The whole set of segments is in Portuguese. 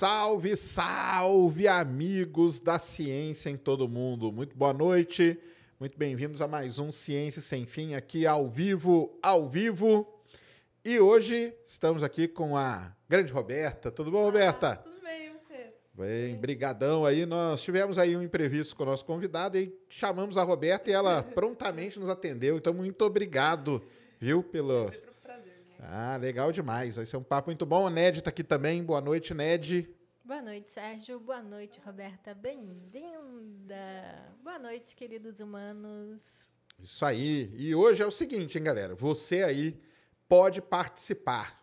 Salve, salve, amigos da ciência em todo mundo. Muito boa noite, muito bem-vindos a mais um Ciência Sem Fim aqui ao vivo, ao vivo. E hoje estamos aqui com a grande Roberta. Tudo bom, ah, Roberta? Ah, tudo bem, você? Bem, brigadão aí. Nós tivemos aí um imprevisto com o nosso convidado e chamamos a Roberta e ela prontamente nos atendeu. Então, muito obrigado, viu, pelo ah, legal demais. Vai ser um papo muito bom. O Ned está aqui também. Boa noite, Ned. Boa noite, Sérgio. Boa noite, Roberta. Bem-vinda. Boa noite, queridos humanos. Isso aí. E hoje é o seguinte, hein, galera? Você aí pode participar.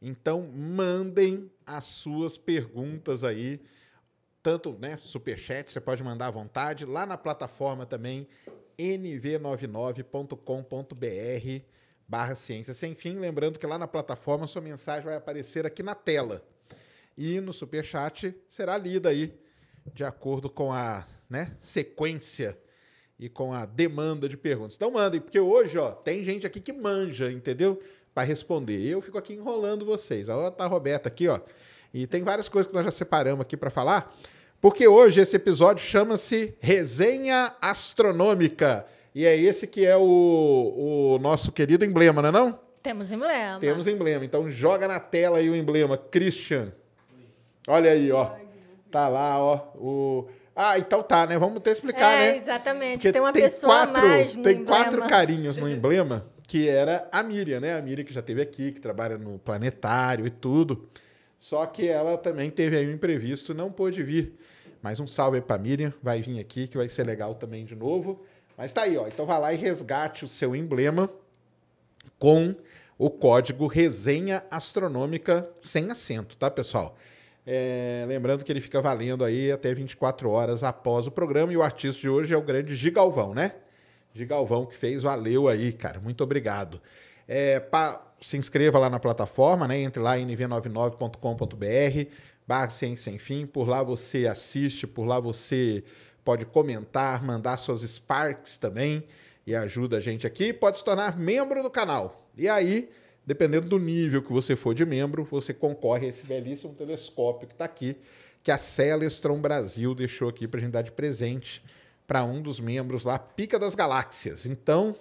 Então, mandem as suas perguntas aí tanto né, superchat, você pode mandar à vontade, lá na plataforma também, nv99.com.br barra Ciência Sem Fim. Lembrando que lá na plataforma sua mensagem vai aparecer aqui na tela. E no Superchat será lida aí, de acordo com a né, sequência e com a demanda de perguntas. Então mandem, porque hoje ó, tem gente aqui que manja, entendeu? Para responder. Eu fico aqui enrolando vocês. Olha, tá a Roberta aqui, ó. E tem várias coisas que nós já separamos aqui para falar, porque hoje esse episódio chama-se Resenha Astronômica. E é esse que é o, o nosso querido emblema, não é não? Temos emblema. Temos emblema. Então joga na tela aí o emblema, Christian. Olha aí, ó. Tá lá, ó. O... Ah, então tá, né? Vamos ter explicar, é, né? Exatamente. Porque tem uma tem pessoa quatro, mais no Tem emblema. quatro carinhos no emblema, que era a Miriam, né? A Miriam que já teve aqui, que trabalha no planetário e tudo. Só que ela também teve aí um imprevisto, não pôde vir. Mas um salve para Miriam, vai vir aqui que vai ser legal também de novo. Mas tá aí, ó. Então vá lá e resgate o seu emblema com o código Resenha Astronômica sem acento, tá, pessoal? É, lembrando que ele fica valendo aí até 24 horas após o programa. E o artista de hoje é o grande Gigalvão, né? Gigalvão que fez, valeu aí, cara. Muito obrigado. É, se inscreva lá na plataforma, né? Entre lá em nv99.com.br, barra sem fim. Por lá você assiste, por lá você pode comentar, mandar suas Sparks também e ajuda a gente aqui. Pode se tornar membro do canal. E aí, dependendo do nível que você for de membro, você concorre a esse belíssimo telescópio que está aqui, que a Celestron Brasil deixou aqui para a gente dar de presente para um dos membros lá, Pica das Galáxias. Então,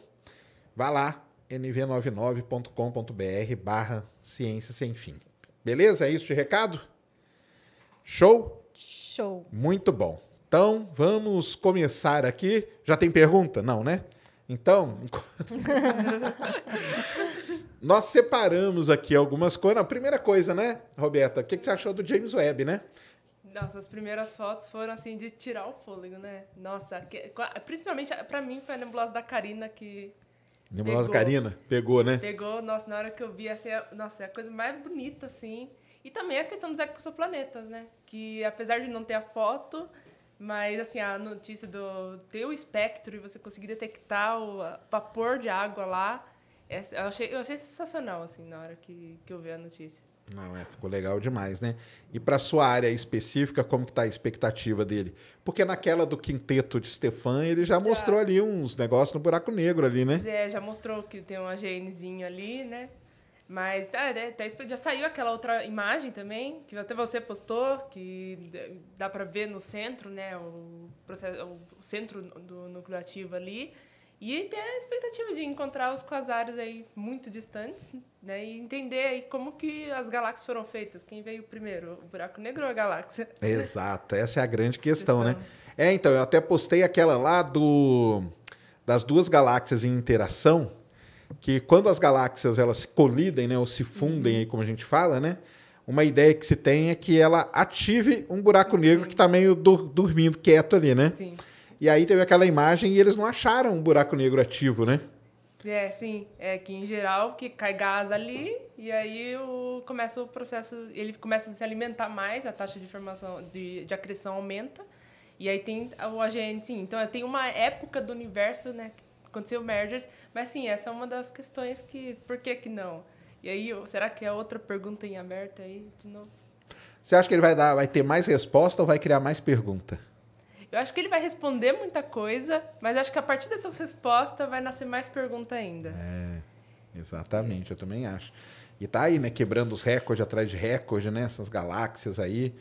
vá lá, nv99.com.br barra ciência sem fim. Beleza? É isso de recado? Show? Show. Muito bom. Então, vamos começar aqui. Já tem pergunta? Não, né? Então, nós separamos aqui algumas coisas. A primeira coisa, né, Roberta? O que, que você achou do James Webb, né? Nossa, as primeiras fotos foram assim de tirar o fôlego, né? Nossa, que, principalmente ah, para mim foi a nebulosa da Karina que Nebulosa pegou, Karina, pegou, né? Pegou, nossa, na hora que eu vi, assim, nossa, é a coisa mais bonita, assim. E também a questão dos exoplanetas, né? Que apesar de não ter a foto, mas, assim, a notícia do o espectro e você conseguir detectar o vapor de água lá, eu achei, eu achei sensacional, assim, na hora que, que eu vi a notícia. Não, é, ficou legal demais, né? E para sua área específica, como que tá a expectativa dele? Porque naquela do quinteto de Stefan, ele já, já. mostrou ali uns negócios no buraco negro ali, né? É, já mostrou que tem um AGNzinho ali, né? Mas tá, já saiu aquela outra imagem também, que até você postou, que dá para ver no centro, né, o, processo, o centro do núcleo ativo ali. E tem a expectativa de encontrar os quasares aí muito distantes, né? E entender aí como que as galáxias foram feitas. Quem veio primeiro, o buraco negro ou a galáxia? Exato, essa é a grande questão, né? questão. né? É, então, eu até postei aquela lá do das duas galáxias em interação, que quando as galáxias elas se colidem, né, ou se fundem, uhum. aí, como a gente fala, né, uma ideia que se tem é que ela ative um buraco uhum. negro que está meio do, dormindo quieto ali, né? Sim. E aí teve aquela imagem e eles não acharam um buraco negro ativo, né? É, sim. É que em geral que cai gás ali e aí o, começa o processo, ele começa a se alimentar mais, a taxa de formação de, de acreção aumenta. E aí tem o agente, sim. Então tem uma época do universo, né, que aconteceu mergers. Mas sim, essa é uma das questões que. Por que, que não? E aí, será que é outra pergunta em aberto aí de novo? Você acha que ele vai dar, vai ter mais resposta ou vai criar mais pergunta? Eu acho que ele vai responder muita coisa, mas acho que a partir dessas respostas vai nascer mais pergunta ainda. É, exatamente, eu também acho. E tá aí, né, quebrando os recordes atrás de recordes né, essas galáxias aí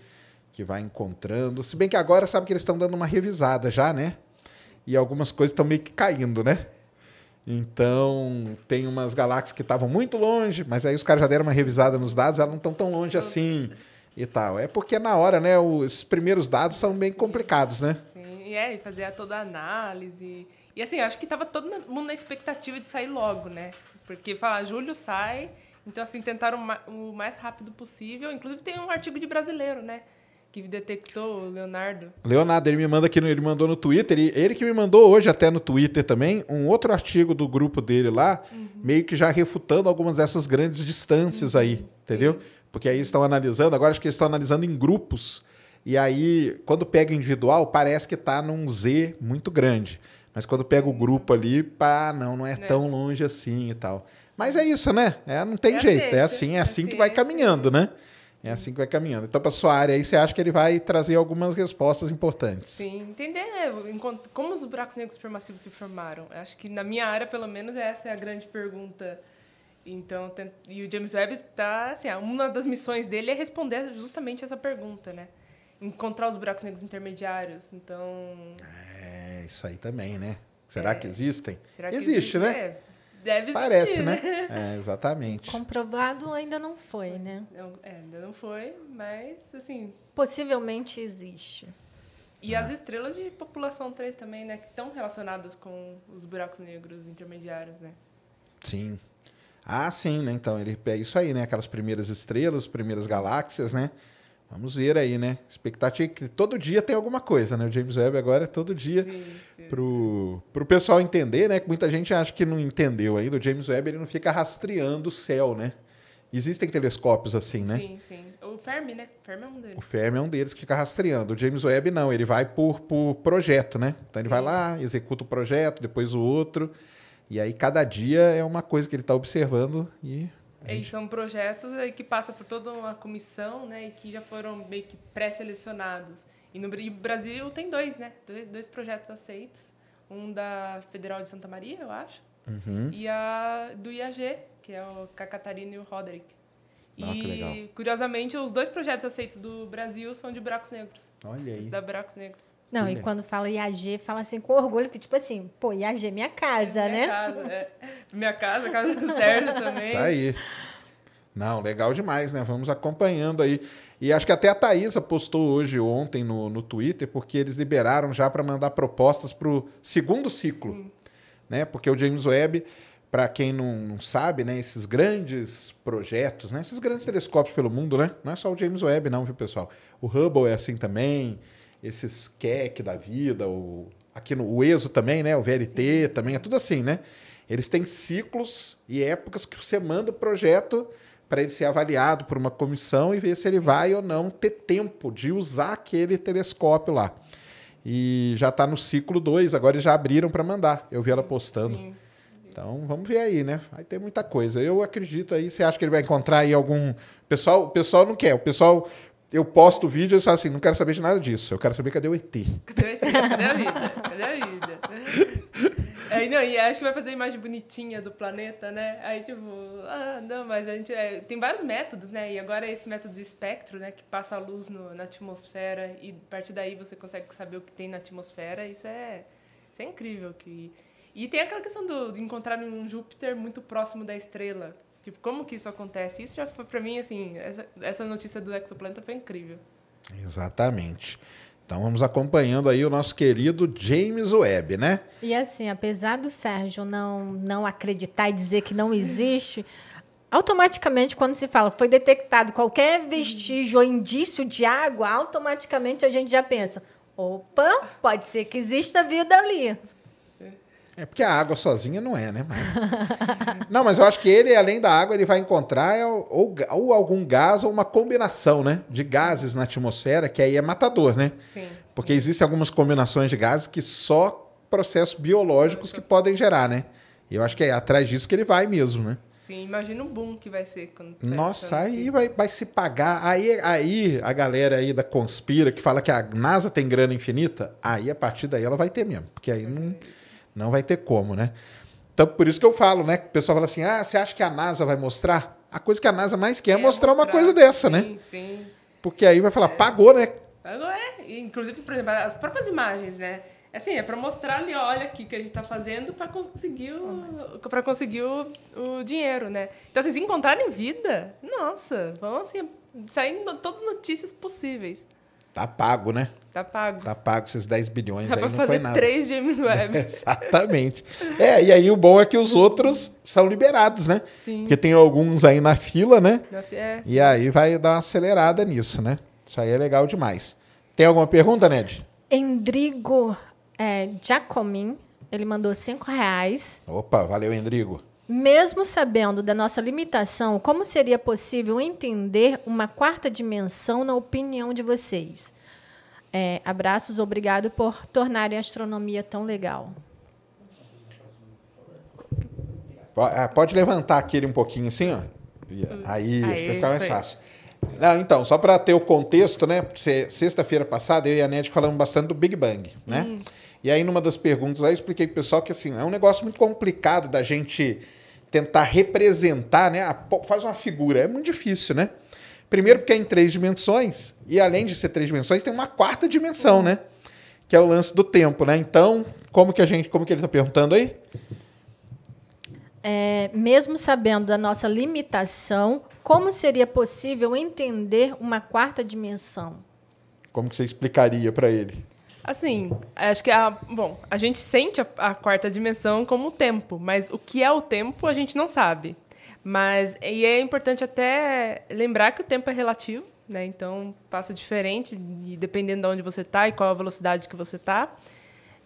que vai encontrando. Se bem que agora sabe que eles estão dando uma revisada já, né? e algumas coisas estão meio que caindo, né? Então, tem umas galáxias que estavam muito longe, mas aí os caras já deram uma revisada nos dados, elas não estão tão longe assim e tal. É porque é na hora, né, os primeiros dados são bem Sim. complicados, né? Sim, e é, e fazer toda a análise. E assim, acho que estava todo mundo na expectativa de sair logo, né? Porque falar julho sai, então assim, tentaram o mais rápido possível. Inclusive tem um artigo de brasileiro, né? que detectou o Leonardo. Leonardo, ele me manda aqui, ele mandou no Twitter, ele, ele que me mandou hoje até no Twitter também, um outro artigo do grupo dele lá, uhum. meio que já refutando algumas dessas grandes distâncias uhum. aí, entendeu? Sim. Porque aí estão analisando, agora acho que eles estão analisando em grupos, e aí quando pega individual, parece que está num Z muito grande. Mas quando pega o grupo ali, pá, não, não é né? tão longe assim e tal. Mas é isso, né? É, não tem é jeito, é assim, é assim, é assim que assim, vai é assim. caminhando, né? É assim que vai caminhando. Então, para sua área aí, você acha que ele vai trazer algumas respostas importantes? Sim, entender como os buracos negros supermassivos se formaram. Acho que na minha área, pelo menos, essa é a grande pergunta. Então, e o James Webb está, assim, ah, uma das missões dele é responder justamente essa pergunta, né? Encontrar os buracos negros intermediários. Então, é isso aí também, né? Será é. que existem? Será que Existe, existe, né? É. Deve existir, Parece, né? né? É, exatamente. Comprovado ainda não foi, né? Não, é, ainda não foi, mas assim. Possivelmente existe. E ah. as estrelas de população 3 também, né? Que estão relacionadas com os buracos negros intermediários, né? Sim. Ah, sim, né? Então, ele é isso aí, né? Aquelas primeiras estrelas, primeiras galáxias, né? Vamos ver aí, né? Expectativa é que todo dia tem alguma coisa, né? O James Webb agora é todo dia sim, sim. para o pessoal entender, né? Que muita gente acha que não entendeu ainda. O James Webb ele não fica rastreando o céu, né? Existem telescópios assim, né? Sim, sim. O Fermi, né? O Fermi é um deles. O Fermi é um deles que fica rastreando. O James Webb não, ele vai por, por projeto, né? Então ele sim. vai lá, executa o projeto, depois o outro. E aí cada dia é uma coisa que ele está observando e é, e são projetos é, que passam por toda uma comissão, né? E que já foram meio que pré-selecionados. E no Brasil tem dois, né? Dois, projetos aceitos. Um da Federal de Santa Maria, eu acho. Uhum. E a do IAG, que é o Cacatarino e o Roderick. Ah, e, curiosamente, os dois projetos aceitos do Brasil são de buracos negros. Olha aí. da Buracos Negros. Não, e quando fala IAG, fala assim com orgulho, que tipo assim, pô, IAG é minha casa, é minha né? Casa, é. Minha casa, casa do Sérgio também. Isso aí. Não, legal demais, né? Vamos acompanhando aí. E acho que até a Thaisa postou hoje, ontem, no, no Twitter, porque eles liberaram já para mandar propostas para o segundo ciclo. Sim. Né? Porque o James Webb, para quem não, não, sabe, né? esses grandes projetos, né? esses grandes telescópios pelo mundo, né? não é só o James Webb, não, viu, pessoal? O Hubble é assim também esses Keck da vida, o, aqui no o ESO também, né? O VLT Sim. também, é tudo assim, né? Eles têm ciclos e épocas que você manda o projeto para ele ser avaliado por uma comissão e ver se ele vai ou não ter tempo de usar aquele telescópio lá. E já está no ciclo 2, agora já abriram para mandar. Eu vi ela postando. Sim. Então, vamos ver aí, né? Vai ter muita coisa. Eu acredito aí. Você acha que ele vai encontrar aí algum. Pessoal, o pessoal não quer. O pessoal eu posto vídeo e falo assim, não quero saber de nada disso. Eu quero saber cadê o ET. Cadê o ET? Cadê a vida? Cadê a vida? É, não, e acho que vai fazer a imagem bonitinha do planeta, né? Aí, tipo, ah, não, mas a gente. É, tem vários métodos, né? E agora é esse método do espectro, né? Que passa a luz no, na atmosfera e a partir daí você consegue saber o que tem na atmosfera. Isso é, isso é incrível. Que... E tem aquela questão do, de encontrar um Júpiter muito próximo da estrela, Tipo, como que isso acontece? Isso já foi para mim assim, essa, essa notícia do exoplaneta foi incrível. Exatamente. Então vamos acompanhando aí o nosso querido James Webb, né? E assim, apesar do Sérgio não não acreditar e dizer que não existe, automaticamente quando se fala foi detectado qualquer vestígio ou indício de água, automaticamente a gente já pensa, opa, pode ser que exista vida ali. É porque a água sozinha não é, né? Mas... não, mas eu acho que ele, além da água, ele vai encontrar é, ou, ou, algum gás ou uma combinação, né? De gases na atmosfera, que aí é matador, né? Sim. Porque sim. existem algumas combinações de gases que só processos biológicos que podem gerar, né? E eu acho que é atrás disso que ele vai mesmo, né? Sim, imagina o boom que vai ser quando Nossa, aí vai, vai se pagar. Aí, aí a galera aí da conspira que fala que a NASA tem grana infinita, aí a partir daí ela vai ter mesmo. Porque aí não. Não vai ter como, né? Então, por isso que eu falo, né? O pessoal fala assim: ah, você acha que a NASA vai mostrar? A coisa que a NASA mais quer é, é mostrar, mostrar, uma coisa dessa, né? sim, né? Sim. Porque aí vai falar, é. pagou, né? Pagou, é. Inclusive, por exemplo, as próprias imagens, né? É assim, é para mostrar ali, olha aqui o que a gente está fazendo para conseguir, o, oh, conseguir o, o, dinheiro, né? Então, assim, se encontrarem vida, nossa, vão assim, saindo todas as notícias possíveis. Tá pago, né? Tá pago. Tá pago esses 10 bilhões Dá aí, não fazer foi nada. três James Webb. É, exatamente. É, e aí o bom é que os outros são liberados, né? Sim. Porque tem alguns aí na fila, né? Nossa, é, e aí vai dar uma acelerada nisso, né? Isso aí é legal demais. Tem alguma pergunta, Ned? Endrigo é, Giacomin, ele mandou 5 reais. Opa, valeu, Endrigo. Mesmo sabendo da nossa limitação, como seria possível entender uma quarta dimensão na opinião de vocês? É, abraços, obrigado por tornarem a astronomia tão legal. É, pode levantar aquele um pouquinho assim, ó. Hum. Aí, acho que fica mais fácil. Não, então, só para ter o contexto, né? Sexta-feira passada, eu e a Ned falamos bastante do Big Bang, né? Hum. E aí, numa das perguntas, aí eu expliquei para o pessoal que assim, é um negócio muito complicado da gente tentar representar, né? A, faz uma figura, é muito difícil, né? Primeiro porque é em três dimensões, e além de ser três dimensões, tem uma quarta dimensão, né? Que é o lance do tempo, né? Então, como que a gente, como que ele está perguntando aí? É, mesmo sabendo da nossa limitação, como seria possível entender uma quarta dimensão? Como que você explicaria para ele? Assim, acho que a, bom, a gente sente a, a quarta dimensão como o tempo, mas o que é o tempo a gente não sabe. Mas e é importante até lembrar que o tempo é relativo, né? Então passa diferente dependendo de onde você está e qual a velocidade que você está.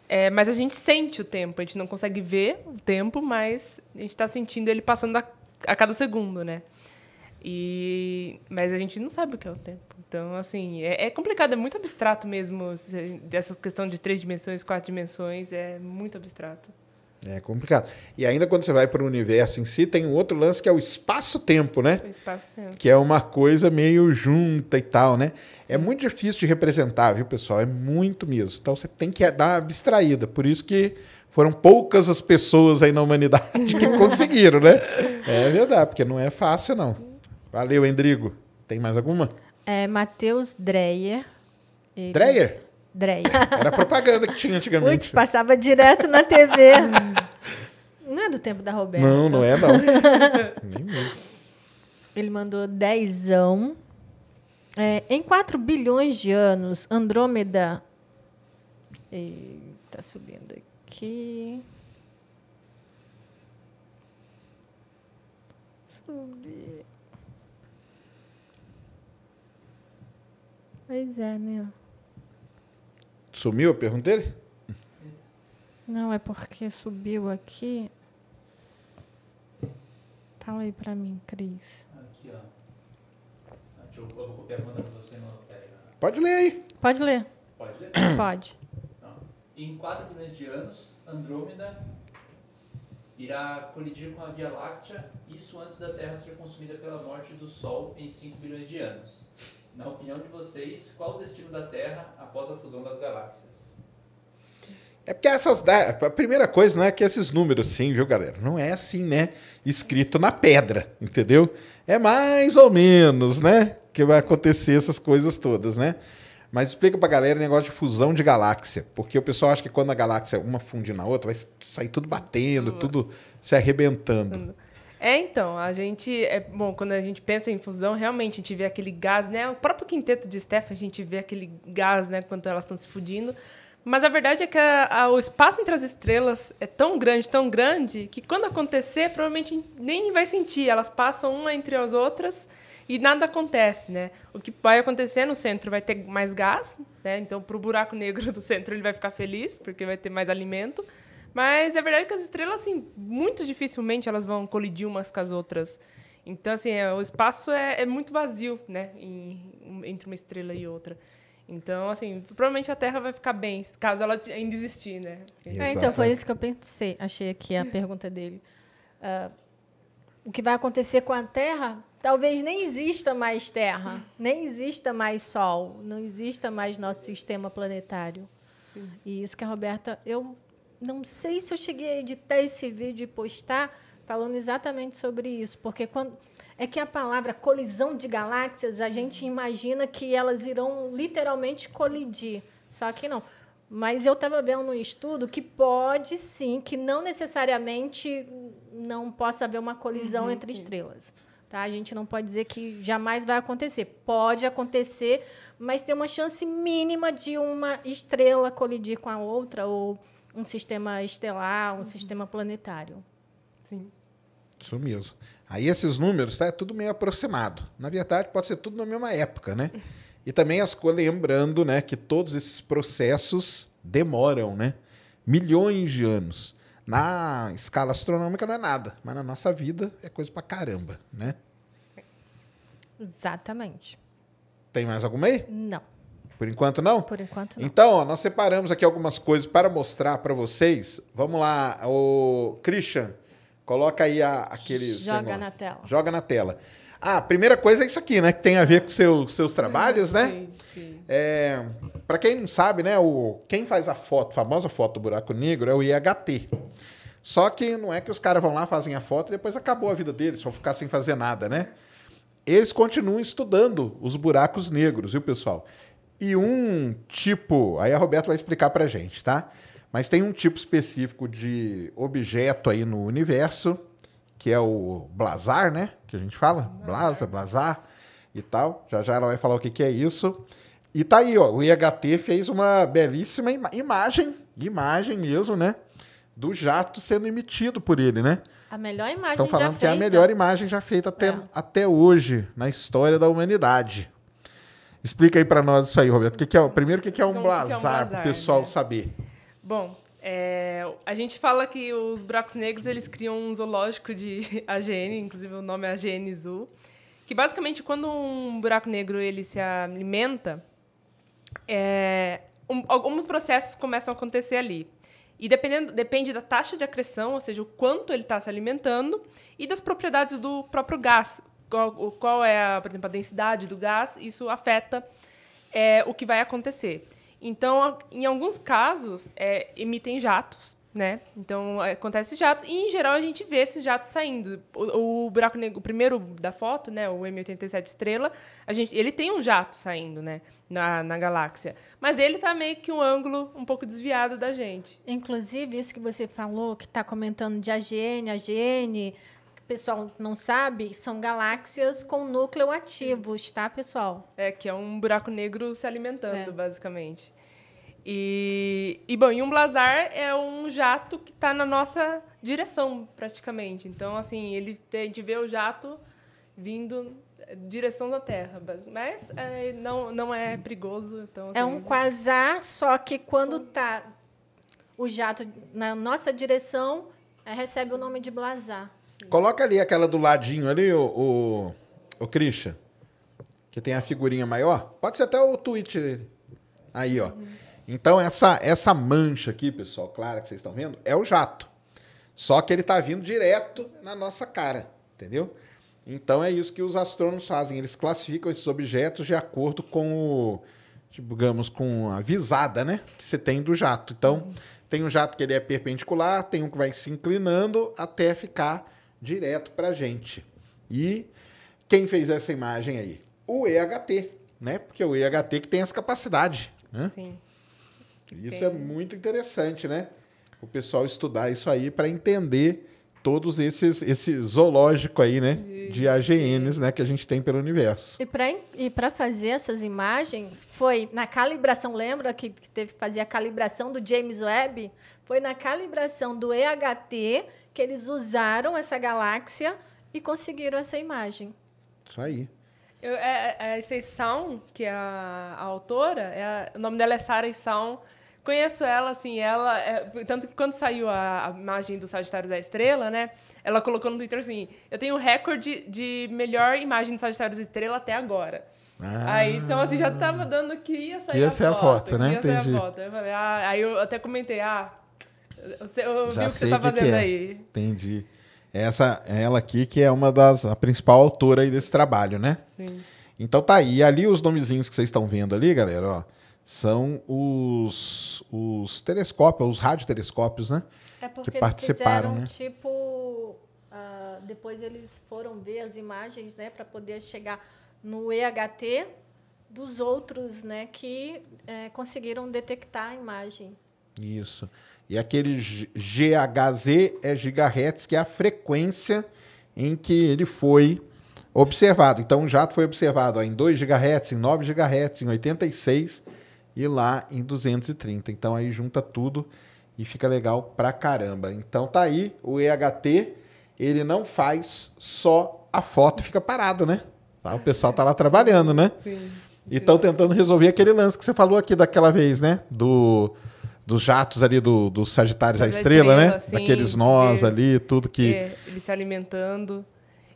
É, mas a gente sente o tempo, a gente não consegue ver o tempo, mas a gente está sentindo ele passando a, a, cada segundo, né? E, mas a gente não sabe o que é o tempo. Então, assim, é, é complicado, é muito abstrato mesmo. Essa questão de três dimensões, quatro dimensões, é muito abstrato. É complicado. E ainda quando você vai para o universo em si, tem um outro lance que é o espaço-tempo, né? O espaço-tempo. Que é uma coisa meio junta e tal, né? É muito difícil de representar, viu, pessoal? É muito mesmo. Então você tem que dar uma abstraída. Por isso que foram poucas as pessoas aí na humanidade que conseguiram, né? É verdade, porque não é fácil, não. Valeu, Endrigo. Tem mais alguma? É, Matheus Dreyer. Ele... Dreyer? Dreia. Era propaganda que tinha antigamente. Putz, passava direto na TV. não é do tempo da Roberta. Não, não é não. Nem mesmo. Ele mandou dezão. É, em 4 bilhões de anos, Andrômeda. Está subindo aqui. Subir. Pois é, né? Sumiu a pergunta dele? Não, é porque subiu aqui. Fala aí para mim, Cris. Aqui, ó. eu, vou copiar a pergunta para você né? Pode ler aí. Pode ler. Pode ler? Pode. Então, em 4 milhões de anos, Andrômeda irá colidir com a Via Láctea, isso antes da Terra ser consumida pela morte do Sol em 5 bilhões de anos. Na opinião de vocês, qual o destino da Terra após a fusão das galáxias? É porque essas. A primeira coisa não né, é que esses números, sim, viu, galera? Não é assim, né? Escrito na pedra, entendeu? É mais ou menos, né? Que vai acontecer essas coisas todas, né? Mas explica pra galera o negócio de fusão de galáxia. Porque o pessoal acha que quando a galáxia uma funde na outra, vai sair tudo batendo, tudo se arrebentando. É, então, a gente. É, bom, quando a gente pensa em fusão, realmente a gente vê aquele gás, né? O próprio quinteto de Steph, a gente vê aquele gás, né? quando elas estão se fudindo. Mas a verdade é que a, a, o espaço entre as estrelas é tão grande, tão grande, que quando acontecer, provavelmente nem vai sentir. Elas passam uma entre as outras e nada acontece, né? O que vai acontecer no centro vai ter mais gás, né? Então, para o buraco negro do centro, ele vai ficar feliz, porque vai ter mais alimento. Mas é verdade que as estrelas, assim, muito dificilmente elas vão colidir umas com as outras. Então, assim, é, o espaço é, é, muito vazio, né? Em, entre uma estrela e outra. Então, assim, provavelmente a Terra vai ficar bem, caso ela ainda existir, né? É, é, então, foi isso que eu pensei. Achei aqui a pergunta dele. Uh, o que vai acontecer com a Terra? Talvez nem exista mais Terra, nem exista mais Sol, não exista mais nosso sistema planetário. E isso que a Roberta... Eu não sei se eu cheguei a editar esse vídeo e postar falando exatamente sobre isso, porque quando é que a palavra colisão de galáxias, a gente imagina que elas irão literalmente colidir, só que não. Mas eu estava vendo um estudo que pode sim, que não necessariamente não possa haver uma colisão uhum, entre sim. estrelas. Tá? A gente não pode dizer que jamais vai acontecer. Pode acontecer, mas tem uma chance mínima de uma estrela colidir com a outra ou um sistema estelar, um uhum. sistema planetário. Sim. Isso mesmo. Aí esses números, tá? É tudo meio aproximado. Na verdade, pode ser tudo na mesma época, né? E também as coisas lembrando, né, que todos esses processos demoram, né? Milhões de anos. Na escala astronômica não é nada, mas na nossa vida é coisa pra caramba, né? Exatamente. Tem mais alguma aí? Não. Por enquanto não? Por enquanto não. Então, ó, nós separamos aqui algumas coisas para mostrar para vocês. Vamos lá, o Christian, coloca aí a, aqueles. Joga na tela. Joga na tela. Ah, a primeira coisa é isso aqui, né? Que tem a ver com seu, seus trabalhos, né? Sim, sim. É, para quem não sabe, né? O, quem faz a foto, a famosa foto do buraco negro é o IHT. Só que não é que os caras vão lá, fazem a foto e depois acabou a vida deles, vão ficar sem fazer nada, né? Eles continuam estudando os buracos negros, viu, pessoal? E um tipo, aí a Roberta vai explicar pra gente, tá? Mas tem um tipo específico de objeto aí no universo, que é o blazar, né? Que a gente fala, blaza, blazar e tal. Já já ela vai falar o que, que é isso. E tá aí, ó, o IHT fez uma belíssima im imagem, imagem mesmo, né? Do jato sendo emitido por ele, né? A melhor imagem Estão falando já que feita. é a melhor imagem já feita até, é. até hoje na história da humanidade. Explica aí para nós isso aí, Roberto. Que que é, primeiro, é então, o que, que, é um blazar, para é um o pessoal né? saber? Bom, é, a gente fala que os buracos negros eles criam um zoológico de AGN, inclusive o nome é AGN Zoo, que basicamente quando um buraco negro ele se alimenta, é, um, alguns processos começam a acontecer ali. E dependendo, depende da taxa de acreção, ou seja, o quanto ele está se alimentando, e das propriedades do próprio gás, qual, qual é, a, por exemplo, a densidade do gás, isso afeta é, o que vai acontecer. Então, em alguns casos, é, emitem jatos, né? Então, é, acontece jatos. E, em geral, a gente vê esses jatos saindo. O, o buraco negro, o primeiro da foto, né? O M87 estrela, a gente, ele tem um jato saindo, né? Na, na galáxia. Mas ele está meio que um ângulo um pouco desviado da gente. Inclusive, isso que você falou, que está comentando de AGN, AGN pessoal não sabe, são galáxias com núcleo ativo, tá, pessoal? É, que é um buraco negro se alimentando, é. basicamente. E, e, bom, e um blazar é um jato que está na nossa direção, praticamente. Então, assim, ele tem, a gente vê o jato vindo direção da Terra, mas é, não, não é perigoso. Então, assim, é um quasar, só que quando está o jato na nossa direção, é, recebe o nome de blazar. Coloca ali aquela do ladinho ali, o, o, o Christian, que tem a figurinha maior. Pode ser até o tweet aí, ó. Então, essa, essa mancha aqui, pessoal, clara que vocês estão vendo, é o jato. Só que ele está vindo direto na nossa cara, entendeu? Então, é isso que os astrônomos fazem. Eles classificam esses objetos de acordo com o, digamos, com a visada, né? Que você tem do jato. Então, uhum. tem um jato que ele é perpendicular, tem um que vai se inclinando até ficar direto para a gente. E quem fez essa imagem aí? O EHT, né? Porque é o EHT que tem essa capacidade. Né? Sim. Isso tem. é muito interessante, né? O pessoal estudar isso aí para entender todos esses esse zoológico aí, né, de AGNs, né, que a gente tem pelo universo. E para e para fazer essas imagens foi na calibração, lembra que, que teve que fazer a calibração do James Webb? Foi na calibração do EHT que eles usaram essa galáxia e conseguiram essa imagem. Isso aí. Eu, é, é a é, Issão, que é a, a autora, é a, o nome dela é Sarah Issão. Conheço ela, assim, ela... É, tanto que quando saiu a, a imagem do Sagitário da Estrela, né? Ela colocou no Twitter assim, eu tenho o recorde de melhor imagem do Sagitário da Estrela até agora. Ah, aí, então, assim, já tava dando que ia sair que ia a ser foto. a foto, né? Que ia Entendi. a foto. eu, falei, ah, aí eu até comentei, ah, você, ouviu Já o que você está fazendo é. aí. Entendi. É essa, é ela aqui que é uma das a principal autora aí desse trabalho, né? Sim. Então tá aí. E ali os nomezinhos que vocês estão vendo ali, galera, ó, são os, os telescópios, os radiotelescópios, né? É porque que participaram, eles fizeram, né? tipo... Uh, depois eles foram ver as imagens, né? Para poder chegar no EHT dos outros, né? Que é, conseguiram detectar a imagem. Isso. Isso. E aquele GHZ é gigahertz, que é a frequência em que ele foi observado. Então, o jato foi observado ó, em 2 GHz, em 9 GHz, em 86 e lá em 230. Então, aí junta tudo e fica legal pra caramba. Então, tá aí o EHT. Ele não faz só a foto, fica parado, né? Tá? O pessoal tá lá trabalhando, né? Sim. E estão tentando resolver aquele lance que você falou aqui daquela vez, né? Do dos jatos ali do, do Sagitários, a estrela, estrela né? Sim, Daqueles é. nós ali, tudo que. É, ele se alimentando.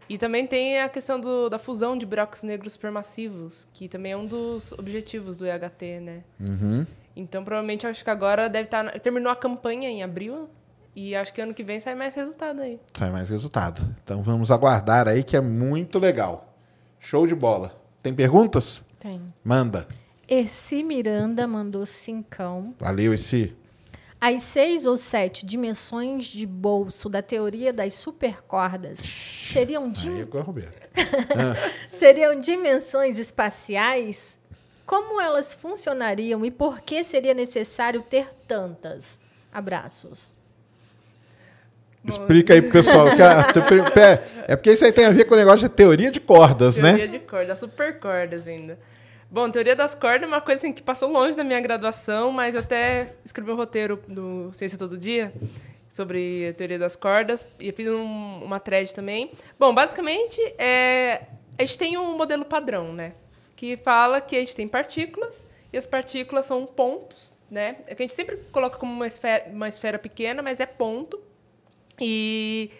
E também tem a questão do, da fusão de buracos negros supermassivos, que também é um dos objetivos do EHT, né? Uhum. Então, provavelmente, acho que agora deve estar. Tá terminou a campanha em abril. E acho que ano que vem sai mais resultado aí. Sai mais resultado. Então vamos aguardar aí, que é muito legal. Show de bola. Tem perguntas? Tem. Manda. Erci Miranda mandou cincão. Valeu, Erci. As seis ou sete dimensões de bolso da teoria das supercordas seriam, dim... Aí, ah. seriam dimensões espaciais? Como elas funcionariam e por que seria necessário ter tantas? Abraços. Explica aí pro pessoal. é porque isso aí tem a ver com o negócio de teoria de cordas, teoria né? Teoria de cordas, supercordas ainda. Bom, teoria das cordas é uma coisa assim, que passou longe da minha graduação, mas eu até escrevi um roteiro do Ciência Todo Dia sobre a teoria das cordas e fiz um, uma thread também. Bom, basicamente, é, a gente tem um modelo padrão, né? Que fala que a gente tem partículas e as partículas são pontos, né? É que a gente sempre coloca como uma esfera, uma esfera pequena, mas é ponto. E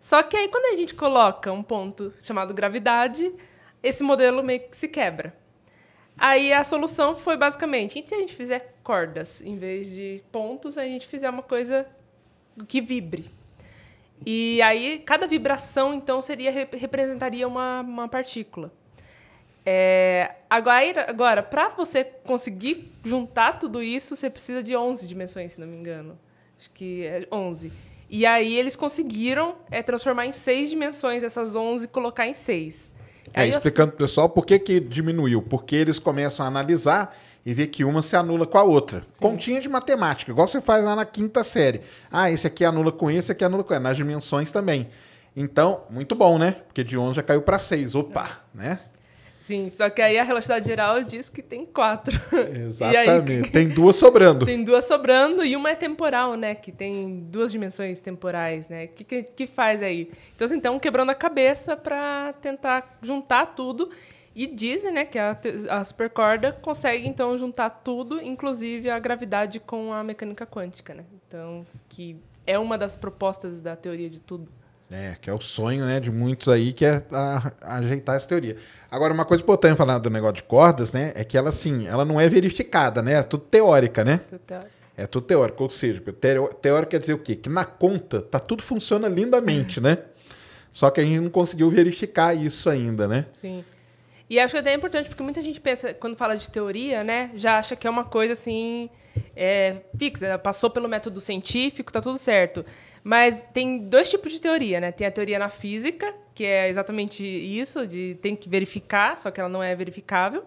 só que aí quando a gente coloca um ponto chamado gravidade, esse modelo meio que se quebra. Aí a solução foi basicamente: e se a gente fizer cordas em vez de pontos, a gente fizer uma coisa que vibre. E aí cada vibração então seria representaria uma, uma partícula. É, agora, agora para você conseguir juntar tudo isso, você precisa de 11 dimensões, se não me engano. Acho que é 11. E aí eles conseguiram é, transformar em seis dimensões essas 11 e colocar em seis. É, explicando para o pessoal por que, que diminuiu. Porque eles começam a analisar e ver que uma se anula com a outra. Sim. Continha de matemática, igual você faz lá na quinta série. Sim. Ah, esse aqui anula com esse, esse aqui anula com esse. Nas dimensões também. Então, muito bom, né? Porque de 11 já caiu para 6. Opa, é. né? Sim, só que aí a relatividade geral diz que tem quatro. Exatamente. Aí, tem duas sobrando. Tem duas sobrando e uma é temporal, né? Que tem duas dimensões temporais, né? O que, que, que, faz aí? Então, assim, então quebrando a cabeça para tentar juntar tudo. E dizem, né, que a, a supercorda consegue, então, juntar tudo, inclusive a gravidade com a mecânica quântica, né? Então, que é uma das propostas da teoria de tudo. É, que é o sonho né, de muitos aí, que é a, a ajeitar essa teoria. Agora, uma coisa importante falar do negócio de cordas, né? É que ela, assim, ela não é verificada, né? É tudo teórica, né? Tudo teórico. É tudo teórico. Ou seja, teórico quer dizer o quê? Que na conta, tá tudo funciona lindamente, né? Só que a gente não conseguiu verificar isso ainda, né? Sim. E acho é até importante, porque muita gente pensa, quando fala de teoria, né? Já acha que é uma coisa, assim, é, fixa. Passou pelo método científico, tá tudo certo. Mas tem dois tipos de teoria, né? Tem a teoria na física, que é exatamente isso, de tem que verificar, só que ela não é verificável.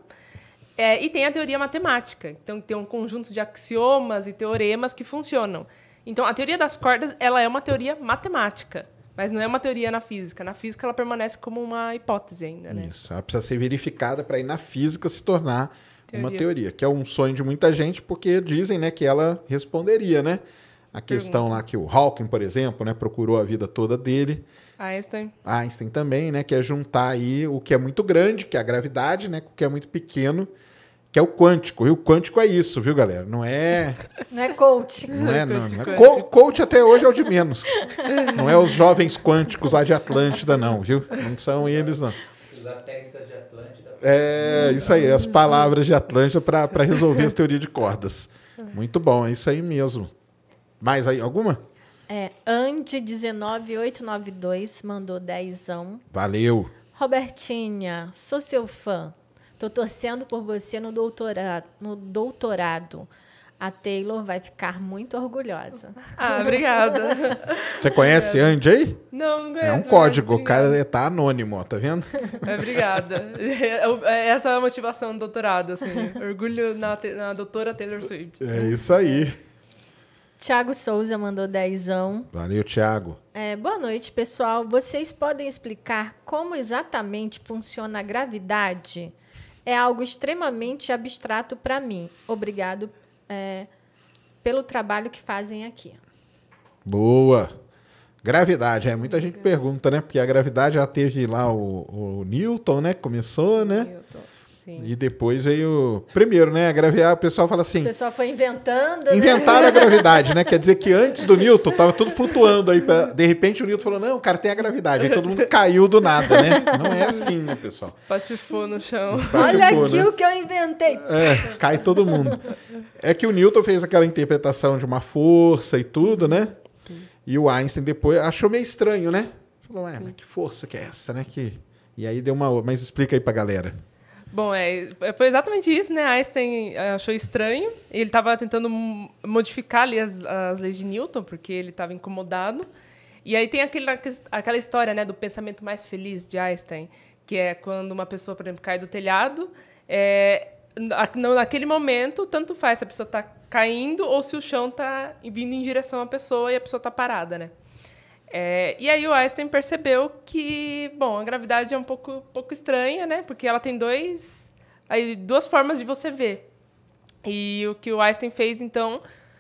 É, e tem a teoria matemática. Então, tem um conjunto de axiomas e teoremas que funcionam. Então, a teoria das cordas ela é uma teoria matemática, mas não é uma teoria na física. Na física, ela permanece como uma hipótese ainda, né? Isso. Ela precisa ser verificada para ir na física se tornar teoria. uma teoria, que é um sonho de muita gente, porque dizem né, que ela responderia, né? a questão Pergunta. lá que o Hawking, por exemplo, né, procurou a vida toda dele. Einstein. Einstein também, né, que é juntar aí o que é muito grande, que é a gravidade, né, com o que é muito pequeno, que é o quântico. E o quântico é isso, viu, galera? Não é. Não é coach. Não é, é, não. não é... Co coach até hoje é o de menos. Não é os jovens quânticos lá de Atlântida, não, viu? Não são eles, não. Os astéricos de Atlântida. É, isso aí, as palavras de Atlântida para resolver as teorias de cordas. Muito bom, é isso aí mesmo. Mais aí, alguma? É, Ande19892 mandou dezão. Valeu. Robertinha, sou seu fã. Tô torcendo por você no doutorado. No doutorado. A Taylor vai ficar muito orgulhosa. Ah, obrigada. Você conhece Andy aí? Não, não conheço. É um código, o cara tá anônimo, tá vendo? Obrigada. É, é, essa é a motivação do doutorado, assim. Orgulho na, na doutora Taylor Swift. É isso aí. Tiago Souza mandou dezão. Valeu, Tiago. É, boa noite, pessoal. Vocês podem explicar como exatamente funciona a gravidade? É algo extremamente abstrato para mim. Obrigado é, pelo trabalho que fazem aqui. Boa. Gravidade, é. Muita gente pergunta, né? Porque a gravidade já teve lá o, o Newton, né? Começou, né? Newton. Sim. E depois veio. Primeiro, né? a gravidade o pessoal fala assim. O pessoal foi inventando. Né? Inventaram a gravidade, né? Quer dizer que antes do Newton tava tudo flutuando aí. Pra... De repente o Newton falou: não, cara, tem a gravidade. Aí todo mundo caiu do nada, né? Não é assim, né, pessoal? Patifou no chão. Patifou, Olha aqui né? o que eu inventei. É, cai todo mundo. É que o Newton fez aquela interpretação de uma força e tudo, né? Sim. E o Einstein depois achou meio estranho, né? Falou, é, mas que força que é essa, né? Que... E aí deu uma. Mas explica aí pra galera. Bom, é, é, foi exatamente isso, né? Einstein é, achou estranho. Ele estava tentando modificar ali as, as leis de Newton, porque ele estava incomodado. E aí tem aquele, aquela história né, do pensamento mais feliz de Einstein, que é quando uma pessoa, por exemplo, cai do telhado, é, naquele momento, tanto faz se a pessoa está caindo ou se o chão está vindo em direção à pessoa e a pessoa está parada, né? É, e aí o Einstein percebeu que, bom, a gravidade é um pouco, pouco estranha, né? Porque ela tem dois, aí, duas formas de você ver. E o que o Einstein fez, então,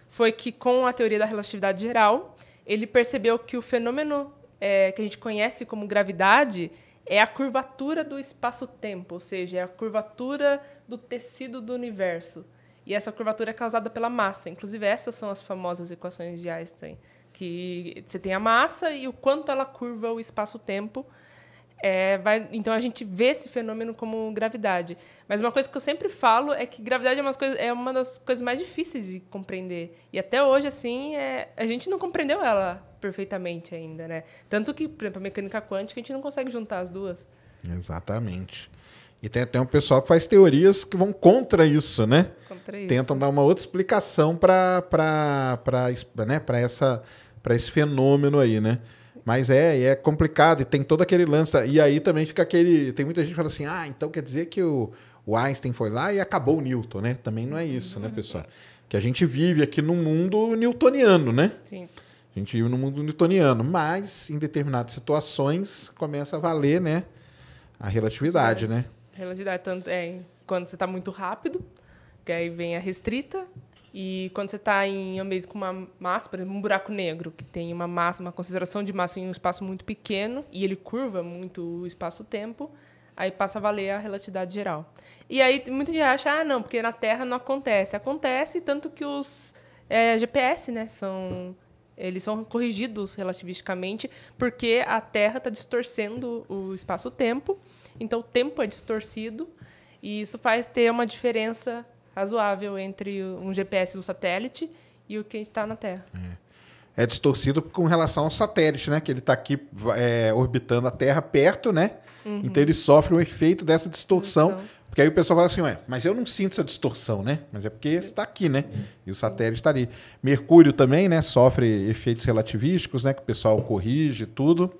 foi que com a teoria da relatividade geral, ele percebeu que o fenômeno é, que a gente conhece como gravidade é a curvatura do espaço-tempo, ou seja, é a curvatura do tecido do universo. E essa curvatura é causada pela massa. Inclusive, essas são as famosas equações de Einstein que você tem a massa e o quanto ela curva o espaço-tempo. É, vai, então a gente vê esse fenômeno como gravidade. Mas uma coisa que eu sempre falo é que gravidade é, coisa, é uma das coisas mais difíceis de compreender. E até hoje, assim, é, a gente não compreendeu ela perfeitamente ainda, né? Tanto que, por exemplo, a mecânica quântica, a gente não consegue juntar as duas. Exatamente. E tem até um pessoal que faz teorias que vão contra isso, né? Contra isso. Tentam dar uma outra explicação para né, essa para esse fenômeno aí, né? Mas é, é complicado e tem todo aquele lance. E aí também fica aquele. Tem muita gente que fala assim: ah, então quer dizer que o, o Einstein foi lá e acabou o Newton, né? Também não é isso, né, pessoal? Que a gente vive aqui num mundo newtoniano, né? Sim. A gente vive num mundo newtoniano, mas em determinadas situações começa a valer, né? A relatividade, é. né? Relatividade, tanto é quando você está muito rápido, que aí vem a restrita, e quando você está em ambientes com uma massa, por exemplo, um buraco negro, que tem uma massa, uma concentração de massa em um espaço muito pequeno, e ele curva muito o espaço-tempo, aí passa a valer a relatividade geral. E aí muita gente acha, ah, não, porque na Terra não acontece. Acontece, tanto que os é, GPS, né, são... Eles são corrigidos relativisticamente porque a Terra está distorcendo o espaço-tempo, então o tempo é distorcido e isso faz ter uma diferença razoável entre um GPS do satélite e o que a gente está na Terra. É. é. distorcido com relação ao satélite, né? Que ele está aqui é, orbitando a Terra perto, né? Uhum. Então ele sofre o efeito dessa distorção. distorção. Porque aí o pessoal fala assim, ué, mas eu não sinto essa distorção, né? Mas é porque está aqui, né? E o satélite está ali. Mercúrio também, né? Sofre efeitos relativísticos, né? Que o pessoal corrige tudo.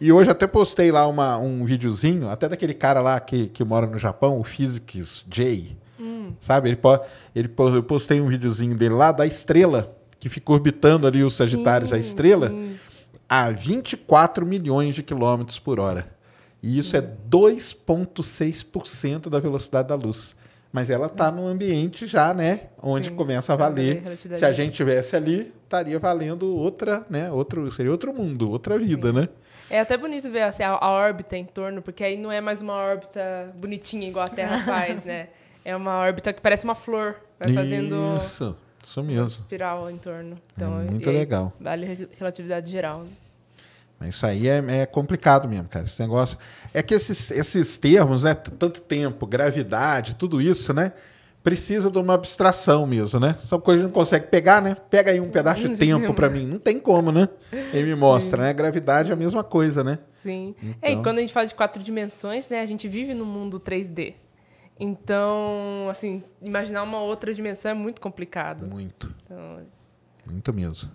E hoje até postei lá uma, um videozinho, até daquele cara lá que, que mora no Japão, o Physics J. Sabe? Ele, ele eu postei um videozinho dele lá da estrela, que ficou orbitando ali os Sagitários, sim, a estrela, sim. a 24 milhões de quilômetros por hora. E isso é 2,6% da velocidade da luz. Mas ela está num ambiente já, né? Onde sim, começa a valer. Se a gente tivesse ali, estaria valendo outra, né? Outro, seria outro mundo, outra vida, né? É até bonito ver assim, a, a, órbita em torno, porque aí não é mais uma órbita bonitinha igual a Terra faz, né? É uma órbita que parece uma flor. Vai Isso, fazendo. Isso, isso mesmo. Uma espiral em torno. Então, é muito legal. Vale relatividade geral. Né? Mas Isso aí é, é, complicado mesmo, cara. Esse negócio. É que esses, esses termos, né? Tanto tempo, gravidade, tudo isso, né? Precisa de uma abstração mesmo, né? Só que a gente não consegue pegar, né? Pega aí um pedaço de tempo para mim. Não tem como, né? Ele me mostra, Sim. né? Gravidade é a mesma coisa, né? Sim. Então... É, e então. quando a gente fala de quatro dimensões, né? A gente vive no mundo 3D. Então, assim, imaginar uma outra dimensão é muito complicado. Muito. Então... Muito mesmo.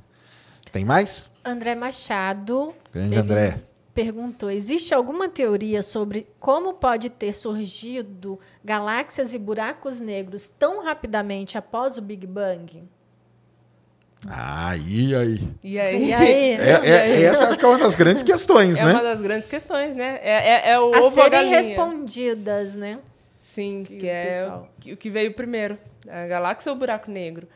Tem mais? André Machado. Grande André. Perguntou: existe alguma teoria sobre como pode ter surgido galáxias e buracos negros tão rapidamente após o Big Bang? Ah, e aí? E aí? E aí? Né? É, é, essa acho que é uma das grandes questões, é né? É uma das grandes questões, né? É, é, é o A serem respondidas, né? Sim, que, que é o, que, o que veio primeiro, a galáxia ou o buraco negro.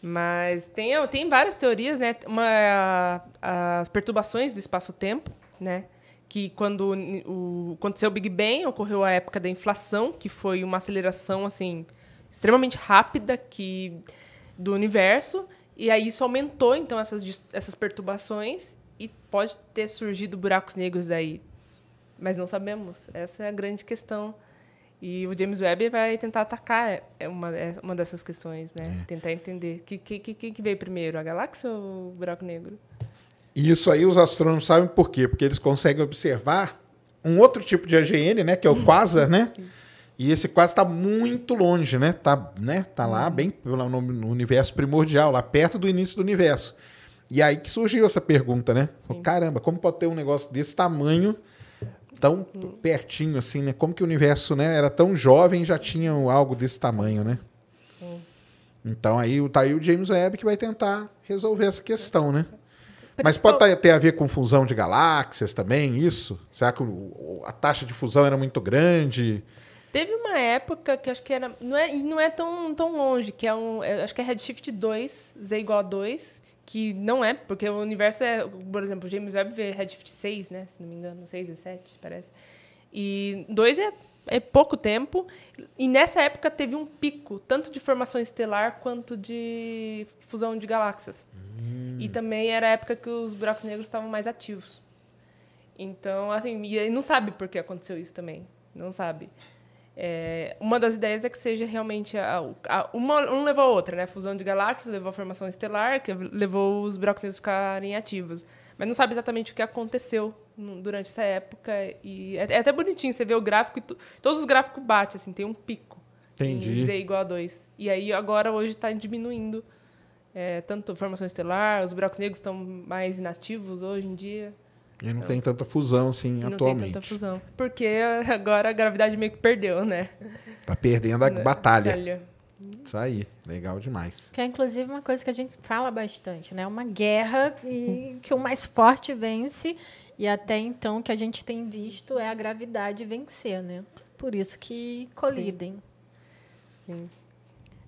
Mas tem, é, tem várias teorias, né? Uma, é a, as perturbações do espaço-tempo, né? Que quando o, aconteceu o Big Bang, ocorreu a época da inflação, que foi uma aceleração assim extremamente rápida que do universo, e aí isso aumentou então essas, essas perturbações e pode ter surgido buracos negros daí. Mas não sabemos. Essa é a grande questão. E o James Webb vai tentar atacar é, é uma, é uma dessas questões, né? É. Tentar entender o que, que, que, que veio primeiro, a galáxia ou o buraco negro? E isso aí os astrônomos sabem por quê? Porque eles conseguem observar um outro tipo de AGN, né? Que é o quasar, né? Sim. E esse quasar está muito longe, né? Tá, né? tá lá uhum. bem no universo primordial, lá perto do início do universo. E aí que surgiu essa pergunta, né? Caramba, como pode ter um negócio desse tamanho tão pertinho assim, né? Como que o universo, né, era tão jovem, já tinha algo desse tamanho, né? Sim. Então aí tá aí o James Webb que vai tentar resolver essa questão, né? Mas pode tá, ter a ver com fusão de galáxias também, isso? Será que a taxa de fusão era muito grande? Teve uma época que acho que era. Não é, não é tão, tão longe, que é um. É, acho que é redshift 2, Z igual a 2, que não é, porque o universo é, por exemplo, James Webb vê redshift 6, né, se não me engano, 6 e 7, parece. E 2 é, é pouco tempo, e nessa época teve um pico, tanto de formação estelar quanto de fusão de galáxias. Hum. E também era a época que os buracos negros estavam mais ativos. Então, assim, e não sabe por que aconteceu isso também. Não sabe. É, uma das ideias é que seja realmente a, a, uma um levou a outra, né? A fusão de galáxias levou à formação estelar, que levou os buracos negros ficarem ativos. Mas não sabe exatamente o que aconteceu durante essa época e é, é até bonitinho você vê o gráfico e todos os gráficos batem assim, tem um pico. Entendi. Em Z igual a 2. E aí agora hoje está diminuindo é, tanto formação estelar, os buracos negros estão mais inativos hoje em dia. É. Assim, e não tem tanta fusão, assim, não atualmente. Não tem tanta fusão. Porque agora a gravidade meio que perdeu, né? Tá perdendo a não, batalha. batalha. Isso aí, legal demais. Que é inclusive uma coisa que a gente fala bastante, né? Uma guerra e que o mais forte vence e até então o que a gente tem visto é a gravidade vencer, né? Por isso que colidem. Sim. Sim.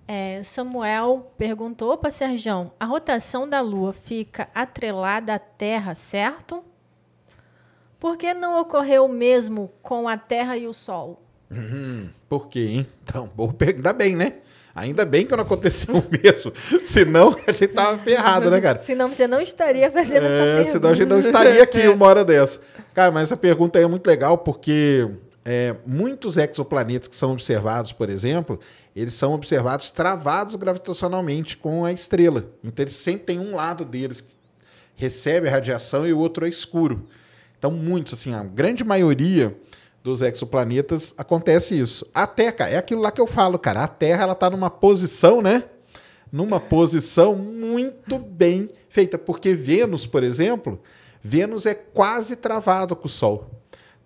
É, Samuel perguntou para Serjão: a rotação da Lua fica atrelada à Terra, certo? Por que não ocorreu o mesmo com a Terra e o Sol? Hum, por quê, hein? Então, ainda bem, né? Ainda bem que não aconteceu o mesmo. senão a gente tava ferrado, né, cara? senão você não estaria fazendo é, essa pergunta. Senão a gente não estaria aqui uma hora dessa. Cara, mas essa pergunta aí é muito legal porque é, muitos exoplanetas que são observados, por exemplo, eles são observados travados gravitacionalmente com a estrela. Então eles sempre tem um lado deles que recebe a radiação e o outro é escuro. Então, muitos, assim, a grande maioria dos exoplanetas acontece isso. A Terra, é aquilo lá que eu falo, cara. A Terra, ela tá numa posição, né? Numa posição muito bem feita. Porque Vênus, por exemplo, Vênus é quase travado com o Sol.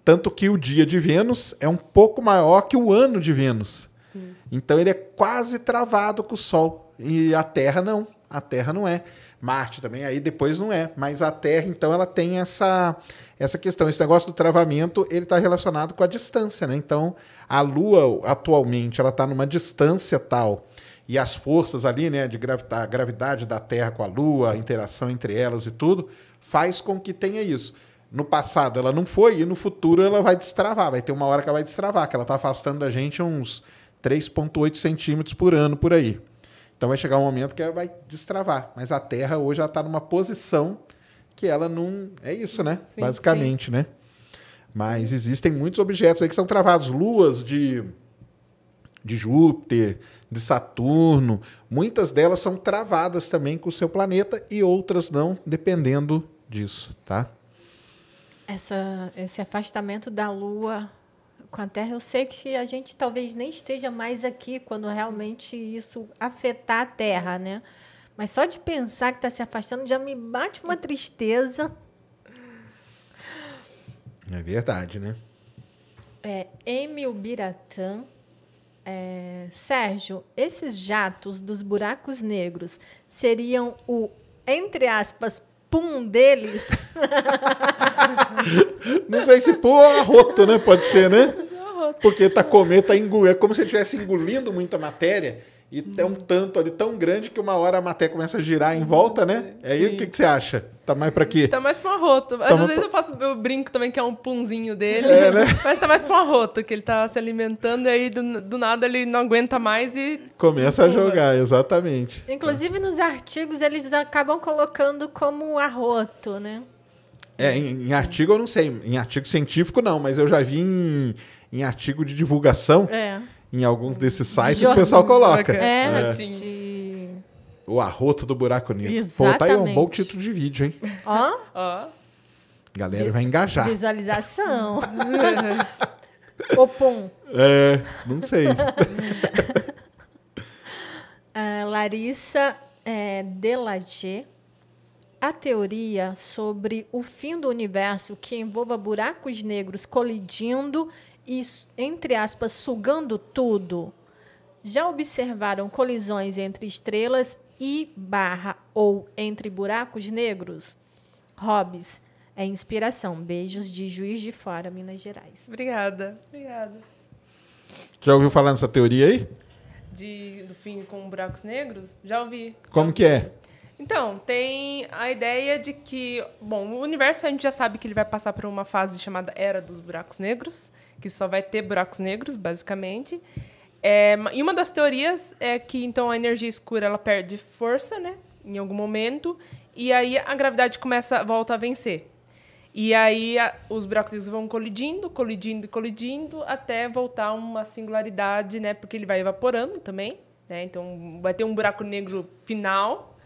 Tanto que o dia de Vênus é um pouco maior que o ano de Vênus. Sim. Então ele é quase travado com o Sol. E a Terra não. A Terra não é. Marte também, aí depois não é. Mas a Terra, então, ela tem essa, essa questão. Esse negócio do travamento, ele está relacionado com a distância, né? Então, a Lua, atualmente, ela está numa distância tal e as forças ali, né, de gravidade, a gravidade da Terra com a Lua, a interação entre elas e tudo, faz com que tenha isso. No passado ela não foi e no futuro ela vai destravar, vai ter uma hora que ela vai destravar, que ela está afastando da gente uns 3,8 centímetros por ano por aí. Então vai chegar um momento que ela vai destravar. Mas a Terra hoje ela está numa posição que ela não. É isso, né? Sim, Basicamente, sim. né? Mas existem muitos objetos aí que são travados luas de, de Júpiter, de Saturno. Muitas delas são travadas também com o seu planeta e outras não, dependendo disso, tá? Essa, esse afastamento da Lua com a Terra, eu sei que a gente talvez nem esteja mais aqui quando realmente isso afetar a Terra, né? Mas só de pensar que está se afastando já me bate uma tristeza. É verdade, né? É, Emil Biratã. É, Sérgio, esses jatos dos buracos negros seriam o, entre aspas, pum deles. Não sei se pum ou é arroto, né? Pode ser, né? É Porque tá comendo, tá engolindo. É como se ele estivesse engolindo muita matéria e hum. é um tanto ali tão grande que uma hora a matéria começa a girar em volta, né? é Aí o que, que você acha? Tá mais pra quê? Tá mais pra um arroto. Tá Às vezes pra... eu faço, eu brinco também que é um punzinho dele. É, né? Mas tá mais pra um arroto, que ele tá se alimentando e aí do, do nada ele não aguenta mais e. Começa a jogar, exatamente. Inclusive é. nos artigos eles acabam colocando como arroto, né? É, em, em artigo eu não sei. Em artigo científico não, mas eu já vi em, em artigo de divulgação. É em alguns desses sites Jornal. o pessoal coloca. Né? É, é. De... O arroto do buraco negro. Exatamente. Pô, tá aí um bom título de vídeo, hein? Ó. Ó. Galera vai engajar. Visualização. Opom. É, não sei. uh, Larissa é, A teoria sobre o fim do universo que envolva buracos negros colidindo isso, entre aspas, sugando tudo. Já observaram colisões entre estrelas e barra ou entre buracos negros? Hobbes, é inspiração. Beijos de Juiz de Fora, Minas Gerais. Obrigada, obrigada. Já ouviu falar nessa teoria aí? De, do fim com buracos negros? Já ouvi. Como que é? Então, tem a ideia de que, bom, o universo a gente já sabe que ele vai passar por uma fase chamada Era dos Buracos Negros, que só vai ter buracos negros, basicamente. É, e uma das teorias é que então a energia escura ela perde força, né? Em algum momento, e aí a gravidade começa volta a vencer. E aí a, os buracos negros vão colidindo, colidindo, colidindo até voltar uma singularidade, né? Porque ele vai evaporando também, né? Então vai ter um buraco negro final.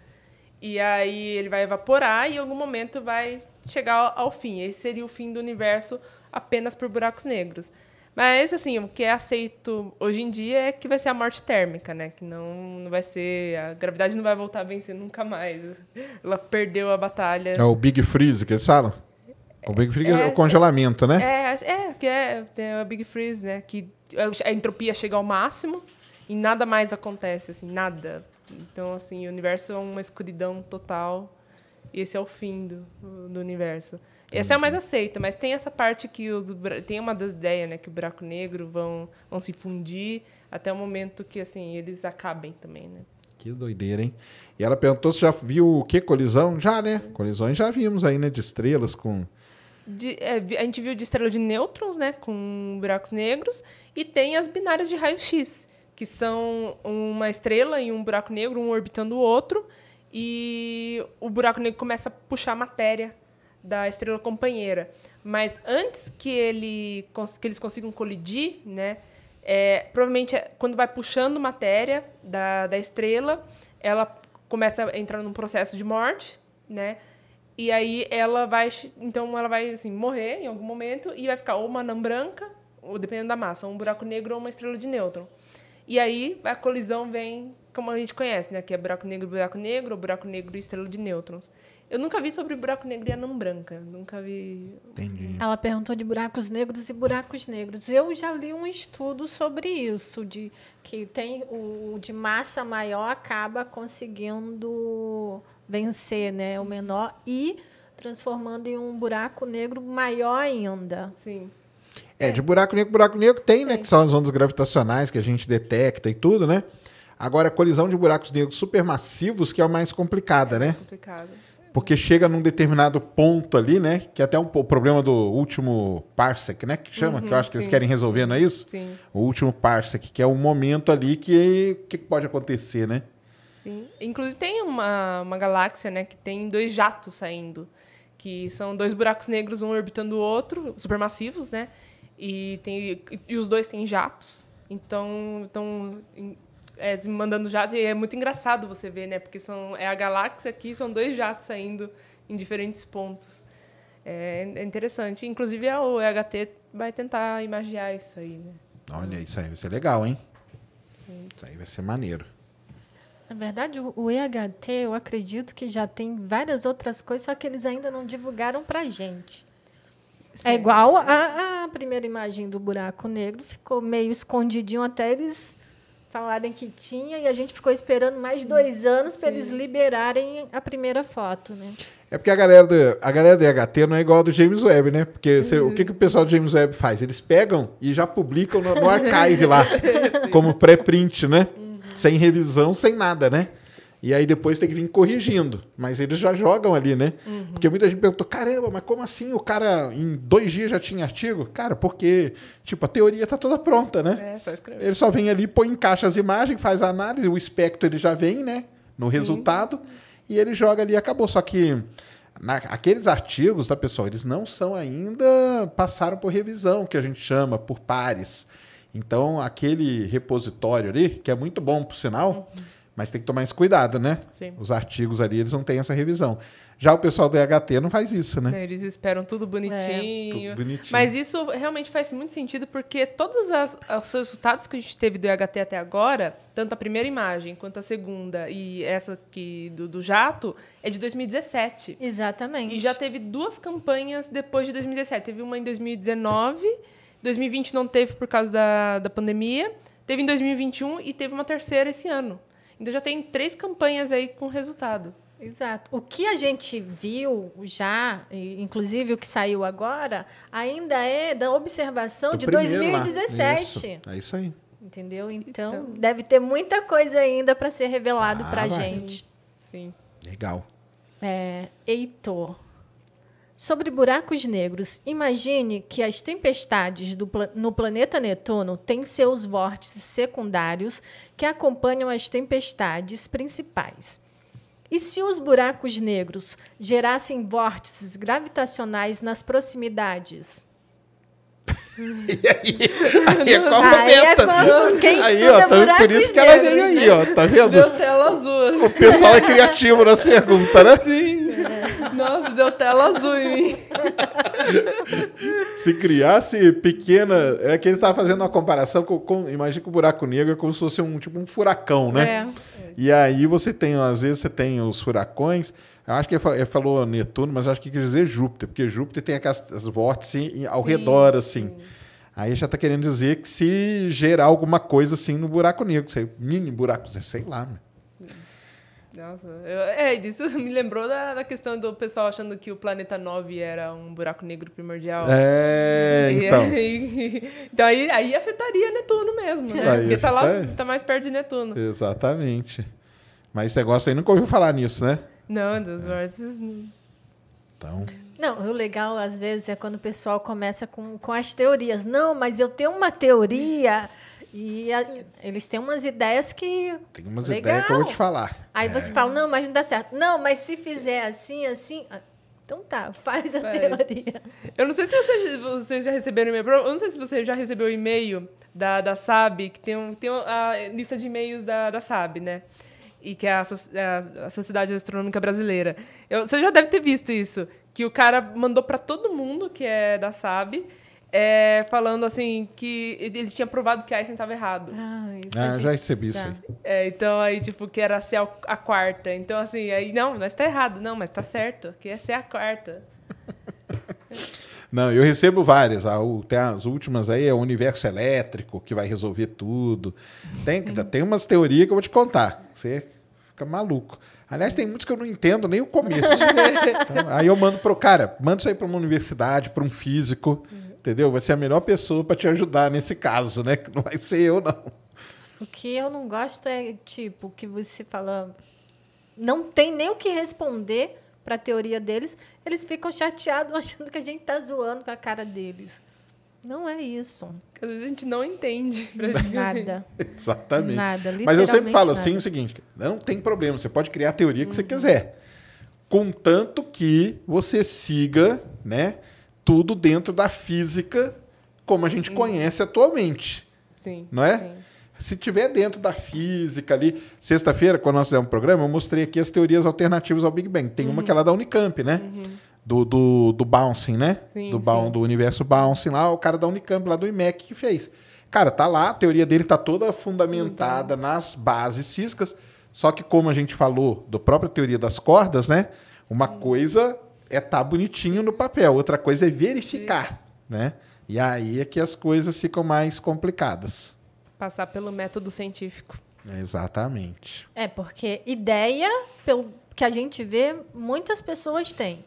E aí ele vai evaporar e em algum momento vai chegar ao, ao fim. Esse seria o fim do universo apenas por buracos negros. Mas, assim, o que é aceito hoje em dia é que vai ser a morte térmica, né? Que não, não vai ser. A gravidade não vai voltar a vencer nunca mais. Ela perdeu a batalha. É o Big Freeze que eles falam? O Big Freeze é, é o é. congelamento, né? É, é, que é, é o Big Freeze, né? Que é a entropia chega ao máximo e nada mais acontece, assim, nada. Então, assim, o universo é uma escuridão total esse é o fim do, do universo. Entendi. Essa é a mais aceita, mas tem essa parte que os, tem uma das ideias, né, que o buraco negro vão vão se fundir até o momento que assim eles acabem também, né? Que doideira, hein? E ela perguntou se já viu o que colisão? Já, né? Colisões já vimos aí, né, de estrelas com de, é, a gente viu de estrela de nêutrons, né, com buracos negros, e tem as binárias de raio-x, que são uma estrela e um buraco negro, um orbitando o outro, e o buraco negro começa a puxar matéria da estrela companheira. Mas antes que, ele, que eles consigam colidir, né, é, provavelmente é, quando vai puxando matéria da, da estrela, ela começa a entrar num processo de morte, né? E aí ela vai, então ela vai assim morrer em algum momento e vai ficar ou uma anã branca, ou dependendo da massa, ou um buraco negro ou uma estrela de nêutron. E aí a colisão vem como a gente conhece, né? Que é buraco negro, buraco negro, buraco negro e estrela de nêutrons. Eu nunca vi sobre buraco negro e anão branca. Nunca vi. Entendi. Ela perguntou de buracos negros e buracos negros. Eu já li um estudo sobre isso, de que tem o de massa maior acaba conseguindo vencer, né? O menor e transformando em um buraco negro maior ainda. Sim. É, de buraco negro, buraco negro tem, né? tem. né? Que são as ondas gravitacionais que a gente detecta e tudo, né? Agora, a colisão de buracos negros supermassivos que é a mais complicada, é né? Complicada. complicado. Porque chega num determinado ponto ali, né? Que é até um, o problema do último parsec, né? Que chama, uhum, que eu acho que eles uhum, querem resolver, não é isso? Sim. O último parsec, que é o momento ali que, que pode acontecer, né? Sim. Inclusive tem uma, uma galáxia, né? Que tem dois jatos saindo. Que são dois buracos negros, um orbitando o outro, supermassivos, né? E, tem, e os dois têm jatos. Então, então é, mandando jatos. E é muito engraçado você ver, né? Porque são, é a galáxia aqui, são dois jatos saindo em diferentes pontos. É, é interessante. Inclusive, o EHT vai tentar imaginar isso aí, né? Olha, isso aí vai ser legal, hein? Sim. Isso aí vai ser maneiro. Na verdade, o EHT, eu acredito que já tem várias outras coisas, só que eles ainda não divulgaram para gente. É Sim. É igual a, a primeira imagem do buraco negro, ficou meio escondidinho até eles falarem que tinha e a gente ficou esperando mais dois anos para eles liberarem a primeira foto, né? É porque a galera do, a galera do HT não é igual a do James Webb, né? Porque você, uhum. o que, que o pessoal do James Webb faz? Eles pegam e já publicam no, no archive lá, como pré-print, né? Uhum. Sem revisão, sem nada, né? E aí depois tem que vir corrigindo. Mas eles já jogam ali, né? Uhum. Porque muita gente perguntou: caramba, mas como assim o cara em dois dias já tinha artigo? Cara, porque, tipo, a teoria tá toda pronta, né? É, só escrever. Ele só vem ali, põe em caixa as imagens, faz a análise, o espectro ele já vem, né? No uhum. resultado. Uhum. E ele joga ali e acabou. Só que. Na, aqueles artigos, tá, pessoal? Eles não são ainda. passaram por revisão, que a gente chama, por pares. Então, aquele repositório ali, que é muito bom, por sinal, uhum mas tem que tomar esse cuidado, né? Sim. Os artigos ali, eles não têm essa revisão. Já o pessoal do EHT não faz isso, né? Não, eles esperam tudo bonitinho. É. Tudo bonitinho. Mas isso realmente faz muito sentido, porque todos as, os resultados que a gente teve do EHT até agora, tanto a primeira imagem quanto a segunda e essa aqui do, do jato, é de 2017. Exatamente. E já teve duas campanhas depois de 2017. Teve uma em 2019, 2020 não teve por causa da, da pandemia, teve em 2021 e teve uma terceira esse ano. Então já tem três campanhas aí com resultado. Exato. O que a gente viu já, inclusive o que saiu agora, ainda é da observação de 2017. Isso. É isso aí. Entendeu? Então, então, deve ter muita coisa ainda para ser revelado ah, para a gente. Sim. Legal. É, Heitor, Sobre buracos negros, imagine que as tempestades no planeta Netuno têm seus vórtices secundários que acompanham as tempestades principais. E se os buracos negros gerassem vórtices gravitacionais nas proximidades? e aí, aí é qual aí é momento? É quem aí, ó, tá, por isso que ela veio aí, ó, tá vendo? Deu tela azul. O pessoal é criativo nas perguntas, né? Sim. Nossa, deu tela azul em mim. Se criasse pequena. É que ele estava fazendo uma comparação com. com imagina que o buraco negro é como se fosse um tipo um furacão, né? É. E aí você tem, às vezes, você tem os furacões. Eu acho que ele falou Netuno, mas acho que quer dizer Júpiter, porque Júpiter tem aquelas vórtices ao sim, redor, assim. Sim. Aí já está querendo dizer que se gerar alguma coisa assim no buraco negro, sei, mini buraco, sei lá. Né? Nossa, eu, é, isso me lembrou da, da questão do pessoal achando que o planeta 9 era um buraco negro primordial. É, e, então. E, então aí, aí afetaria Netuno mesmo, né? Aí Porque tá lá, tá mais perto de Netuno. Exatamente. Mas esse negócio aí nunca ouviu falar nisso, né? Não, dos é. vórtices. Então. Não, o legal às vezes é quando o pessoal começa com, com as teorias. Não, mas eu tenho uma teoria. E a, eles têm umas ideias que. Tem umas legal. ideias que eu vou te falar. Aí é. você fala, não, mas não dá certo. Não, mas se fizer assim, assim. Ah, então tá, faz a faz. teoria. Eu não sei se vocês, vocês já receberam e-mail. Eu não sei se você já recebeu o e-mail da, da SAB, que tem, um, tem a lista de e-mails da, da SAB, né? E que é a, a, é a Sociedade Astronômica Brasileira. Eu, você já deve ter visto isso. Que o cara mandou para todo mundo que é da SAB é, falando assim que ele tinha provado que a Einstein estava errado. Ah, isso ah, gente... já recebi isso Aí. é, então aí, tipo, que era ser a quarta. Então, assim, aí, não, mas está errado. Não, mas está certo, que é ser a quarta. Não, eu recebo várias. Tem as últimas aí, é o universo elétrico que vai resolver tudo. Tem, tem umas teorias que eu vou te contar. Você fica maluco. Aliás, tem muitos que eu não entendo nem o começo. Então, aí eu mando pro cara, manda isso aí para uma universidade, para um físico. Uhum entendeu? Vai ser é a melhor pessoa para te ajudar nesse caso, né? Que não vai ser eu, não. O que eu não gosto é, tipo, que você fala. Não tem nem o que responder para a teoria deles, eles ficam chateados achando que a gente tá zoando com a cara deles. Não é isso. Às vezes a gente não entende. Nada. Exatamente. Nada, Mas eu sempre falo assim, nada. assim o seguinte: não tem problema, você pode criar a teoria que uhum. você quiser. Contanto que você siga, né? tudo dentro da física como a gente conhece atualmente. Sim. Não é? Sim. Se tiver dentro da física ali, sexta-feira, quando nós fizemos um programa, eu mostrei aqui as teorias alternativas ao Big Bang. Tem uhum. uma que é uhum. lá da Unicamp, né? Uhum. Do, do, do bouncing, né? Sim, do, boun do universo bouncing lá, o cara da Unicamp, lá do IMEC, que fez. Cara, tá lá, a teoria dele tá toda fundamentada nas bases físicas. Só que, como a gente falou da própria teoria das cordas, né? Uma coisa é estar tá bonitinho no papel, outra coisa é verificar, Isso. né? E aí é que as coisas ficam mais complicadas. Passar pelo método científico. Exatamente. É, porque ideia, pelo que a gente vê, muitas pessoas têm.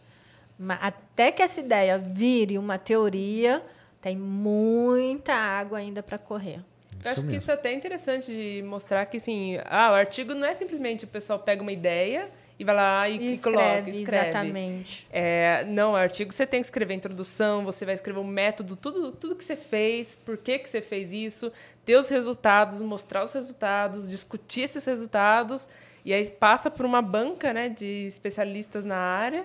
Mas até que essa ideia vire uma teoria, tem muita água ainda para correr. Eu acho que isso é até interessante de mostrar que, assim, ah, o artigo não é simplesmente o pessoal pega uma ideia e vai lá e, escreve, e coloca, escreve. Exatamente. É, não, é artigo você tem que escrever a introdução, você vai escrever o método, tudo, tudo que você fez, por que, que você fez isso, ter os resultados, mostrar os resultados, discutir esses resultados, e aí passa por uma banca né, de especialistas na área,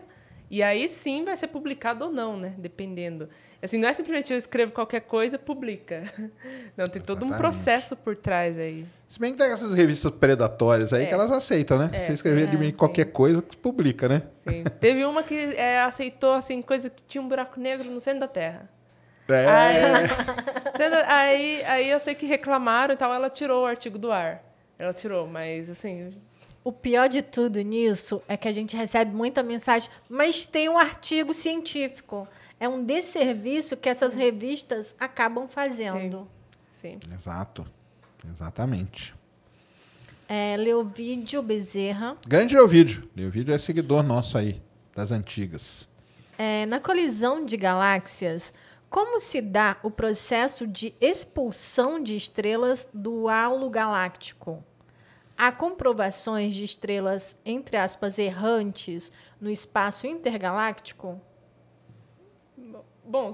e aí sim vai ser publicado ou não, né? Dependendo. Assim, não é simplesmente eu escrevo qualquer coisa, publica. Não, tem Exatamente. todo um processo por trás aí. Se bem que tem essas revistas predatórias aí é. que elas aceitam, né? É. Você escrever é, de mim qualquer coisa, publica, né? Sim. Teve uma que é, aceitou, assim, coisa que tinha um buraco negro no centro da Terra. É. Aí, aí, aí, eu sei que reclamaram e tal, ela tirou o artigo do ar. Ela tirou, mas assim. O pior de tudo nisso é que a gente recebe muita mensagem, mas tem um artigo científico é um desserviço que essas revistas acabam fazendo. Sim. Sim. Exato. Exatamente. É, Leovídio Bezerra. Grande Leovídio. Leovídio é seguidor nosso aí, das antigas. É, na colisão de galáxias, como se dá o processo de expulsão de estrelas do halo galáctico? Há comprovações de estrelas, entre aspas, errantes no espaço intergaláctico? Bom,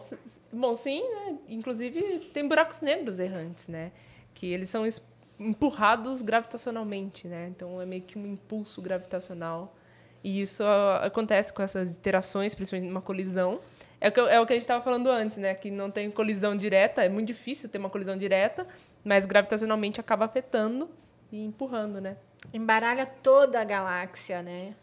bom sim, né? inclusive tem buracos negros errantes, né? Que eles são empurrados gravitacionalmente, né? Então é meio que um impulso gravitacional. E isso ah, acontece com essas interações, principalmente numa colisão. É o que, é o que a gente estava falando antes, né? Que não tem colisão direta, é muito difícil ter uma colisão direta, mas gravitacionalmente acaba afetando e empurrando, né? Embaralha toda a galáxia, né?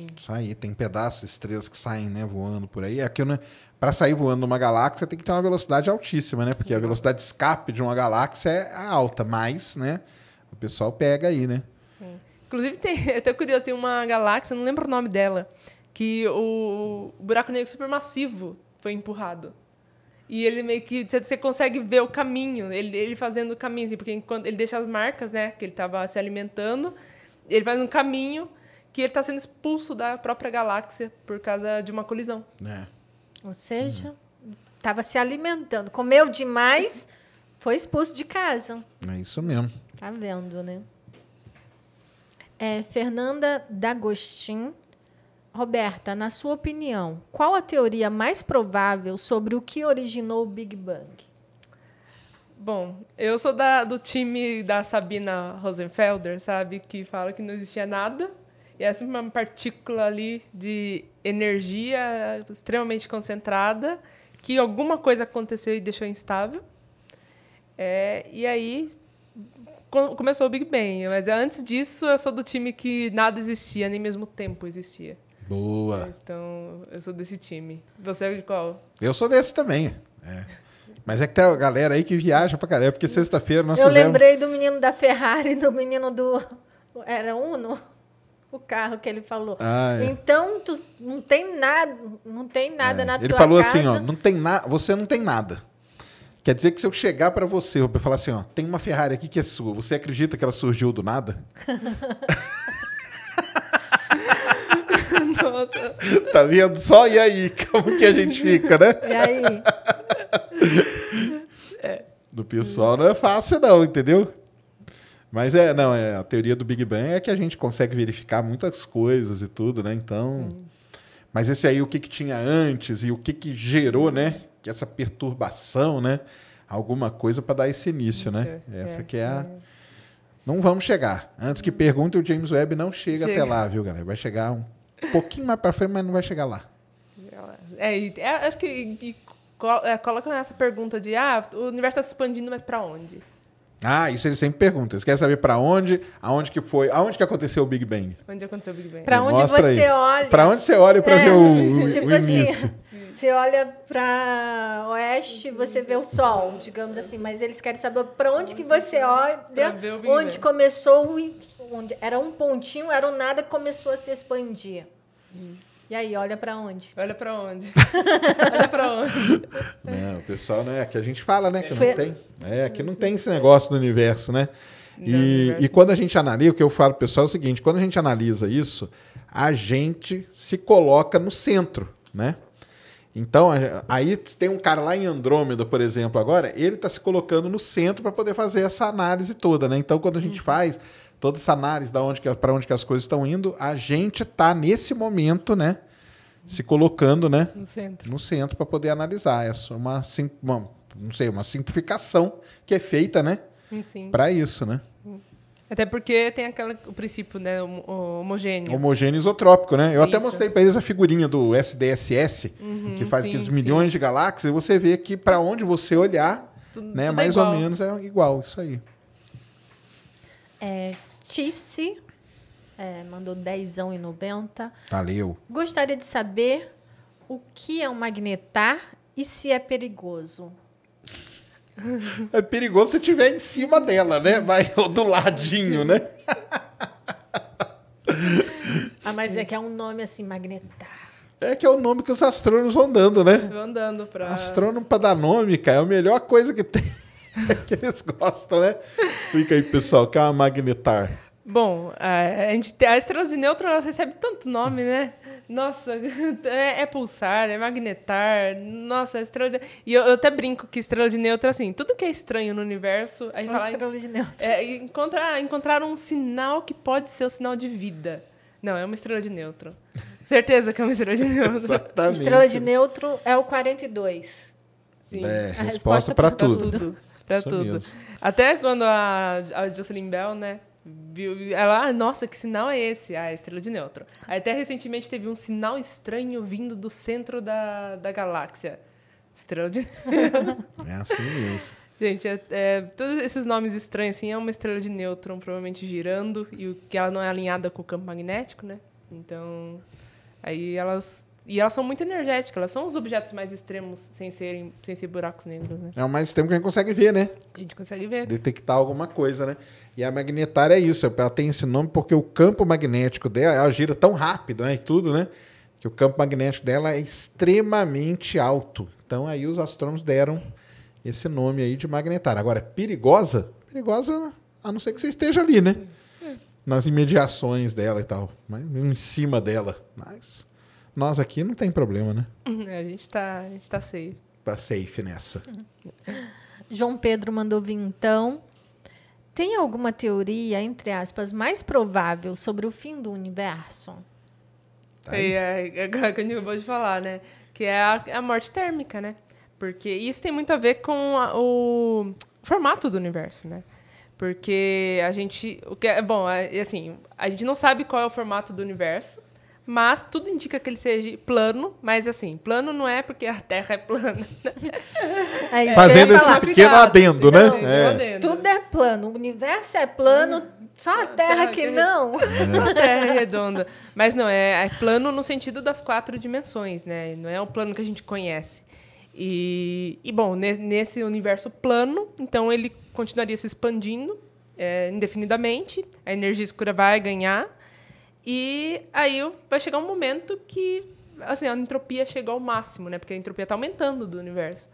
Sim. aí, tem pedaços, estrelas que saem, né, voando por aí. aqui é né, para sair voando numa galáxia tem que ter uma velocidade altíssima, né? Porque a velocidade de escape de uma galáxia é alta, mas, né, o pessoal pega aí, né? Sim. Inclusive tem, eu curioso, tem uma galáxia, não lembro o nome dela, que o buraco negro supermassivo foi empurrado. E ele meio que. Você consegue ver o caminho, ele, ele fazendo o caminho, assim, porque enquanto ele deixa as marcas, né? Que ele estava se alimentando, ele faz um caminho que ele está sendo expulso da própria galáxia por causa de uma colisão. É. Ou seja, estava uhum. se alimentando. Comeu demais, foi expulso de casa. É isso mesmo. Tá vendo, né? É, Fernanda D'Agostin. Roberta, na sua opinião, qual a teoria mais provável sobre o que originou o Big Bang? Bom, eu sou da, do time da Sabina Rosenfelder, sabe? Que fala que não existia nada e é sempre uma partícula ali de energia extremamente concentrada que alguma coisa aconteceu e deixou instável. É, e aí começou o Big Bang. Mas é, antes disso, eu sou do time que nada existia, nem mesmo tempo existia. Boa! Então, eu sou desse time. Você é de qual? Eu sou desse também. É. Mas é que tem a galera aí que viaja pra caramba, porque sexta-feira nós Eu fizemos... lembrei do menino da Ferrari, do menino do... Era Uno? o carro que ele falou. Ah, é. Então, tu não tem nada, não tem nada é. na ele tua Ele falou assim, casa. assim, ó, não tem nada, você não tem nada. Quer dizer que se eu chegar para você, eu falar assim, ó, tem uma Ferrari aqui que é sua, você acredita que ela surgiu do nada? Nossa. Tá vendo só? E aí? Como que a gente fica, né? E aí? Do pessoal não é fácil não, entendeu? Mas é, não, é, a teoria do Big Bang é que a gente consegue verificar muitas coisas e tudo, né? Então. Sim. Mas esse aí, o que, que tinha antes e o que, que gerou, né? Que essa perturbação, né? Alguma coisa para dar esse início, né? Isso, né? É, essa que é a. É. Não vamos chegar. Antes que pergunte, o James Webb não chega, chega. até lá, viu, galera? Vai chegar um pouquinho mais para frente, mas não vai chegar lá. É, é acho que e, é, coloca essa pergunta de ah, o universo está se expandindo, mas para onde? Ah, isso eles sempre perguntam. Eles querem saber para onde, aonde que foi, aonde que aconteceu o Big Bang. Onde aconteceu o Big Bang. Para onde Mostra você aí. olha. Para onde você olha para é, ver o, o, tipo o assim, início. Assim, você olha para oeste, você vê o sol, digamos assim. Mas eles querem saber para onde que você olha, onde começou, onde era um pontinho, era um nada que começou a se expandir. Sim. E aí, olha para onde? Olha para onde? olha para onde? Não, o pessoal, né? Que a gente fala, né? Que Foi... Né, não tem. É, que não tem esse negócio do universo, né? e, e, quando a gente analisa, o que eu falo pessoal é o seguinte: quando a gente analisa isso, a gente se coloca no centro, né? Então, aí tem um cara lá em Andrômeda, por exemplo, agora, ele está se colocando no centro para poder fazer essa análise toda, né? Então, quando a gente uhum. faz, toda essa análise da onde para onde que as coisas estão indo, a gente está nesse momento, né? Se colocando, né? No centro. No centro para poder analisar. É uma, uma, não sei, uma simplificação que é feita, né? Para isso, né? Até porque tem aquele o princípio, né, homogêneo. Homogêneo isotrópico, né? Eu Isso. até mostrei para eles a figurinha do SDSS, uhum, que faz sim, aqueles milhões sim. de galáxias, e você vê que para onde você olhar, tudo, né, tudo é mais é ou menos é igual isso aí. É, Tisse é, mandou 10 e 90. Valeu. Gostaria de saber o que é um magnetar e se é perigoso. É perigoso se tiver em cima dela, né? Vai do ladinho, né? ah, mas é que é um nome assim, magnetar. É que é o nome que os astrônomos vão dando, né? Vão dando pra. Astrônomo pra dar nome, cara, é a melhor coisa que tem. que eles gostam, né? Explica aí, pessoal, o que é uma magnetar? Bom, a, estrela a de nêutron recebe tanto nome, né? Nossa, é, é, pulsar, é magnetar, nossa, é estrela de... E eu, eu, até brinco que estrela de neutro assim, tudo que é estranho no universo... aí Uma fala, estrela de neutro. É, encontrar, encontrar um sinal que pode ser o um sinal de vida. Não, é uma estrela de neutro. Certeza que é uma estrela de neutro. Exatamente. Estrela de neutro é o 42. Sim. É, a resposta, resposta para tudo. tudo para tudo. Mesmo. Até quando a, a Jocelyn Bell, né? Viu, ela, ah, nossa, que sinal é esse? Ah, é estrela de nêutro. Aí, até recentemente teve um sinal estranho vindo do centro da, da galáxia. Estrela de nêutron. É assim mesmo. Gente, é, é, todos esses nomes estranhos, assim, é uma estrela de nêutron provavelmente girando, e o que ela não é alinhada com o campo magnético, né? Então, aí elas e elas são muito energéticas, elas são os objetos mais extremos sem serem sem ser buracos negros, né? É o mais extremo que a gente consegue ver, né? A gente consegue ver. Detectar alguma coisa, né? E a magnetária é isso, ela tem esse nome porque o campo magnético dela, ela gira tão rápido, né, e tudo, né? Que o campo magnético dela é extremamente alto. Então aí os astrônomos deram esse nome aí de magnetária. Agora, é perigosa? Perigosa a não ser que você esteja ali, né? É. Nas imediações dela e tal, mas em cima dela. Mas nós aqui não tem problema, né? É, a gente está tá safe. Tá safe nessa. Uhum. João Pedro mandou vir então. Tem alguma teoria, entre aspas, mais provável sobre o fim do universo? Tá é, é, é que eu acabou pode falar, né? Que é a, a, morte térmica, né? Porque isso tem muito a ver com a, o formato do universo, né? Porque a gente, o que é bom, é, assim, a gente não sabe qual é o formato do universo, mas tudo indica que ele seja plano, mas assim, plano não é porque a Terra é plana. É, Fazendo esse falar, pequeno adendo, né? Não, é. adendo. Tudo é plano, o universo é plano, só a Terra que é não. É. A Terra é redonda. Mas não, é, é plano no sentido das quatro dimensões, né? Não é o plano que a gente conhece. E, e bom, nesse universo plano, então ele continuaria se expandindo é, indefinidamente, a energia escura vai ganhar e aí vai chegar um momento que assim, a entropia chegou ao máximo, né? Porque a entropia está aumentando do universo.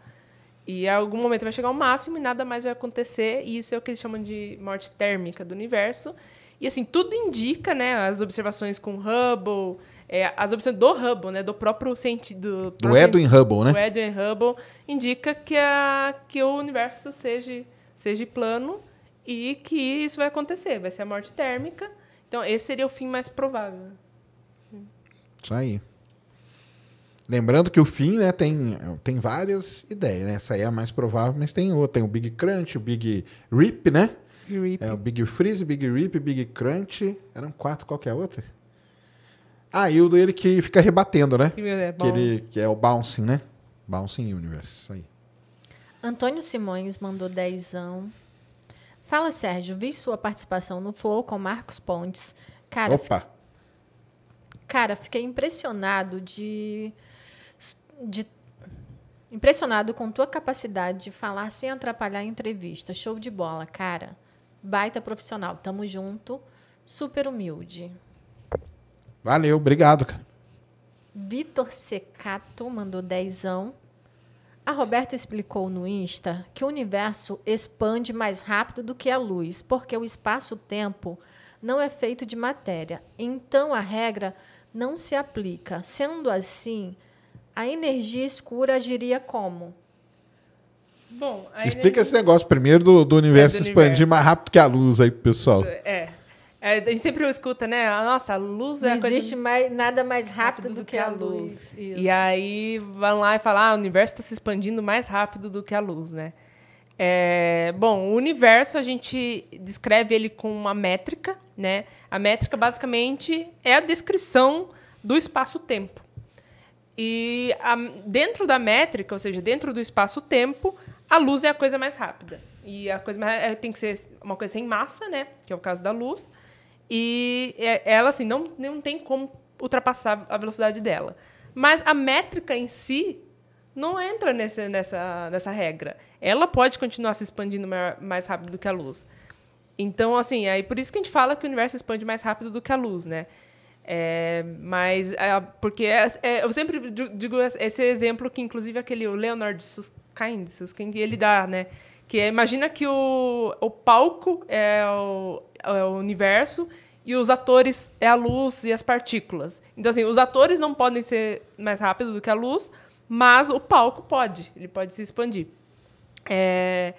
E em algum momento vai chegar ao máximo e nada mais vai acontecer, e isso é o que eles chamam de morte térmica do universo. E assim, tudo indica, né, as observações com Hubble, é, as observações do Hubble, né, do próprio sentido do, do Edwin Hubble, né? Do Edwin Hubble indica que a que o universo seja seja plano e que isso vai acontecer, vai ser a morte térmica. Então, esse seria o fim mais provável. Isso aí. Lembrando que o fim, né, tem, tem várias ideias, né? Essa aí é a mais provável, mas tem outra. Tem o Big Crunch, o Big Rip, né? Rip. É, o Big Freeze, Big Rip, Big Crunch. Eram quatro, qual é a outra? Ah, e o dele que fica rebatendo, né? É que, ele, que é o Bouncing, né? Bouncing Universe, isso aí. Antônio Simões mandou dezão. Fala, Sérgio. Vi sua participação no Flow com Marcos Pontes. Cara, Opa! Cara, fiquei impressionado de, de impressionado com tua capacidade de falar sem atrapalhar a entrevista. Show de bola, cara. Baita profissional. Tamo junto. Super humilde. Valeu, obrigado, cara. Vitor Secato mandou dezão. A Roberta explicou no Insta que o universo expande mais rápido do que a luz, porque o espaço-tempo não é feito de matéria. Então a regra não se aplica. Sendo assim, a energia escura agiria como? Bom, Explica energia... esse negócio primeiro do, do universo é do expandir universo. mais rápido que a luz aí pessoal. É. É, a gente sempre escuta, né? Ah, nossa, a luz é não é a coisa... Não existe mais, nada mais rápido, rápido do, do, que, que a luz. luz. E aí vão lá e falam, ah, o universo está se expandindo mais rápido do que a luz, né? É, bom, o universo a gente descreve ele com uma métrica, né? A métrica basicamente é a descrição do espaço-tempo. E a, dentro da métrica, ou seja, dentro do espaço-tempo, a luz é a coisa mais rápida. E a coisa mais, é, tem que ser uma coisa sem massa, né? Que é o caso da luz. E é, ela, assim, não, não tem como ultrapassar a velocidade dela. Mas a métrica em si não entra nesse, nessa, nessa regra. Ela pode continuar se expandindo maior, mais rápido do que a luz. Então, assim, aí por isso que a gente fala que o universo expande mais rápido do que a luz, né? É, mas é, porque é, é eu sempre digo esse exemplo que inclusive aquele o Leonard Susskind, Susskind ele dá, né? Que é, imagina que o, o palco é o, é o universo e os atores é a luz e as partículas. Então, assim, os atores não podem ser mais rápidos do que a luz, mas o palco pode, ele pode se expandir. É,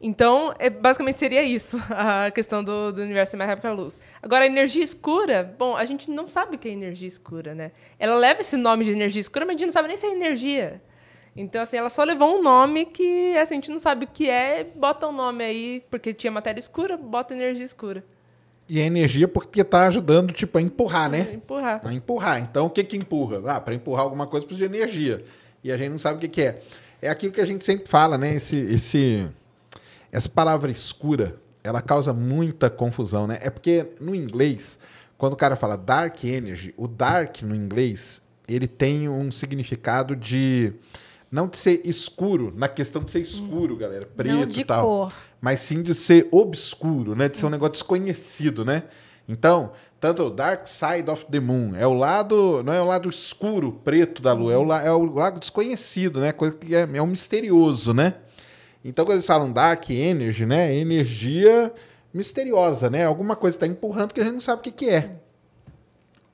então, é, basicamente seria isso, a questão do, do universo mais rápido que a luz. Agora, a energia escura, bom, a gente não sabe o que é energia escura, né? Ela leva esse nome de energia escura, mas a gente não sabe nem se é energia. Então, assim, ela só levou um nome que assim, a gente não sabe o que é, bota um nome aí, porque tinha matéria escura, bota energia escura. E a é energia porque tá ajudando, tipo, a empurrar, né? A empurrar. A empurrar. Então, o que que empurra? Ah, para empurrar alguma coisa precisa de energia. E a gente não sabe o que que é. É aquilo que a gente sempre fala, né? Esse, esse, essa palavra escura, ela causa muita confusão, né? É porque no inglês, quando o cara fala dark energy, o dark no inglês, ele tem um significado de não de ser escuro, na questão de ser escuro, galera, preto e tal. Cor. Mas sim de ser obscuro, né? De ser um hum. negócio desconhecido, né? Então, tanto o Dark Side of the Moon é o lado, não é o lado escuro, preto da lua, é o, uhum. la, é o lado desconhecido, né? Coisa que é, é um misterioso, né? Então, quando eles falam Dark Energy, né? Energia misteriosa, né? Alguma coisa está empurrando que a gente não sabe o que, que é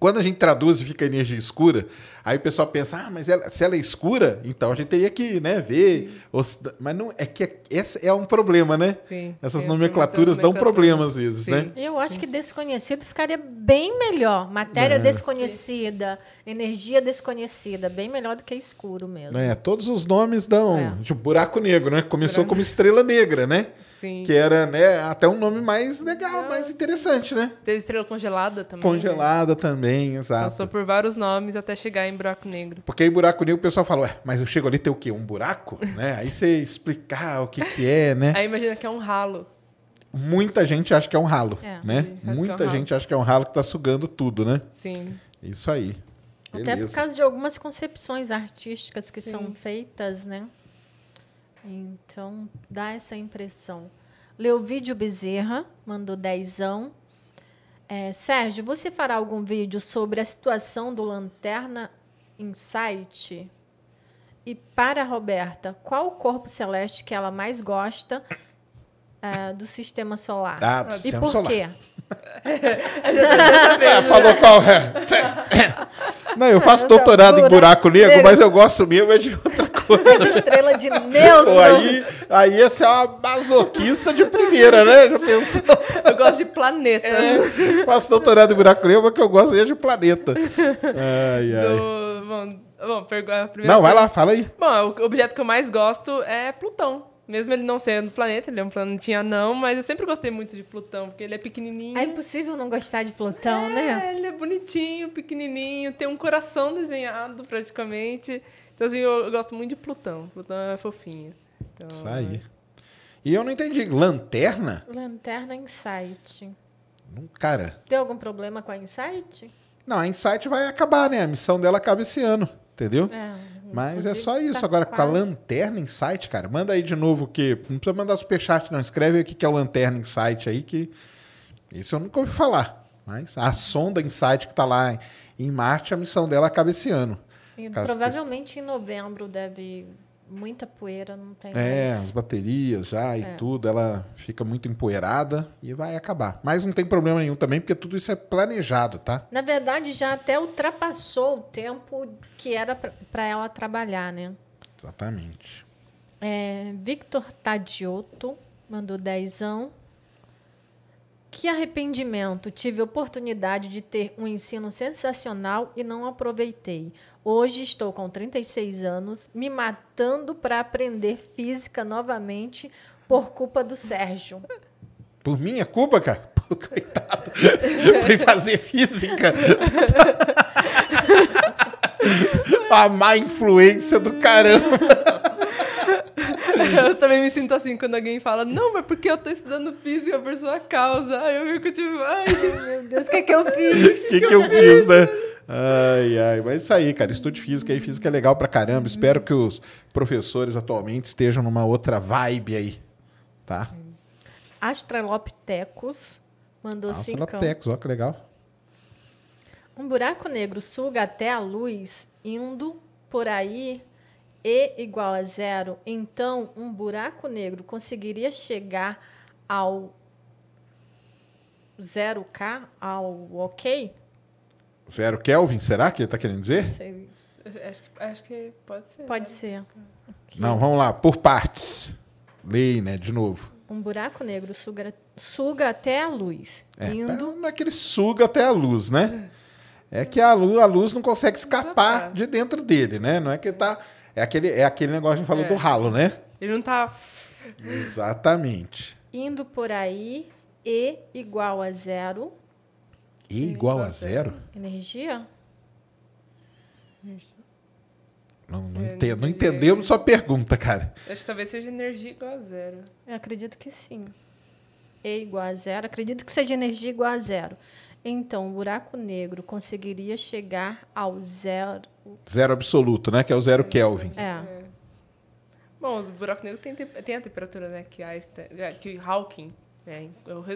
quando a gente traduz e fica energia escura, aí o pessoal pensa, ah, mas ela, se ela é escura, então a gente teria que né, ver. Ou, mas não é que é, esse é um problema, né? Sim, Essas é nomenclaturas dão problemas às vezes, né? Sim. né? Eu acho que desconhecido ficaria bem melhor. Matéria é. desconhecida, energia desconhecida, bem melhor do que escuro mesmo. É, todos os nomes dão. É. De tipo buraco negro, né? Começou buraco. como estrela negra, né? Sim. Que era, né, até um nome mais legal, é. mais interessante, né? Teve estrela congelada também. Né? Congelada né? também, exato. Passou por vários nomes até chegar em buraco negro. Porque aí buraco negro o pessoal fala, mas eu chego ali tem o quê? Um buraco? né? Aí você explicar ah, o que que é, né? Aí imagina que é um ralo. Muita gente acha que é um ralo, é, né? Muita é um gente ralo. acha que é um ralo que tá sugando tudo, né? Sim. Isso aí. Até Beleza. por causa de algumas concepções artísticas que Sim. são feitas, né? Então, dá essa impressão. Leovídio Bezerra mandou dezão. É, Sérgio, você fará algum vídeo sobre a situação do Lanterna Insight? E para a Roberta, qual o corpo celeste que ela mais gosta é, do sistema solar? Ah, do e sistema por solar. quê? é, falou qual é. Não, eu faço doutorado em buraco negro, mas eu gosto mesmo é de outra coisa. É estrela de nêutrons. Aí, aí essa é uma masoquista de primeira, né? Já pensou? Eu gosto de planetas. É, faço doutorado em buraco negro, mas que eu gosto é de planeta. Ai, ai. Do, bom, bom, a primeira Não, vai lá, fala aí. Bom, o objeto que eu mais gosto é Plutão. Mesmo ele não sendo planeta, ele é um planetinha não, mas eu sempre gostei muito de Plutão, porque ele é pequenininho. Ah, é impossível não gostar de Plutão, é, né? ele é bonitinho, pequenininho, tem um coração desenhado praticamente. Então, assim, eu gosto muito de Plutão. Plutão é fofinho. Então, Isso aí. E eu não entendi. Lanterna? Lanterna Insight. Hum, cara. Tem algum problema com a Insight? Não, a Insight vai acabar, né? A missão dela acaba esse ano, entendeu? É. Mas é só isso. Tá Agora, quase. com a Lanterna Insight, cara, manda aí de novo que. Não precisa mandar superchat, não. Escreve aqui que é o Lanterna Insight aí, que. Isso eu nunca ouvi falar. Mas a sonda Insight que tá lá em Marte, a missão dela acaba esse ano. E provavelmente que... em novembro deve muita poeira, não tem. É, mais... as baterias já e é. tudo, ela fica muito empoeirada e vai acabar. Mas não tem problema nenhum também, porque tudo isso é planejado, tá? Na verdade, já até ultrapassou o tempo que era para ela trabalhar, né? Exatamente. É, Victor Tadioto mandou dezão. Que arrependimento! Tive oportunidade de ter um ensino sensacional e não aproveitei. Hoje estou com 36 anos, me matando para aprender física novamente por culpa do Sérgio. Por minha culpa, cara? Pô, coitado. Fui fazer física. A má influência do caramba. Eu também me sinto assim quando alguém fala, não, mas porque eu tô estudando física por sua causa? Aí eu fico tipo, ai, meu Deus, o que é que eu fiz? O que, que, é que, eu, eu fiz, fiz, né? Ai, ai, mas é isso aí, cara. Estude física aí, física é legal pra caramba. Espero que os professores atualmente estejam numa outra vibe aí, tá? Astralopithecus mandou assim cinco. Astralopithecus, ó que legal. Um buraco negro suga até a luz, indo por aí E igual a zero. Então, um buraco negro conseguiria chegar ao 0K, ao ok? Zero Kelvin, será que ele está querendo dizer? Sei. Acho, acho que pode ser. Pode ser. Não, vamos lá, por partes. Lei, né, de novo. Um buraco negro suga, suga até a luz. É, Indo... Tá, não é que ele suga até a luz, né? É que a luz, a luz não consegue escapar de dentro dele, né? Não é que ele tá. É aquele, é aquele negócio que a gente falou é. do ralo, né? Ele não tá. Exatamente. Indo por aí, E igual a zero, e igual a zero? Energia? Não, não, é, entendo, não entendemos sua pergunta, cara. Acho que talvez seja energia igual a zero. Eu acredito que sim. E igual a zero. Acredito que seja energia igual a zero. Então, o buraco negro conseguiria chegar ao zero. Zero absoluto, né? Que é o zero é, Kelvin. É. é. Bom, os buracos negros têm, tem a temperatura, né? Que, Einstein, é, que Hawking é, é,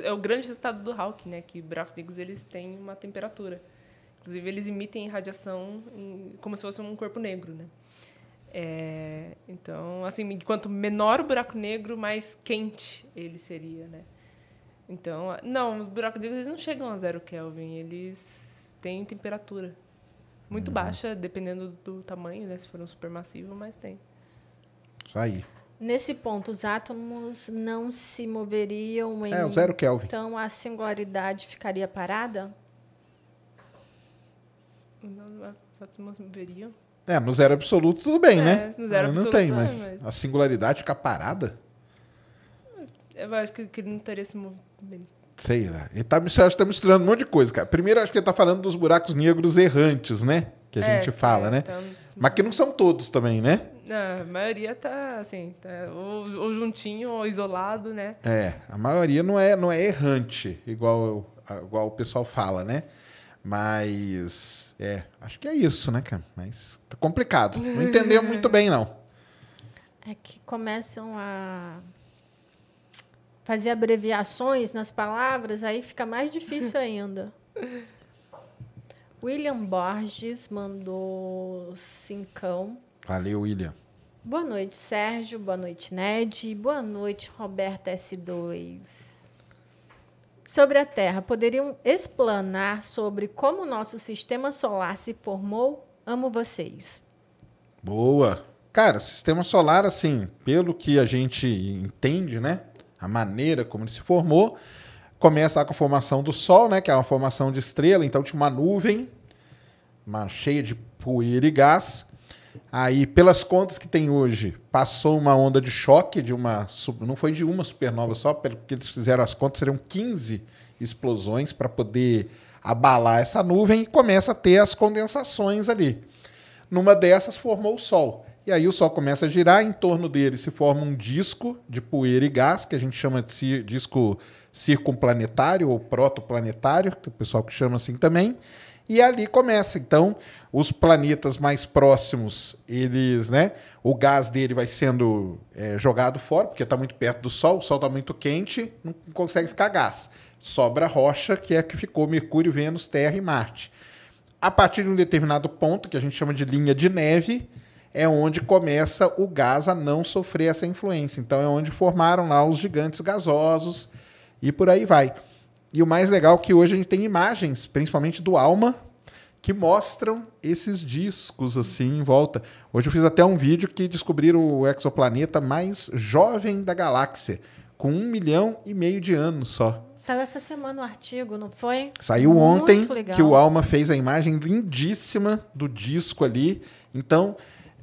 é, o, grande resultado do Hawking, né? Que buracos negros eles têm uma temperatura. Inclusive eles emitem radiação em, como se fosse um corpo negro, né? É, então, assim, quanto menor o buraco negro, mais quente ele seria, né? Então, não, os buracos negros eles não chegam a zero Kelvin, eles têm temperatura muito uhum. baixa, dependendo do tamanho, né? Se for um supermassivo, mas tem. Isso aí. Nesse ponto, os átomos não se moveriam é, em. É, o zero Kelvin. Então a singularidade ficaria parada? os átomos moveriam. É, no zero absoluto tudo bem, é, né? No zero não absoluto, tem, é, mas, mas, a singularidade fica parada? Eu acho que, que ele não teria se movimento. Sei lá. Ele tá, você acha que tá misturando um monte de coisa, cara. Primeiro, acho que ele tá falando dos buracos negros errantes, né? Que a é, gente fala, é, né? Então... Mas que não são todos também, né? Não, a maioria tá assim, tá ou, ou, juntinho ou isolado, né? É, a maioria não é, não é errante, igual, igual o pessoal fala, né? Mas é, acho que é isso, né, cara? Mas tá complicado. Não entendeu muito bem, não. É que começam a fazer abreviações nas palavras, aí fica mais difícil ainda. William Borges mandou cincão. Valeu, William. Boa noite, Sérgio. Boa noite, Ned. Boa noite, Roberta S2. Sobre a Terra, poderiam explanar sobre como o nosso sistema solar se formou? Amo vocês. Boa. Cara, o sistema solar, assim, pelo que a gente entende, né? A maneira como ele se formou, começa com a formação do Sol, né? Que é uma formação de estrela, então tinha uma nuvem uma, cheia de poeira e gás Aí, pelas contas que tem hoje, passou uma onda de choque de uma. Não foi de uma supernova só, porque eles fizeram as contas, seriam 15 explosões para poder abalar essa nuvem e começa a ter as condensações ali. Numa dessas formou o Sol. E aí o Sol começa a girar, em torno dele se forma um disco de poeira e gás, que a gente chama de disco circunplanetário ou protoplanetário, que o pessoal que chama assim também e ali começa. Então, os planetas mais próximos, eles, né? O gás dele vai sendo é, jogado fora, porque está muito perto do Sol, o Sol está muito quente, não consegue ficar gás. Sobra rocha, que é a que ficou Mercúrio, Vênus, Terra e Marte. A partir de um determinado ponto, que a gente chama de linha de neve, é onde começa o gás a não sofrer essa influência. Então é onde formaram lá os gigantes gasosos e por aí vai. E o mais legal é que hoje a gente tem imagens, principalmente do Alma, que mostram esses discos assim em volta. Hoje eu fiz até um vídeo que descobriram o exoplaneta mais jovem da galáxia, com um milhão e meio de anos só. Saiu essa semana o um artigo, não foi? Saiu Muito ontem legal. que o Alma fez a imagem lindíssima do disco ali. Então,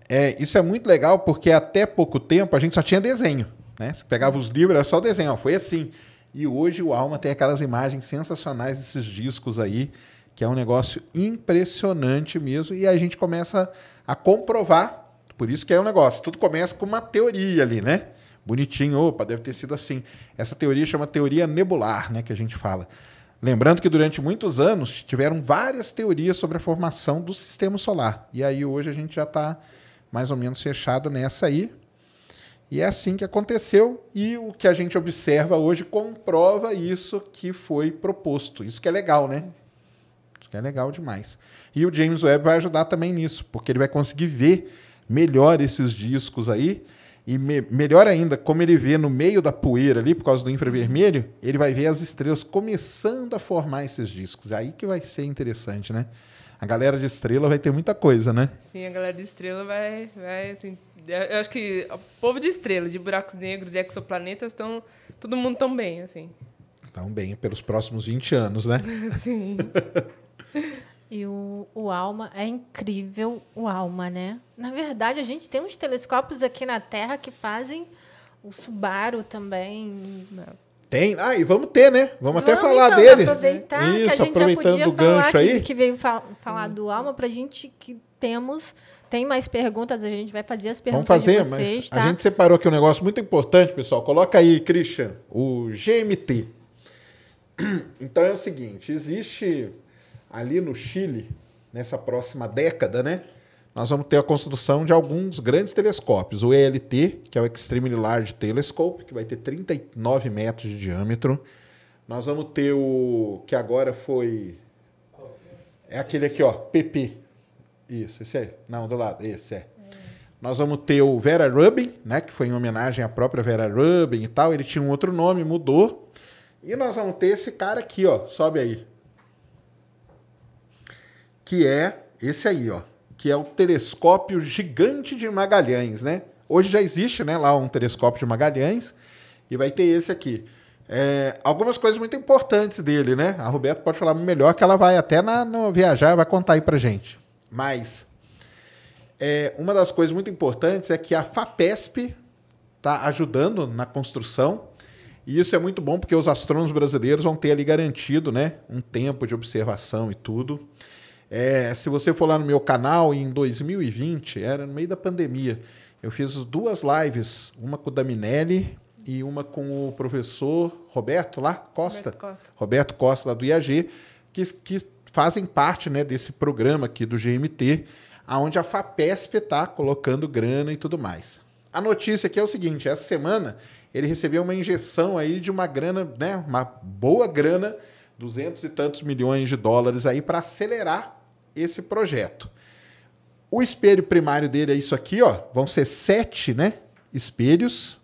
é, isso é muito legal porque até pouco tempo a gente só tinha desenho. Né? Você pegava os livros, era só desenho. Ó, foi assim. E hoje o Alma tem aquelas imagens sensacionais desses discos aí, que é um negócio impressionante mesmo. E a gente começa a comprovar, por isso que é um negócio. Tudo começa com uma teoria ali, né? Bonitinho, opa, deve ter sido assim. Essa teoria chama teoria nebular, né? Que a gente fala. Lembrando que durante muitos anos tiveram várias teorias sobre a formação do sistema solar. E aí hoje a gente já está mais ou menos fechado nessa aí. E é assim que aconteceu, e o que a gente observa hoje comprova isso que foi proposto. Isso que é legal, né? Isso que é legal demais. E o James Webb vai ajudar também nisso, porque ele vai conseguir ver melhor esses discos aí, e me melhor ainda, como ele vê no meio da poeira ali, por causa do infravermelho, ele vai ver as estrelas começando a formar esses discos. É aí que vai ser interessante, né? A galera de estrela vai ter muita coisa, né? Sim, a galera de estrela vai. vai assim eu acho que o povo de estrela, de buracos negros e exoplanetas, estão. Todo mundo tão bem, assim. Tão bem pelos próximos 20 anos, né? Sim. E o, o Alma é incrível, o Alma, né? Na verdade, a gente tem uns telescópios aqui na Terra que fazem o Subaru também. Tem? Ah, e vamos ter, né? Vamos, vamos até falar então, dele. aproveitar Isso, que a gente aproveitando já podia o falar Que, veio falar do Alma para a gente que temos tem mais perguntas, a gente vai fazer as perguntas. Vamos fazer, vocês, mas tá? a gente separou aqui um negócio muito importante, pessoal. Coloca aí, Christian, o GMT. Então é o seguinte: existe ali no Chile, nessa próxima década, né? Nós vamos ter a construção de alguns grandes telescópios. O ELT, que é o Extremely Large Telescope, que vai ter 39 metros de diâmetro. Nós vamos ter o que agora foi. É aquele aqui, ó, PP, isso, esse é. Não, do lado, esse é. é. Nós vamos ter o Vera Rubin, né? Que foi em homenagem à própria Vera Rubin e tal. Ele tinha um outro nome, mudou. E nós vamos ter esse cara aqui, ó. Sobe aí. Que é esse aí, ó. Que é o telescópio gigante de Magalhães, né? Hoje já existe, né? Lá um telescópio de Magalhães. E vai ter esse aqui. É, algumas coisas muito importantes dele, né? A Roberta pode falar melhor, que ela vai até na, no viajar, vai contar aí pra gente. Mas é, uma das coisas muito importantes é que a FAPESP está ajudando na construção. E isso é muito bom porque os astrônomos brasileiros vão ter ali garantido né, um tempo de observação e tudo. É, se você for lá no meu canal, em 2020, era no meio da pandemia, eu fiz duas lives, uma com o Daminelli e uma com o professor Roberto lá, Costa. Roberto Costa, Roberto Costa lá do IAG, que, que fazem parte né, desse programa aqui do GMT, aonde a FAPESP está colocando grana e tudo mais. A notícia aqui é o seguinte: essa semana ele recebeu uma injeção aí de uma grana, né, uma boa grana, duzentos e tantos milhões de dólares aí para acelerar esse projeto. O espelho primário dele é isso aqui, ó. Vão ser sete, né, espelhos,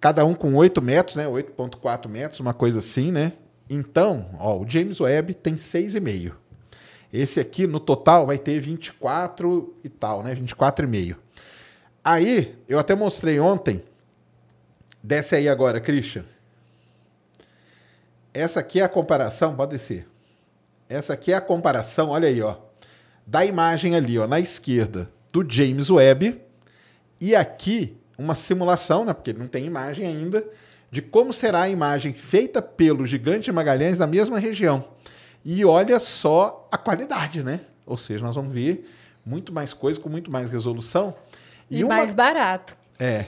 cada um com 8 metros, né, 8.4 metros, uma coisa assim, né, então, ó, o James Webb tem 6,5. Esse aqui, no total, vai ter 24 e tal, né? 24,5. Aí, eu até mostrei ontem. Desce aí agora, Christian. Essa aqui é a comparação, pode descer. Essa aqui é a comparação, olha aí, ó. Da imagem ali, ó, na esquerda, do James Webb. E aqui, uma simulação, né? Porque não tem imagem ainda de como será a imagem feita pelo gigante de Magalhães na mesma região. E olha só a qualidade, né? Ou seja, nós vamos ver muito mais coisa com muito mais resolução. E, e uma... mais barato. É.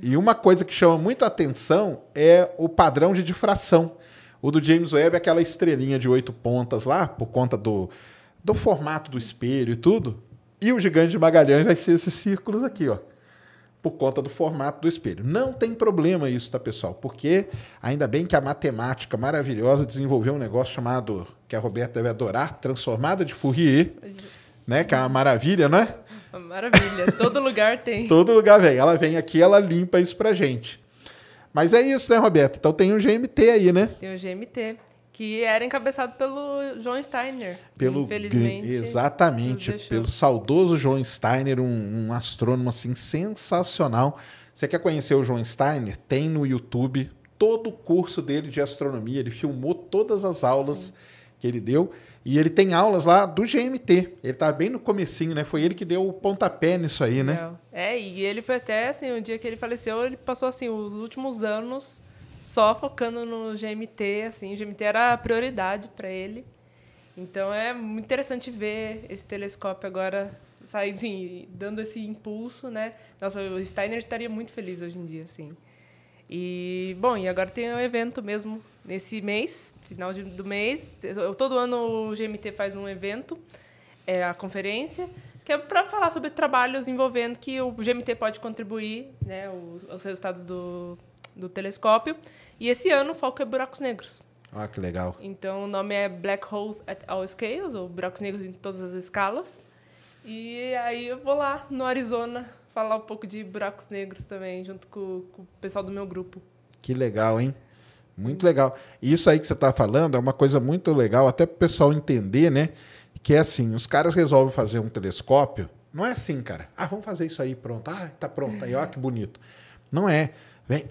E uma coisa que chama muito atenção é o padrão de difração. O do James Webb é aquela estrelinha de oito pontas lá, por conta do, do formato do espelho e tudo. E o gigante de Magalhães vai ser esses círculos aqui, ó por conta do formato do espelho. Não tem problema isso, tá, pessoal? Porque ainda bem que a matemática maravilhosa desenvolveu um negócio chamado, que a Roberta deve adorar, transformada de Fourier, né? Que é uma maravilha, não é? Uma maravilha. Todo lugar tem. Todo lugar vem. Ela vem aqui, ela limpa isso pra gente. Mas é isso, né, Roberta? Então tem um GMT aí, né? Tem um GMT que era encabeçado pelo John Steiner. Pelo infelizmente, exatamente, pelo saudoso John Steiner, um, um, astrônomo assim sensacional. Você quer conhecer o John Steiner? Tem no YouTube todo o curso dele de astronomia. Ele filmou todas as aulas Sim. que ele deu e ele tem aulas lá do GMT. Ele tá bem no comecinho, né? Foi ele que deu o pontapé nisso aí, né? É, e ele foi até assim, o dia que ele faleceu, ele passou assim os últimos anos só focando no GMT, assim, o GMT era a prioridade para ele. Então é muito interessante ver esse telescópio agora sair, assim, dando esse impulso, né? Nossa, o Steiner estaria muito feliz hoje em dia, assim. E, bom, e agora tem um evento mesmo nesse mês, final de, do mês. Todo ano o GMT faz um evento, é a conferência, que é para falar sobre trabalhos envolvendo que o GMT pode contribuir, né, os, os resultados do do telescópio. E esse ano o foco é buracos negros. Ah, que legal. Então o nome é Black Holes at All Scales, ou buracos negros em todas as escalas. E aí eu vou lá no Arizona falar um pouco de buracos negros também, junto com, com o pessoal do meu grupo. Que legal, hein? Muito legal. E isso aí que você está falando é uma coisa muito legal, até para o pessoal entender, né? Que é assim, os caras resolvem fazer um telescópio. Não é assim, cara. Ah, vamos fazer isso aí, pronto. Ah, tá pronto. Aí, ó, que bonito. Não é.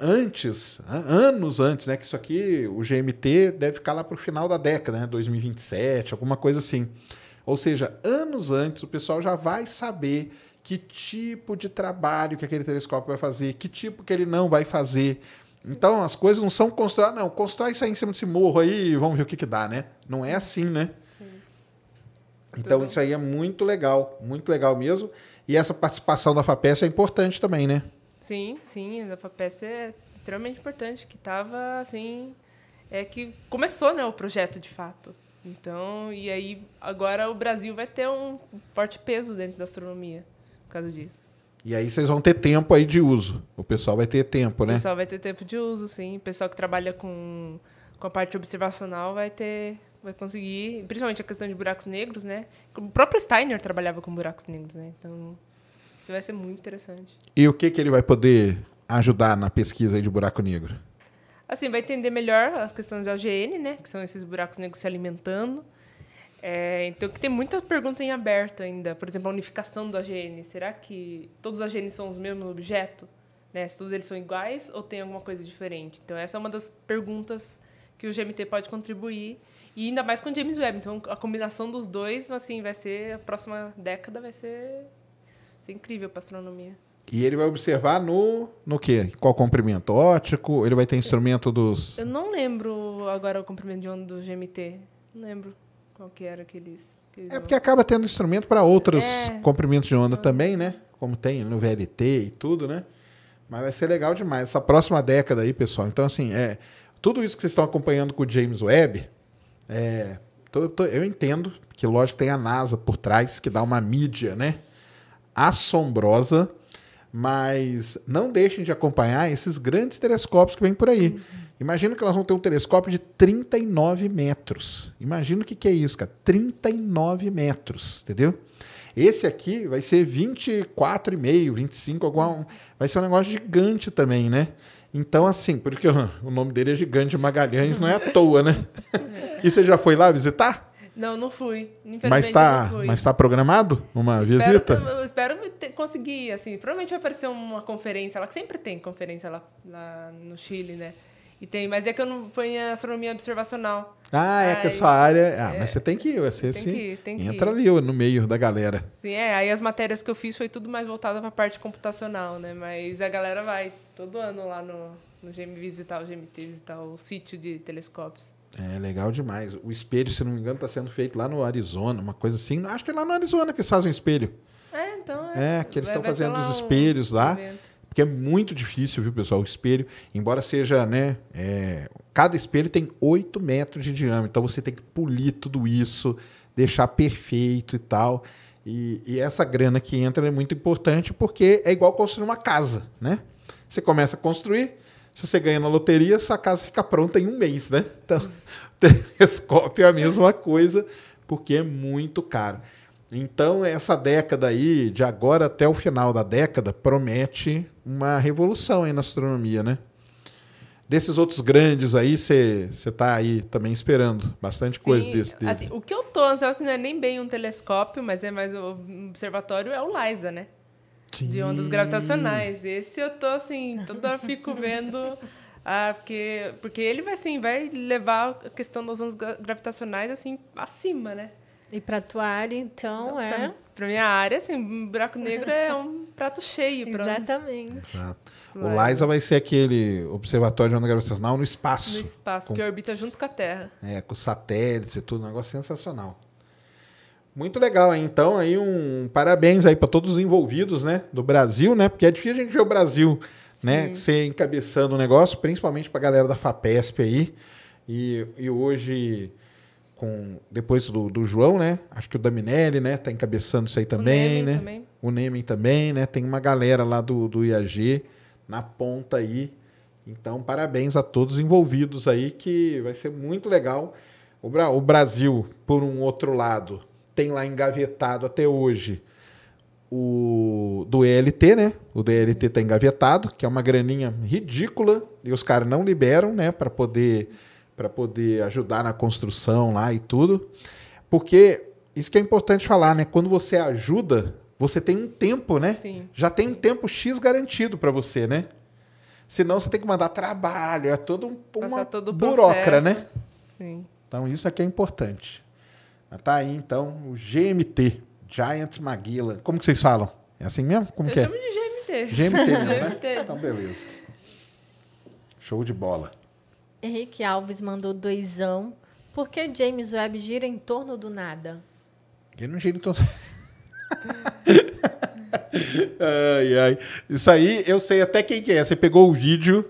Antes, né, anos antes, né? Que isso aqui, o GMT deve ficar lá para o final da década, né? 2027, alguma coisa assim. Ou seja, anos antes, o pessoal já vai saber que tipo de trabalho que aquele telescópio vai fazer, que tipo que ele não vai fazer. Então as coisas não são construir, ah, não, constrói isso aí em cima desse morro aí e vamos ver o que, que dá, né? Não é assim, né? Sim. Então isso aí é muito legal, muito legal mesmo. E essa participação da FAPES é importante também, né? Sim, sim, a FAPESP é extremamente importante, que estava assim, é que começou, né, o projeto de fato. Então, e aí agora o Brasil vai ter um forte peso dentro da astronomia por causa disso. E aí vocês vão ter tempo aí de uso. O pessoal vai ter tempo, né? O pessoal vai ter tempo de uso, sim. O pessoal que trabalha com, com a parte observacional vai ter vai conseguir, principalmente a questão de buracos negros, né? O próprio Steiner trabalhava com buracos negros, né? Então, que vai ser muito interessante. E o que, que ele vai poder ajudar na pesquisa de buraco negro? Assim, vai entender melhor as questões de AGN né? Que são esses buracos negros se alimentando. É, então, que tem muitas perguntas em aberto ainda. Por exemplo, a unificação do AGN. Será que todos os AGN são os mesmos objetos? Né? Se todos eles são iguais ou tem alguma coisa diferente? Então, essa é uma das perguntas que o GMT pode contribuir. E ainda mais com o James Webb. Então, a combinação dos dois, assim, vai ser... A próxima década vai ser foi incrível para astronomia. E ele vai observar no, no quê? Qual comprimento ótico Ele vai ter instrumento dos... Eu não lembro agora o comprimento de onda do GMT. Não lembro qual que era aqueles... aqueles é porque acaba tendo instrumento para outros é. comprimentos de onda ah. também, né? Como tem no VLT e tudo, né? Mas vai ser legal demais. Essa próxima década aí, pessoal. Então, assim, é, tudo isso que vocês estão acompanhando com o James Webb, é, tô, tô, eu entendo que, lógico, tem a NASA por trás, que dá uma mídia, né? assombrosa, mas não deixem de acompanhar esses grandes telescópios que vêm por aí. Uhum. Imagina que elas vão ter um telescópio de 39 metros. Imagina o que, que é isso, cara. 39 metros, entendeu? Esse aqui vai ser 24,5, 25, alguma, vai ser um negócio gigante também, né? Então, assim, porque o nome dele é Gigante Magalhães, não é à toa, né? e você já foi lá visitar? Não, não fui. Mas está, mas tá programado uma espero visita? Que, eu espero conseguir, assim. Provavelmente vai aparecer uma conferência lá, que sempre tem conferência lá, lá no Chile, né? E tem, mas é que eu não fui em astronomia observacional. Ah, é que a sua área. Ah, é, mas você tem que ir, você tem sim. Que, ir, tem que entra ir. ali no meio da galera. Sim, é. Aí as matérias que eu fiz foi tudo mais voltada para a parte computacional, né? Mas a galera vai todo ano lá no, no GM visitar o GMT, visitar o sítio de telescópios. É legal demais. O espelho, se não me engano, está sendo feito lá no Arizona, uma coisa assim. Acho que é lá no Arizona que eles fazem espelho. É, então. É, é que eles estão fazendo os espelhos um lá. Evento. Porque é muito difícil, viu, pessoal? O espelho, embora seja, né? É, cada espelho tem 8 metros de diâmetro. Então você tem que polir tudo isso, deixar perfeito e tal. E, e essa grana que entra é muito importante porque é igual construir uma casa, né? Você começa a construir, se você ganha na loteria, sua casa fica pronta em um mês, né? Então, telescópio é a mesma coisa, porque é muito caro. Então, essa década aí, de agora até o final da década, promete uma revolução aí na astronomia, né? Desses outros grandes aí, você está aí também esperando bastante Sim, coisa desse. desse. Assim, o que eu tô ansioso, que não é nem bem um telescópio, mas é mais um observatório, é o LISA, né? Sim. de ondas gravitacionais. Esse eu tô assim, toda hora fico vendo. Ah, porque, porque ele vai assim, vai levar a questão das ondas gravitacionais assim acima, né? E para tua área, então, então é. Para minha área, assim, um buraco negro é um prato cheio. Exatamente. Exato. O LISA vai ser aquele observatório de onda gravitacional no espaço. No espaço, com... que orbita junto com a Terra. É, com satélites e tudo, um negócio sensacional. Muito legal, então aí um parabéns aí para todos os envolvidos, né, do Brasil, né? Porque é difícil a gente ver o Brasil, né, Sim. né, ser encabeçando o negócio, principalmente para a galera da Fapesp aí. E, e hoje com depois do, do João, né? Acho que o Daminelli, né, tá encabeçando isso aí também, né? Também. O Neme também, né? Tem uma galera lá do, do IAG na ponta aí. Então, parabéns a todos envolvidos aí, que vai ser muito legal. O, Brasil, por um outro lado, tem lá engavetado até hoje o do ELT, né? O DLT está engavetado, que é uma graninha ridícula e os caras não liberam, né, para poder para poder ajudar na construção lá e tudo. Porque isso que é importante falar, né? Quando você ajuda, você tem um tempo, né? Sim. Já tem um tempo X garantido para você, né? Senão você tem que mandar trabalho, é todo um, uma todo burocra, processo. né? Sim. Então isso aqui é, é importante. Tá aí, então, o GMT, Giant Maguila. Como que vocês falam? É assim mesmo? Como Eu que é? Eu chamo de GMT. GMT mesmo, né? GMT. Então, beleza. Show de bola. Henrique Alves mandou doisão. Por que James Webb gira em torno do nada? Ele não gira em torno... ai, ai. Isso aí, eu sei até quem que é. Você pegou o vídeo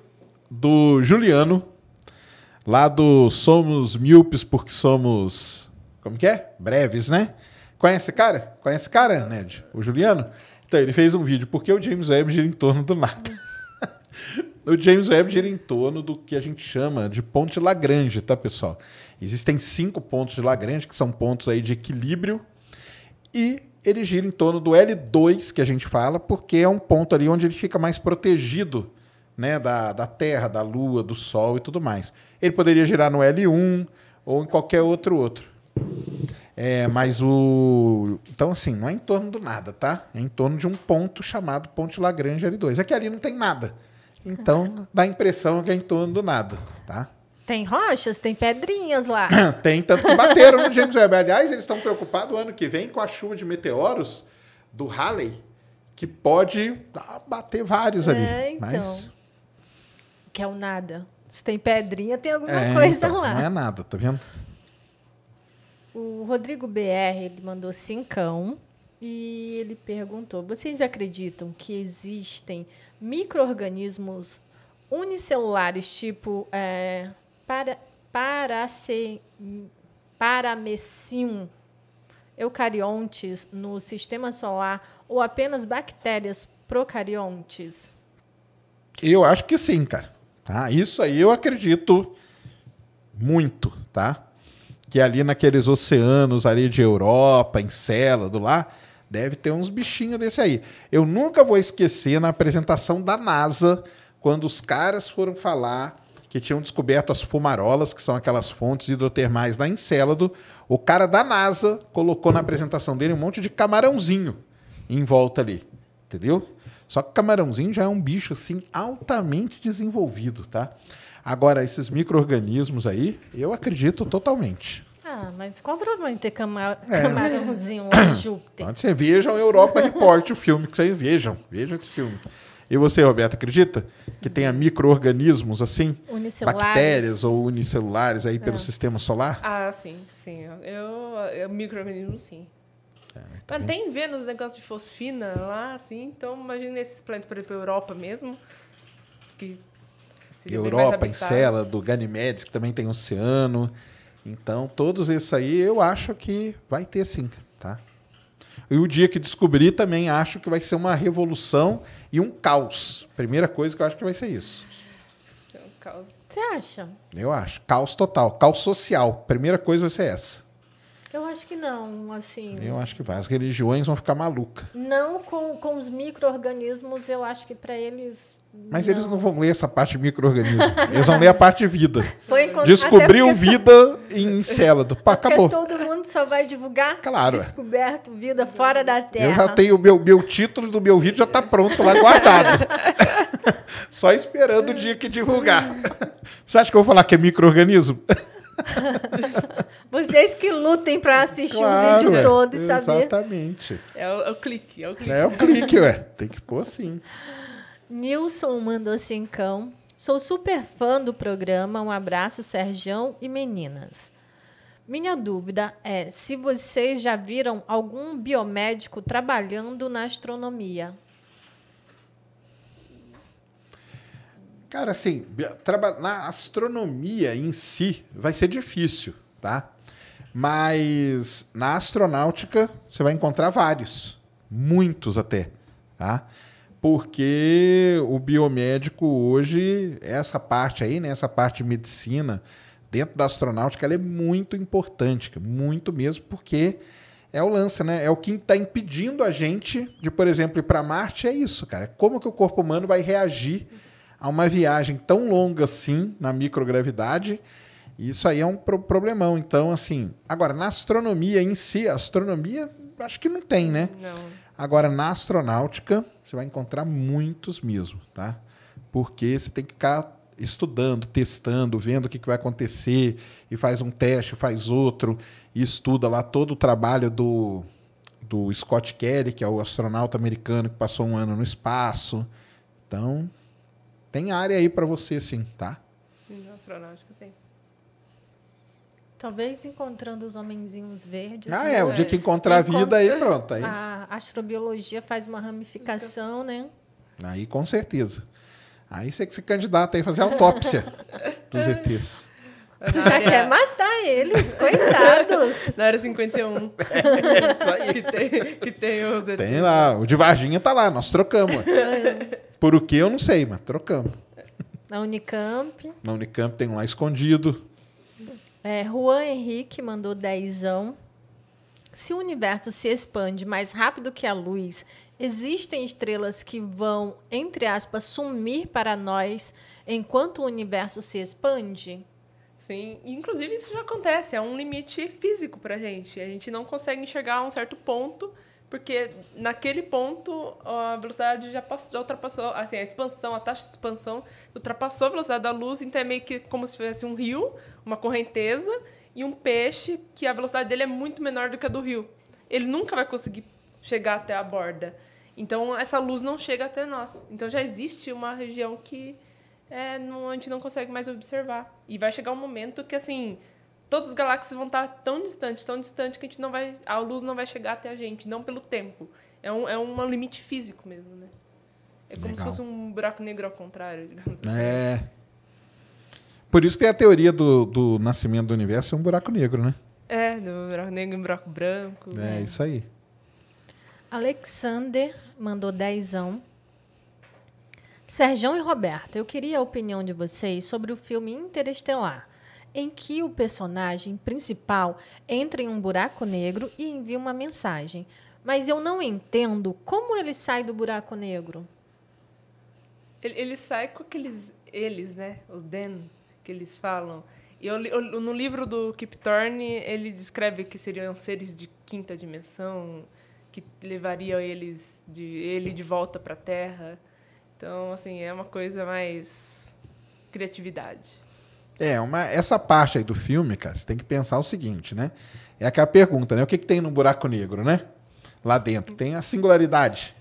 do Juliano, lá do Somos Míopes Porque Somos como que é? Breves, né? Conhece cara? Conhece cara, Ned? O Juliano? Então, ele fez um vídeo. Por que o James Webb gira em torno do nada? o James Webb gira em torno do que a gente chama de ponto de Lagrange, tá, pessoal? Existem cinco pontos de Lagrange, que são pontos aí de equilíbrio. E ele gira em torno do L2, que a gente fala, porque é um ponto ali onde ele fica mais protegido né, da, da Terra, da Lua, do Sol e tudo mais. Ele poderia girar no L1 ou em qualquer outro outro. É, mas o. Então, assim, não é em torno do nada, tá? É em torno de um ponto chamado Ponte Lagrange L2. É que ali não tem nada. Então, dá a impressão que é em torno do nada, tá? Tem rochas, tem pedrinhas lá. tem, tanto que bateram no James Webb. Aliás, eles estão preocupados o ano que vem com a chuva de meteoros do Halley, que pode bater vários é, ali. Então. Mas... Que é o nada. Se tem pedrinha, tem alguma é, coisa então, lá. Não é nada, tá vendo? O Rodrigo BR ele mandou cincão e ele perguntou: vocês acreditam que existem micro-organismos unicelulares tipo é, para, parace, paramecium, eucariontes no sistema solar ou apenas bactérias procariontes? Eu acho que sim, cara. Tá? Isso aí eu acredito muito, tá? que é ali naqueles oceanos ali de Europa, em Célado lá, deve ter uns bichinhos desse aí. Eu nunca vou esquecer na apresentação da NASA, quando os caras foram falar que tinham descoberto as fumarolas, que são aquelas fontes hidrotermais lá em Célado, o cara da NASA colocou na apresentação dele um monte de camarãozinho em volta ali, entendeu? Só que camarãozinho já é um bicho assim altamente desenvolvido, tá? Agora, esses micro-organismos aí, eu acredito totalmente. Ah, mas qual o problema em ter camar é. camarãozinho lá em Júpiter? Pode Vejam Europa Report, o filme que vocês vejam. Vejam esse filme. E você, Roberto, acredita que tenha micro-organismos assim? Unicelulares. Bactérias ou unicelulares aí é. pelo ah. sistema solar? Ah, sim, sim. Eu, eu micro-organismos, sim. É, tá mas tem Vênus, negócio de fosfina lá, assim. Então, imagina esses planetas, por exemplo, Europa mesmo, que Europa, em do Ganymedes, que também tem oceano. Então, todos esses aí eu acho que vai ter sim, tá? E o dia que descobrir também acho que vai ser uma revolução e um caos. Primeira coisa que eu acho que vai ser isso. É Você acha? Eu acho. Caos total, caos social. Primeira coisa vai ser essa. Eu acho que não, assim. Eu acho que vai. As religiões vão ficar malucas. Não com, com os micro-organismos, eu acho que para eles mas não. eles não vão ler essa parte de microorganismo. eles vão ler a parte de vida. Descobriu vida em Encélado. Pá, acabou. todo mundo só vai divulgar claro. descoberto vida fora da Terra. Eu já tenho o meu, meu título do meu vídeo já está pronto lá guardado. só esperando o dia que divulgar. Você acha que eu vou falar que é microorganismo? Vocês que lutem para assistir claro, o vídeo ué. todo e saber. Exatamente. É, é o, clique, é o clique. É o clique, ué. Tem que pôr assim. Nilson mandou Sou super fã do programa. Um abraço, Serjão e meninas. Minha dúvida é se vocês já viram algum biomédico trabalhando na astronomia. Cara, assim, na astronomia em si vai ser difícil, tá? Mas na astronáutica você vai encontrar vários, muitos até, tá? porque o biomédico hoje, essa parte aí, né, essa parte de medicina dentro da astronáutica, ela é muito importante, muito mesmo, porque é o lance, né? É o que está impedindo a gente de, por exemplo, ir para Marte, é isso, cara. Como que o corpo humano vai reagir a uma viagem tão longa assim, na microgravidade, isso aí é um problemão. Então, assim, agora, na astronomia em si, astronomia acho que não tem, né? Não. Agora, na astronáutica, você vai encontrar muitos mesmo, tá? Porque você tem que ficar estudando, testando, vendo o que, que vai acontecer, e faz um teste, faz outro, e estuda lá todo o trabalho do, do Scott Kelly, que é o astronauta americano que passou um ano no espaço. Então, tem área aí para você sim, tá? astronáutica tem. Talvez encontrando os homenzinhos verdes. Ah, né? é, o dia que encontrar a vida, aí pronto. Aí... A astrobiologia faz uma ramificação, então... né? Aí, com certeza. Aí você que se candidata que fazer autópsia dos ETs. Tu já quer matar eles, coitados. Na área 51. É, isso aí. Que tem, que tem os ETs. Tem lá. O de Varginha tá lá, nós trocamos. É. Por o que eu não sei, mas trocamos. Na Unicamp. Na Unicamp tem um lá escondido. É, Juan Henrique mandou dezão. Se o universo se expande mais rápido que a luz, existem estrelas que vão, entre aspas, sumir para nós enquanto o universo se expande? Sim, inclusive isso já acontece, é um limite físico para a gente. A gente não consegue enxergar um certo ponto porque naquele ponto a velocidade já, passou, já ultrapassou, assim, a expansão, a taxa de expansão ultrapassou a velocidade da luz, então é meio que como se fosse um rio, uma correnteza e um peixe que a velocidade dele é muito menor do que a do rio. Ele nunca vai conseguir chegar até a borda. Então essa luz não chega até nós. Então já existe uma região que é, não, a gente não consegue mais observar. E vai chegar um momento que assim todas as galáxias vão estar tão distantes, tão distantes que a gente não vai, a luz não vai chegar até a gente, não pelo tempo. É um, é um limite físico mesmo, né? É como Legal. se fosse um buraco negro ao contrário, digamos assim. É. Por isso que a teoria do, do nascimento do universo é um buraco negro, né? É, do buraco negro e buraco branco. É, né? isso aí. Alexander mandou dezão. Serjão e Roberto, eu queria a opinião de vocês sobre o filme Interestelar em que o personagem principal entra em um buraco negro e envia uma mensagem. Mas eu não entendo como ele sai do buraco negro. Ele, ele sai com aqueles eles, né? Os den que eles falam. E eu, eu, no livro do Kip Thorne, ele descreve que seriam seres de quinta dimensão que levariam eles de ele de volta para a Terra. Então, assim, é uma coisa mais criatividade. É, uma, essa parte aí do filme, cara, você tem que pensar o seguinte, né? É aquela pergunta, né? O que, que tem no buraco negro, né? Lá dentro. Tem a singularidade.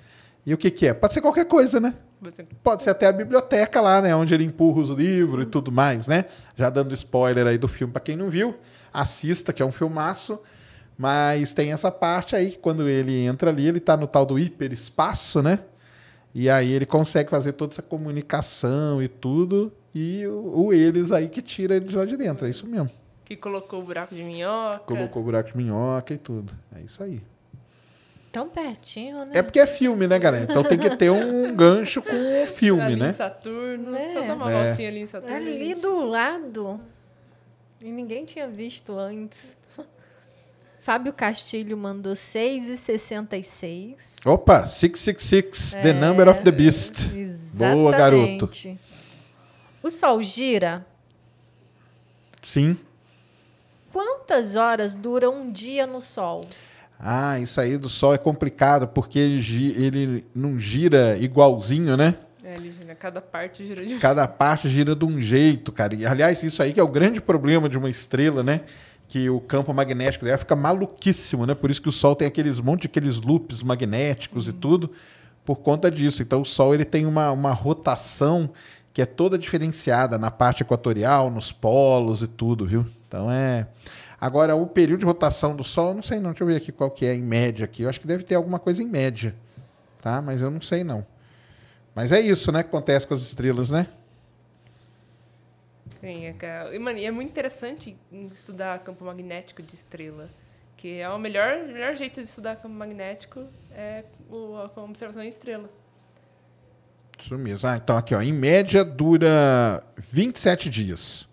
E o que, que é? Pode ser qualquer coisa, né? Pode ser até a biblioteca lá, né? Onde ele empurra os livros e tudo mais, né? Já dando spoiler aí do filme para quem não viu, assista, que é um filmaço. Mas tem essa parte aí que quando ele entra ali, ele está no tal do hiperespaço, né? E aí ele consegue fazer toda essa comunicação e tudo e o, o eles aí que tira ele de lá de dentro. É isso mesmo. Que colocou o buraco de minhoca. Colocou o buraco de minhoca e tudo. É isso aí. Tão pertinho, né? É porque é filme, né, galera? Então tem que ter um gancho com o filme, ali né? Em Saturno, né só dar uma é. voltinha ali em Saturno. Ali do lado. E ninguém tinha visto antes. Fábio Castilho mandou 6,66. Opa, 666, é. the number of the beast. Exatamente. Boa, garoto. O Sol gira? Sim. Quantas horas dura um dia no Sol? Ah, isso aí do Sol é complicado, porque ele, ele não gira igualzinho, né? É, ele gira, cada parte gira de Cada parte gira de um jeito, cara. E, aliás, isso aí que é o grande problema de uma estrela, né? Que o campo magnético dela fica maluquíssimo, né? Por isso que o Sol tem aqueles monte aqueles loops magnéticos uhum. e tudo, por conta disso. Então o Sol ele tem uma, uma rotação que é toda diferenciada na parte equatorial, nos polos e tudo, viu? Então é. Agora, o período de rotação do Sol, eu não sei não. Deixa eu ver aqui qual que é em média aqui. Eu acho que deve ter alguma coisa em média, tá? Mas eu não sei não. Mas é isso, né, que acontece com as estrelas, né? Sim, é, é e, mano, e é muito interessante estudar campo magnético de estrela, que é o melhor, melhor jeito de estudar campo magnético é a observação em estrela. Isso mesmo. Ah, então aqui, ó, em média dura 27 dias.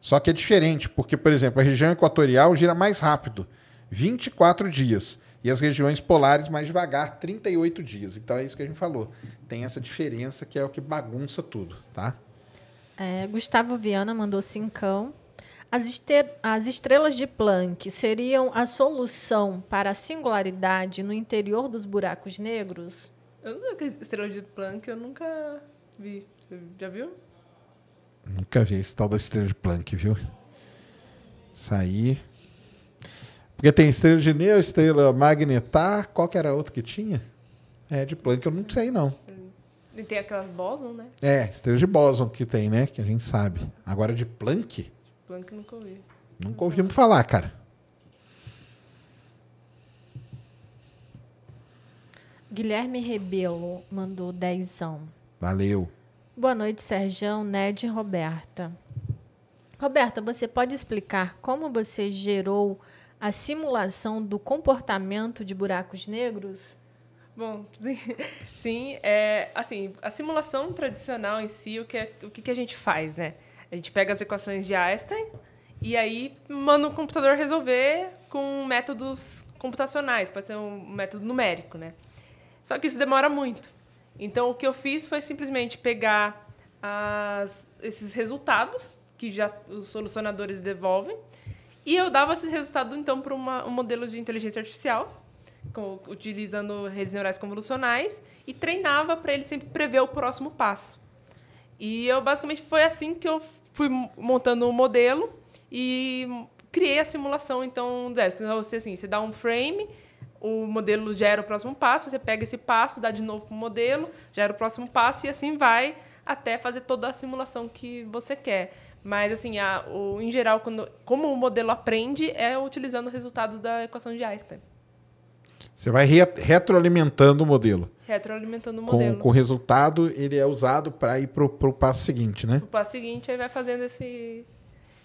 Só que é diferente, porque, por exemplo, a região equatorial gira mais rápido, 24 dias, e as regiões polares mais devagar, 38 dias. Então é isso que a gente falou. Tem essa diferença que é o que bagunça tudo, tá? É, Gustavo Viana mandou cincão. As, as estrelas de Planck seriam a solução para a singularidade no interior dos buracos negros? Eu não sei o que é estrela de Planck, eu nunca vi. Você já viu? Nunca vi esse tal da estrela de Planck, viu? Isso aí. Porque tem estrela de Neo, estrela magnetar, qual que era a outra que tinha? É, de Planck eu não sei, não. E tem aquelas bóson, né? É, estrela de bóson que tem, né? Que a gente sabe. Agora de Planck? Planck nunca ouvi. Nunca ouvimos falar, cara. Guilherme Rebelo mandou dezão. Valeu. Boa noite, Sérgio, Ned e Roberta. Roberta, você pode explicar como você gerou a simulação do comportamento de buracos negros? Bom, sim, é, assim, a simulação tradicional em si, o que, é, o que a gente faz, né? A gente pega as equações de Einstein e aí manda o computador resolver com métodos computacionais, pode ser um método numérico, né? Só que isso demora muito. Então, o que eu fiz foi simplesmente pegar as, esses resultados que já os solucionadores devolvem e eu dava esse resultado, então, para um modelo de inteligência artificial, com, utilizando redes neurais convolucionais, e treinava para ele sempre prever o próximo passo. E eu, basicamente, foi assim que eu fui montando o um modelo e criei a simulação, então, Então, você, assim, você dá um frame o modelo gera o próximo passo, você pega esse passo, dá de novo para o modelo, gera o próximo passo e assim vai até fazer toda a simulação que você quer. Mas, assim, a, o, em geral, quando, como o modelo aprende é utilizando resultados da equação de Einstein. Você vai re retroalimentando o modelo. Retroalimentando o modelo. Com, o resultado, ele é usado para ir para o passo seguinte, né? O passo seguinte, aí vai fazendo esse,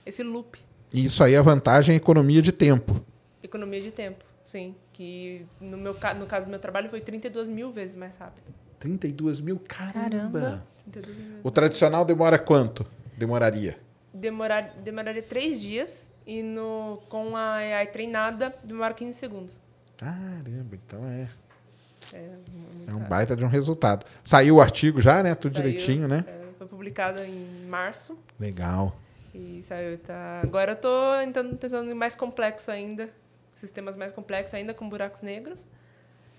esse loop. E isso aí, a é vantagem é a economia de tempo. Economia de tempo, sim que no, meu, no caso do meu trabalho foi 32 mil vezes mais rápido. 32 mil? Caramba! Caramba. 32 mil o tradicional demora quanto? Demoraria? Demorar, demoraria três dias e no, com a AI treinada demora 15 segundos. Caramba, então é. É, é um baita de um resultado. Saiu o artigo já, né? Tudo Saiu, direitinho, né? É, foi publicado em março. Legal. E saiu, tá. Agora eu tô tentando, tentando ir mais complexo ainda sistemas mais complexos, ainda com buracos negros.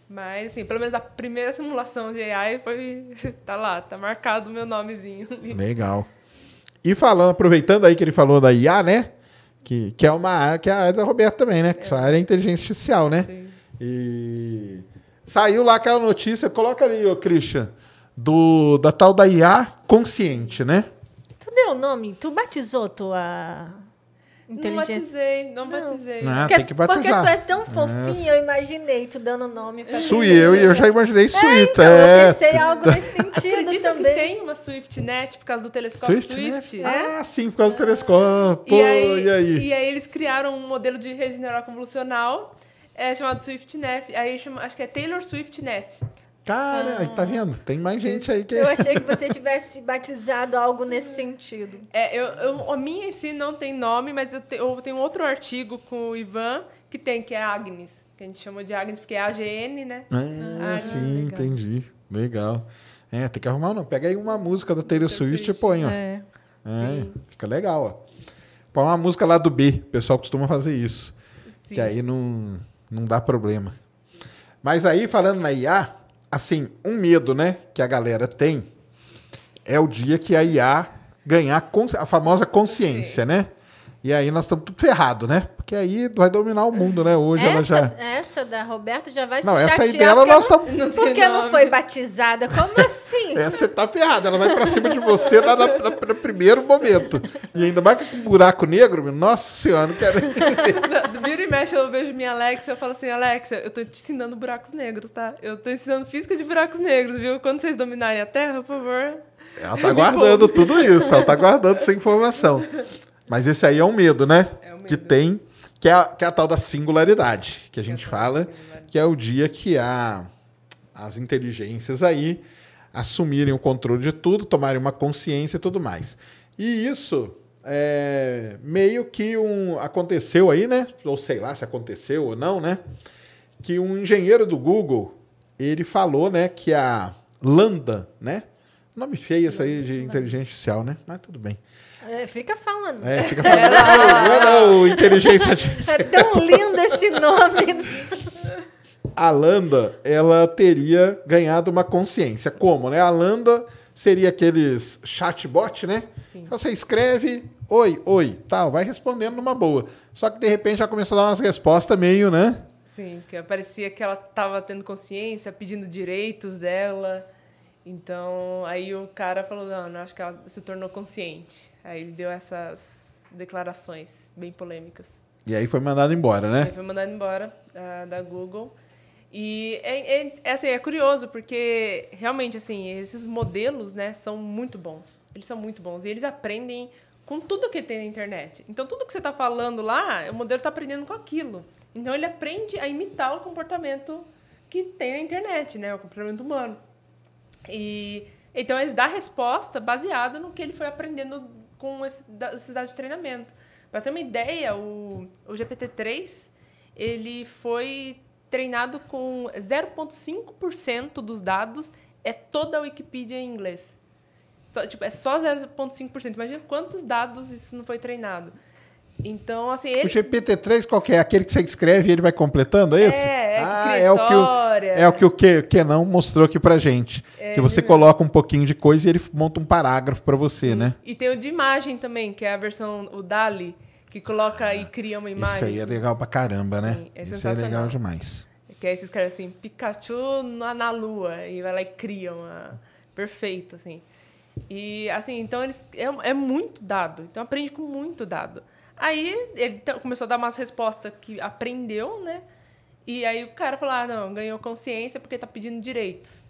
Mas, assim, pelo menos a primeira simulação de AI foi. tá lá, tá marcado o meu nomezinho. Legal. E falando, aproveitando aí que ele falou da IA, né? Que, que é uma área, que é a área da Roberta também, né? Que é. a área é inteligência artificial, né? Sim. E saiu lá aquela notícia, coloca ali, ô Christian, do, da tal da IA consciente, né? Tu deu o nome, tu batizou tua Inteligência. Não batizei, não, batizei. Não, porque, tem que batizar. Porque tu é tão é. fofinho, eu imaginei tu dando nome pra Sui, eu, eu já imaginei Swift. É, então, é. Eu pensei algo nesse sentido Acredita também. que tem uma SwiftNet né? tipo, por causa do telescópio Swift? Né? Swift? Ah, sim, por causa do telescópio. E aí, e aí? E aí eles criaram um modelo de rede neural convolucional é, chamado SwiftNet. Aí chama, acho que é Taylor SwiftNet. Cara, ah. tá vendo? Tem mais gente aí que. Eu achei que você tivesse batizado algo nesse sentido. É, eu, eu, a minha em si não tem nome, mas eu, te, eu tenho outro artigo com o Ivan que tem, que é Agnes, que a gente chama de Agnes, porque é AGN, né? É, ah, Agnes, ah, sim, legal. entendi. Legal. É, tem que arrumar não. Pega aí uma música do Taylor Swift e põe, ó. É. é fica legal, ó. Põe uma música lá do B, o pessoal costuma fazer isso. Sim. Que aí não, não dá problema. Mas aí, falando na IA, assim, um medo, né, que a galera tem é o dia que a IA ganhar a famosa consciência, né? E aí nós estamos tudo ferrado, né? Porque aí vai dominar o mundo, né? Hoje essa, ela já. Essa da Roberta já vai não, se chatear. Não, essa aí dela nós estamos. Não, porque não foi batizada. Como assim? essa você tá ferrada. Ela vai para cima de você na, na, na, no primeiro momento. E ainda mais com um buraco negro, nossa senhora, não quero. Vira e mexe, eu vejo minha Alexa eu falo assim: Alexa, eu tô te ensinando buracos negros, tá? Eu tô ensinando física de buracos negros, viu? Quando vocês dominarem a Terra, por favor. Ela tá guardando tudo isso, ela tá guardando essa informação. Mas esse aí é um medo, né? É um medo. Que tem, que é, a, que é a tal da singularidade, que a é gente é fala, que é o dia que a, as inteligências aí assumirem o controle de tudo, tomarem uma consciência e tudo mais. E isso é, meio que um aconteceu aí, né? Ou sei lá se aconteceu ou não, né? Que um engenheiro do Google ele falou, né, que a Lambda, né? Nome feio isso aí de inteligência artificial, né? Mas tudo bem. É, fica falando. É, fica falando. Ela... Não, não, é não, inteligência artificial. É tão lindo esse nome. A Landa, ela teria ganhado uma consciência. Como, né? A Landa seria aqueles chatbot, né? Sim. Então, você escreve, oi, oi, tal, vai respondendo numa boa. Só que de repente já começou a dar umas respostas meio, né? Sim, que parecia que ela estava tendo consciência, pedindo direitos dela. Então, aí o cara falou, não, não acho que ela se tornou consciente. Aí ele deu essas declarações bem polêmicas. E aí foi mandado embora, né? Aí foi mandado embora uh, da Google. E é, é, é, assim, é curioso, porque realmente assim, esses modelos né, são muito bons. Eles são muito bons. E eles aprendem com tudo que tem na internet. Então, tudo que você está falando lá, o modelo está aprendendo com aquilo. Então, ele aprende a imitar o comportamento que tem na internet, né? o comportamento humano. E então, eles dá resposta baseada no que ele foi aprendendo com esse, esses dados de treinamento. Para ter uma ideia, o, o GPT-3 ele foi treinado com 0,5% dos dados é toda a Wikipedia em inglês. Só, tipo, é só 0,5%. Imagina quantos dados isso não foi treinado. Então, assim, ele... O GPT-3 qual é? Aquele que você escreve e ele vai completando, é, é isso? É, é, ah, é o que o, é o que o não mostrou aqui pra gente. É, que você né? coloca um pouquinho de coisa e ele monta um parágrafo para você, e, né? E tem o de imagem também, que é a versão, o DALI, que coloca e cria uma imagem. É né? é isso aí é legal pra caramba, Sim, né? É isso é legal demais. Que é esses escreve assim, Pikachu na, na lua, e vai lá e cria uma... Perfeito, assim. E, assim, então, eles... É, é muito dado. Então, aprende com muito dado. Aí ele começou a dar umas respostas que aprendeu, né? E aí o cara falou: ah, não, ganhou consciência porque tá pedindo direitos.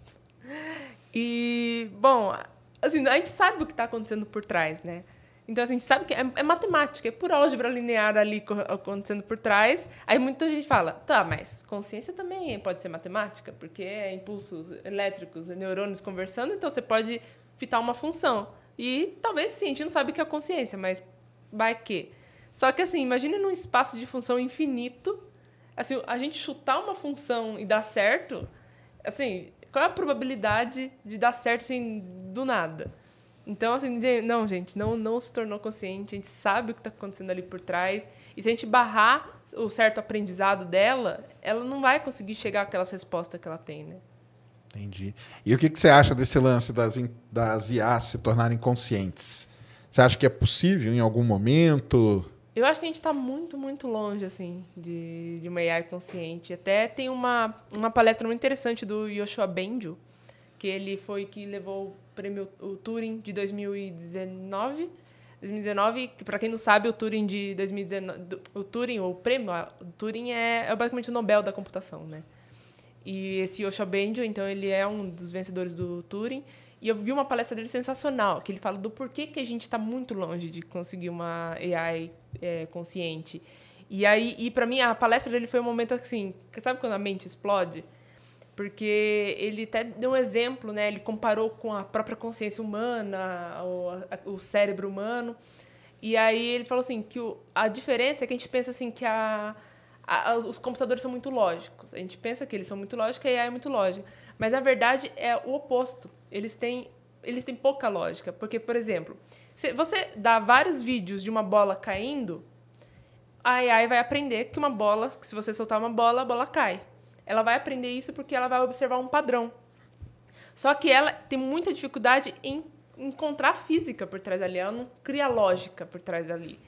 E, bom, assim, a gente sabe o que está acontecendo por trás, né? Então, assim, a gente sabe que é, é matemática, é pura álgebra linear ali acontecendo por trás. Aí muita gente fala, tá, mas consciência também pode ser matemática, porque é impulsos elétricos, é neurônios conversando, então você pode fitar uma função. E talvez sim, a gente não sabe o que é consciência, mas vai que. Só que assim, imagine num espaço de função infinito, assim, a gente chutar uma função e dar certo, assim, qual é a probabilidade de dar certo assim, do nada? Então, assim, não, gente, não, não se tornou consciente, a gente sabe o que está acontecendo ali por trás. E se a gente barrar o certo aprendizado dela, ela não vai conseguir chegar àquelas respostas que ela tem, né? Entendi. E o que, que você acha desse lance das, das IAs se tornarem conscientes? Você acha que é possível em algum momento? Eu acho que a gente está muito, muito longe, assim, de, de uma AI consciente. Até tem uma, uma palestra muito interessante do Yoshua Benjo, que ele foi que levou o prêmio o Turing de 2019. 2019, que para quem não sabe, o Turing de 2019, o Turing ou o prêmio, o Turing é, é basicamente o Nobel da computação, né? E esse Yoshua Benjo, então ele é um dos vencedores do Turing. E eu vi uma palestra dele sensacional, que ele fala do porquê que a gente está muito longe de conseguir uma AI é, consciente. E aí, e para mim, a palestra dele foi um momento assim, sabe quando a mente explode? Porque ele até deu um exemplo, né? Ele comparou com a própria consciência humana, o, o cérebro humano. E aí ele falou assim que o, a diferença é que a gente pensa assim que a, a, os computadores são muito lógicos. A gente pensa que eles são muito lógicos e a AI é muito lógica. Mas na verdade é o oposto. Eles têm eles têm pouca lógica, porque por exemplo, se você dá vários vídeos de uma bola caindo, a AI vai aprender que uma bola, que se você soltar uma bola, a bola cai. Ela vai aprender isso porque ela vai observar um padrão. Só que ela tem muita dificuldade em encontrar física por trás dali, ela não cria lógica por trás dali.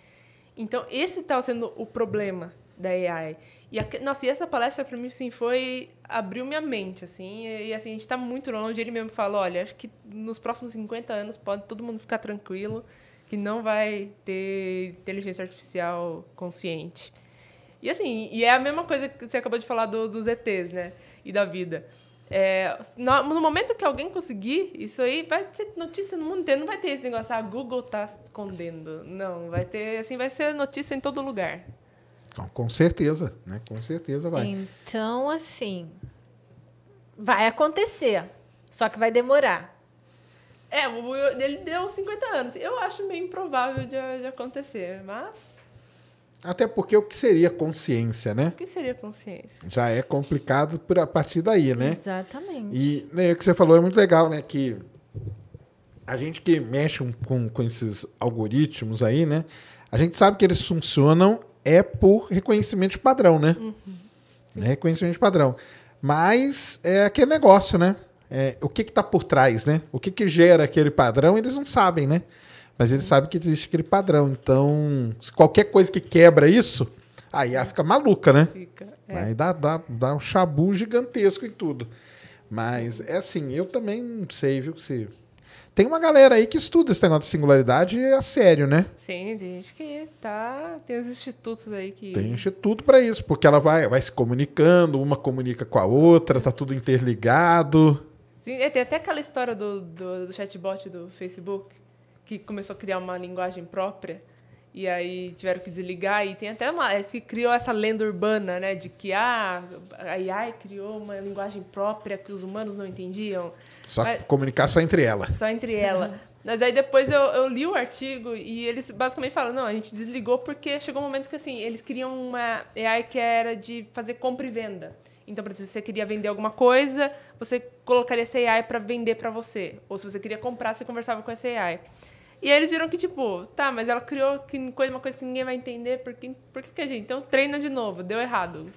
Então, esse está sendo o problema da AI. E a, nossa, e essa palestra para mim sim foi abriu minha mente assim, e, e assim a gente está muito longe, ele mesmo fala, olha, acho que nos próximos 50 anos pode todo mundo ficar tranquilo que não vai ter inteligência artificial consciente. E assim, e é a mesma coisa que você acabou de falar do, dos ETs, né? E da vida. É, no, no, momento que alguém conseguir, isso aí vai ser notícia no mundo inteiro. Não vai ter esse negócio, ah, Google tá escondendo. Não, vai ter, assim, vai ser notícia em todo lugar. Então, com certeza, né? Com certeza vai. Então, assim, vai acontecer, só que vai demorar. É, ele deu 50 anos. Eu acho meio improvável de, de acontecer, mas... Até porque o que seria consciência, né? O que seria consciência? Já é complicado por, a partir daí, né? Exatamente. E né, o que você falou é muito legal, né? Que a gente que mexe com, com esses algoritmos aí, né? A gente sabe que eles funcionam é por reconhecimento de padrão, né? Uhum. É reconhecimento de padrão. Mas é aquele negócio, né? É, o que está por trás, né? O que, que gera aquele padrão, eles não sabem, né? Mas eles sabem que existe aquele padrão. Então, se qualquer coisa que quebra isso, aí a é. fica maluca, né? Fica, é. Aí dá, dá, dá um chabu gigantesco em tudo. Mas é assim, eu também não sei, viu, se tem uma galera aí que estuda esse negócio de singularidade a é sério, né? Sim, tem gente que tá. Tem os institutos aí que. Tem instituto para isso, porque ela vai, vai se comunicando, uma comunica com a outra, tá tudo interligado. Sim, é, tem até aquela história do, do, do chatbot do Facebook, que começou a criar uma linguagem própria. E aí tiveram que desligar e tem até uma é, que criou essa lenda urbana, né, de que ah, a AI criou uma linguagem própria que os humanos não entendiam. Só Mas, comunicar só entre ela. Só entre ela. Mas aí depois eu, eu, li o artigo e eles basicamente falam, não, a gente desligou porque chegou um momento que assim, eles queriam uma AI que era de fazer compra e venda. Então, por exemplo, se você queria vender alguma coisa, você colocaria essa AI para vender para você. Ou se você queria comprar, você conversava com essa AI. E aí eles viram que, tipo, tá, mas ela criou coisa, uma coisa que ninguém vai entender, por que, por que, que a gente. Então treina de novo, deu errado.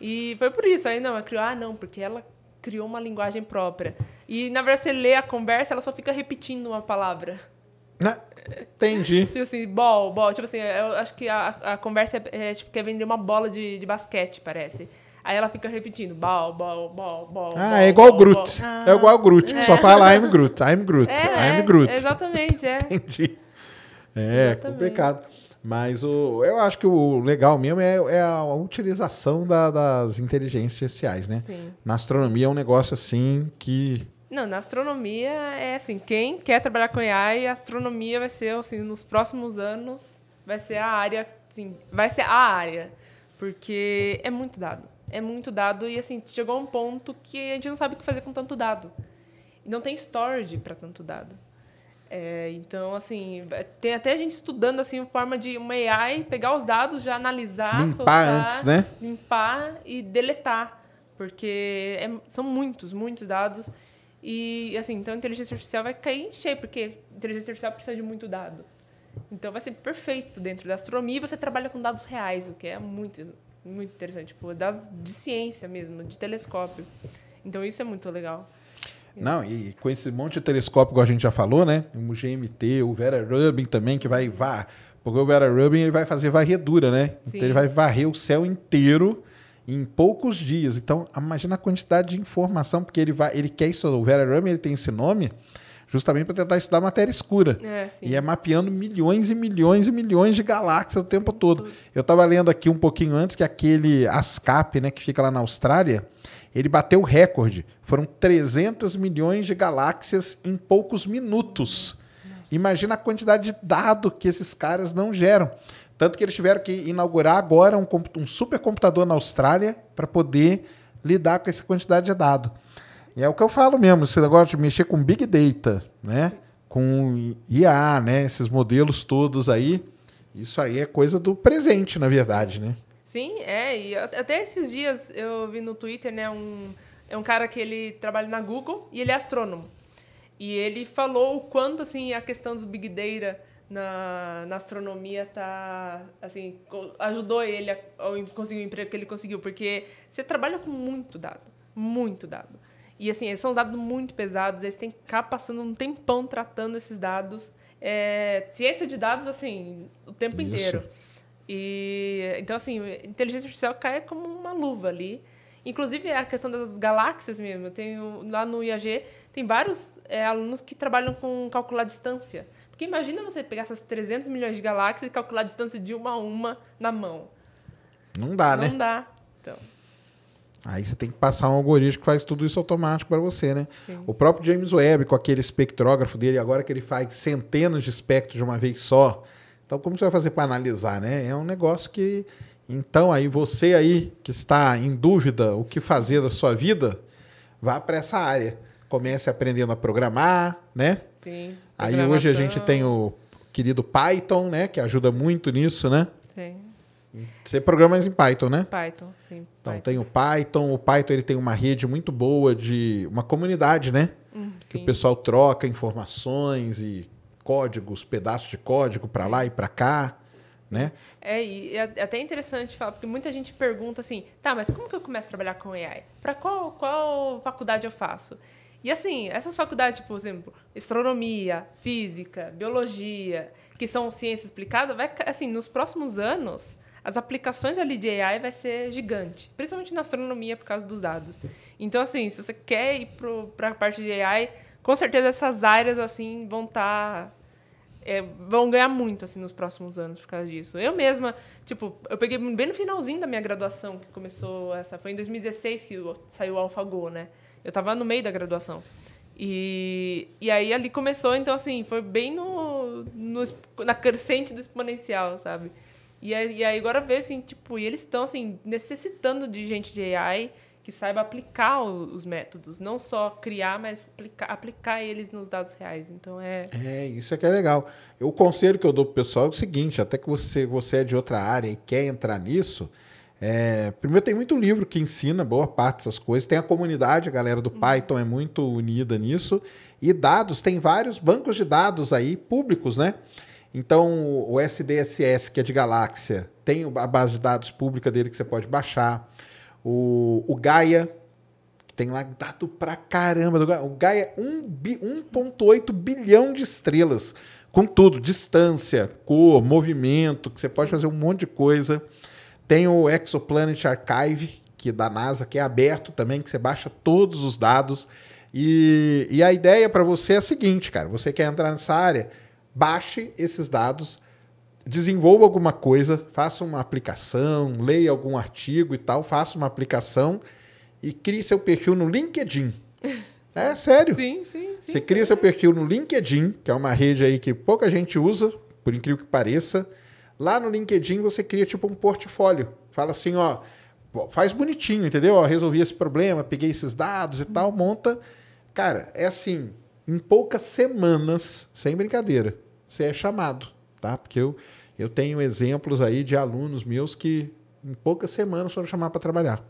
E foi por isso. Aí não, ela criou, ah, não, porque ela criou uma linguagem própria. E na verdade você lê a conversa, ela só fica repetindo uma palavra. Né? entendi. tipo assim, bol, bol. Tipo assim, eu acho que a, a conversa é, é, tipo, quer vender uma bola de, de basquete, parece. Aí ela fica repetindo, bal, bal, bal, bal. Ah, bal, é igual bal, Groot. Bal. É igual Groot, que só é. fala I'm Groot, I'm Groot, é, I'm Groot. exatamente, é. Entendi. É, exatamente. complicado. Mas o, eu acho que o legal mesmo é, é a utilização da, das inteligências artificiais, né? Sim. Na astronomia é um negócio assim que. Não, na astronomia é assim, quem quer trabalhar com AI, a astronomia vai ser, assim, nos próximos anos, vai ser a área, assim, vai ser a área. Porque é muito dado é muito dado e assim, chegou a um ponto que a gente não sabe o que fazer com tanto dado. E não tem storage para tanto dado. É, então, assim, é, tem até gente estudando assim forma de uma AI pegar os dados, já analisar, limpar soltar, antes, né? limpar e deletar, porque é, são muitos, muitos dados. E assim, então a inteligência artificial vai cair em cheio, porque a inteligência artificial precisa de muito dado. Então vai ser perfeito dentro da astronomia, você trabalha com dados reais, o que é muito muito interessante, tipo, das, de ciência mesmo, de telescópio. Então isso é muito legal. Não, e com esse monte de telescópio, igual a gente já falou, né? O GMT, o Vera Rubin também, que vai vá. Porque o Vera Rubin ele vai fazer varredura, né? Então, Sim. Então ele vai varrer o céu inteiro em poucos dias. Então, imagina a quantidade de informação, porque ele vai, ele quer isso. O Vera Rubin ele tem esse nome justamente para tentar estudar matéria escura. É, e é mapeando milhões e milhões e milhões de galáxias o tempo todo. Eu estava lendo aqui um pouquinho antes que aquele ASCAP, né, que fica lá na Austrália, ele bateu o recorde. Foram 300 milhões de galáxias em poucos minutos. Nossa. Imagina a quantidade de dado que esses caras não geram. Tanto que eles tiveram que inaugurar agora um, um supercomputador na Austrália para poder lidar com essa quantidade de dado. E é o que eu falo mesmo, esse negócio de mexer com Big Data, né? Com IA, né? Esses modelos todos aí. Isso aí é coisa do presente, na verdade, né? Sim, é. E até esses dias eu vi no Twitter, né? Um, é um cara que ele trabalha na Google e ele é astrônomo. E ele falou o quanto, assim, a questão dos Big Data na, na astronomia tá assim ajudou ele a, a conseguir o emprego que ele conseguiu porque você trabalha com muito dado muito dado e assim, eles são dados muito pesados, eles têm que ficar passando um tempão tratando esses dados. É, ciência de dados, assim, o tempo Isso. inteiro. E, então, assim, inteligência artificial cai como uma luva ali. Inclusive, a questão das galáxias mesmo. Eu tenho, lá no IAG, tem vários é, alunos que trabalham com calcular distância. Porque imagina você pegar essas 300 milhões de galáxias e calcular a distância de uma a uma na mão. Não dá, Não né? Não dá. Aí você tem que passar um algoritmo que faz tudo isso automático para você, né? Sim. O próprio James Webb, com aquele espectrógrafo dele, agora que ele faz centenas de espectros de uma vez só. Então, como você vai fazer para analisar, né? É um negócio que. Então, aí você aí que está em dúvida o que fazer da sua vida, vá para essa área. Comece aprendendo a programar, né? Sim. Aí hoje a gente tem o querido Python, né? Que ajuda muito nisso, né? Você programa em Python, né? Python, sim. Então Python. tem o Python. O Python ele tem uma rede muito boa de uma comunidade, né? Hum, que o pessoal troca informações e códigos, pedaços de código para lá e para cá, né? É, e é até interessante falar, porque muita gente pergunta assim, tá, mas como que eu começo a trabalhar com AI? Para qual, qual faculdade eu faço? E assim, essas faculdades, tipo, por exemplo, astronomia, física, biologia, que são ciências aplicadas, vai, assim, nos próximos anos as aplicações ali de AI vai ser gigante, principalmente na astronomia por causa dos dados. Então, assim, se você quer ir para a parte de AI, com certeza essas áreas assim vão estar tá, é, vão ganhar muito assim nos próximos anos por causa disso. Eu mesma, tipo, eu peguei bem no finalzinho da minha graduação que começou essa, foi em 2016 que saiu o AlphaGo, né? Eu estava no meio da graduação. E, e aí ali começou, então assim, foi bem no, no na crescente do exponencial, sabe? E aí, e aí agora vejo assim, tipo, e eles estão assim, necessitando de gente de AI que saiba aplicar os métodos, não só criar, mas aplicar, aplicar eles nos dados reais. Então é. É, isso é que é legal. O conselho que eu dou pro pessoal é o seguinte: até que você, você é de outra área e quer entrar nisso. É, primeiro tem muito livro que ensina boa parte dessas coisas. Tem a comunidade, a galera do uhum. Python é muito unida nisso. E dados, tem vários bancos de dados aí públicos, né? Então, o SDSS, que é de Galáxia, tem a base de dados pública dele que você pode baixar. O, o Gaia, que tem lá dado pra caramba. O Gaia, 1,8 bilhão de estrelas. Com tudo, distância, cor, movimento, que você pode fazer um monte de coisa. Tem o Exoplanet Archive, que é da NASA, que é aberto também, que você baixa todos os dados. E, e a ideia para você é a seguinte, cara. Você quer entrar nessa área baixe esses dados, desenvolva alguma coisa, faça uma aplicação, leia algum artigo e tal, faça uma aplicação e crie seu perfil no LinkedIn. É sério. Sim, sim. sim Você cria sim. seu perfil no LinkedIn, que é uma rede aí que pouca gente usa, por incrível que pareça. Lá no LinkedIn você cria tipo um portfólio. Fala assim, ó, faz bonitinho, entendeu? Ó, resolvi esse problema, peguei esses dados e tal, monta. Cara, é assim, em poucas semanas, sem brincadeira, você é chamado, tá? Porque eu, eu tenho exemplos aí de alunos meus que em poucas semanas foram chamar para trabalhar.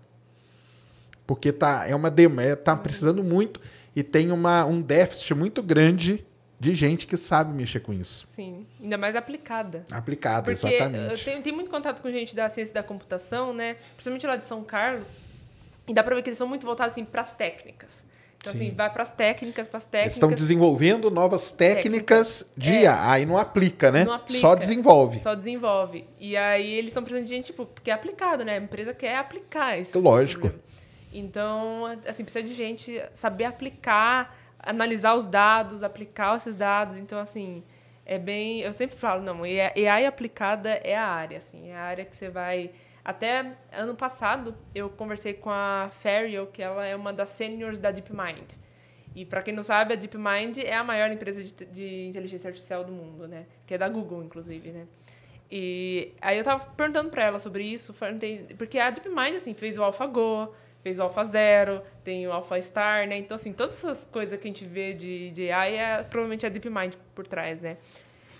Porque tá, é uma demanda, é, tá uhum. precisando muito e tem uma, um déficit muito grande de gente que sabe mexer com isso. Sim, ainda mais aplicada. Aplicada, Porque exatamente. Eu tenho, tenho, muito contato com gente da ciência da computação, né? Principalmente lá de São Carlos. E dá para ver que eles são muito voltados assim, para as técnicas. Então, assim, Sim. assim, vai para as técnicas, para as técnicas. Estão desenvolvendo novas técnicas, técnicas. de IA. Aí não aplica, né? Não aplica, só desenvolve. Só desenvolve. E aí eles estão precisando de gente, tipo, porque é aplicado, né? A empresa quer aplicar isso. Assim, Lógico. Problema. Né? Então, assim, precisa de gente saber aplicar, analisar os dados, aplicar esses dados. Então, assim, é bem. Eu sempre falo, não, AI aplicada é a área, assim, é a área que você vai até ano passado, eu conversei com a Feriel, que ela é uma das seniors da DeepMind. E para quem não sabe, a DeepMind é a maior empresa de, de, inteligência artificial do mundo, né? Que é da Google, inclusive, né? E aí eu tava perguntando para ela sobre isso, porque a DeepMind assim fez o AlphaGo, fez o AlphaZero, tem o AlphaStar, né? Então assim, todas essas coisas que a gente vê de, de AI é provavelmente a DeepMind por trás, né?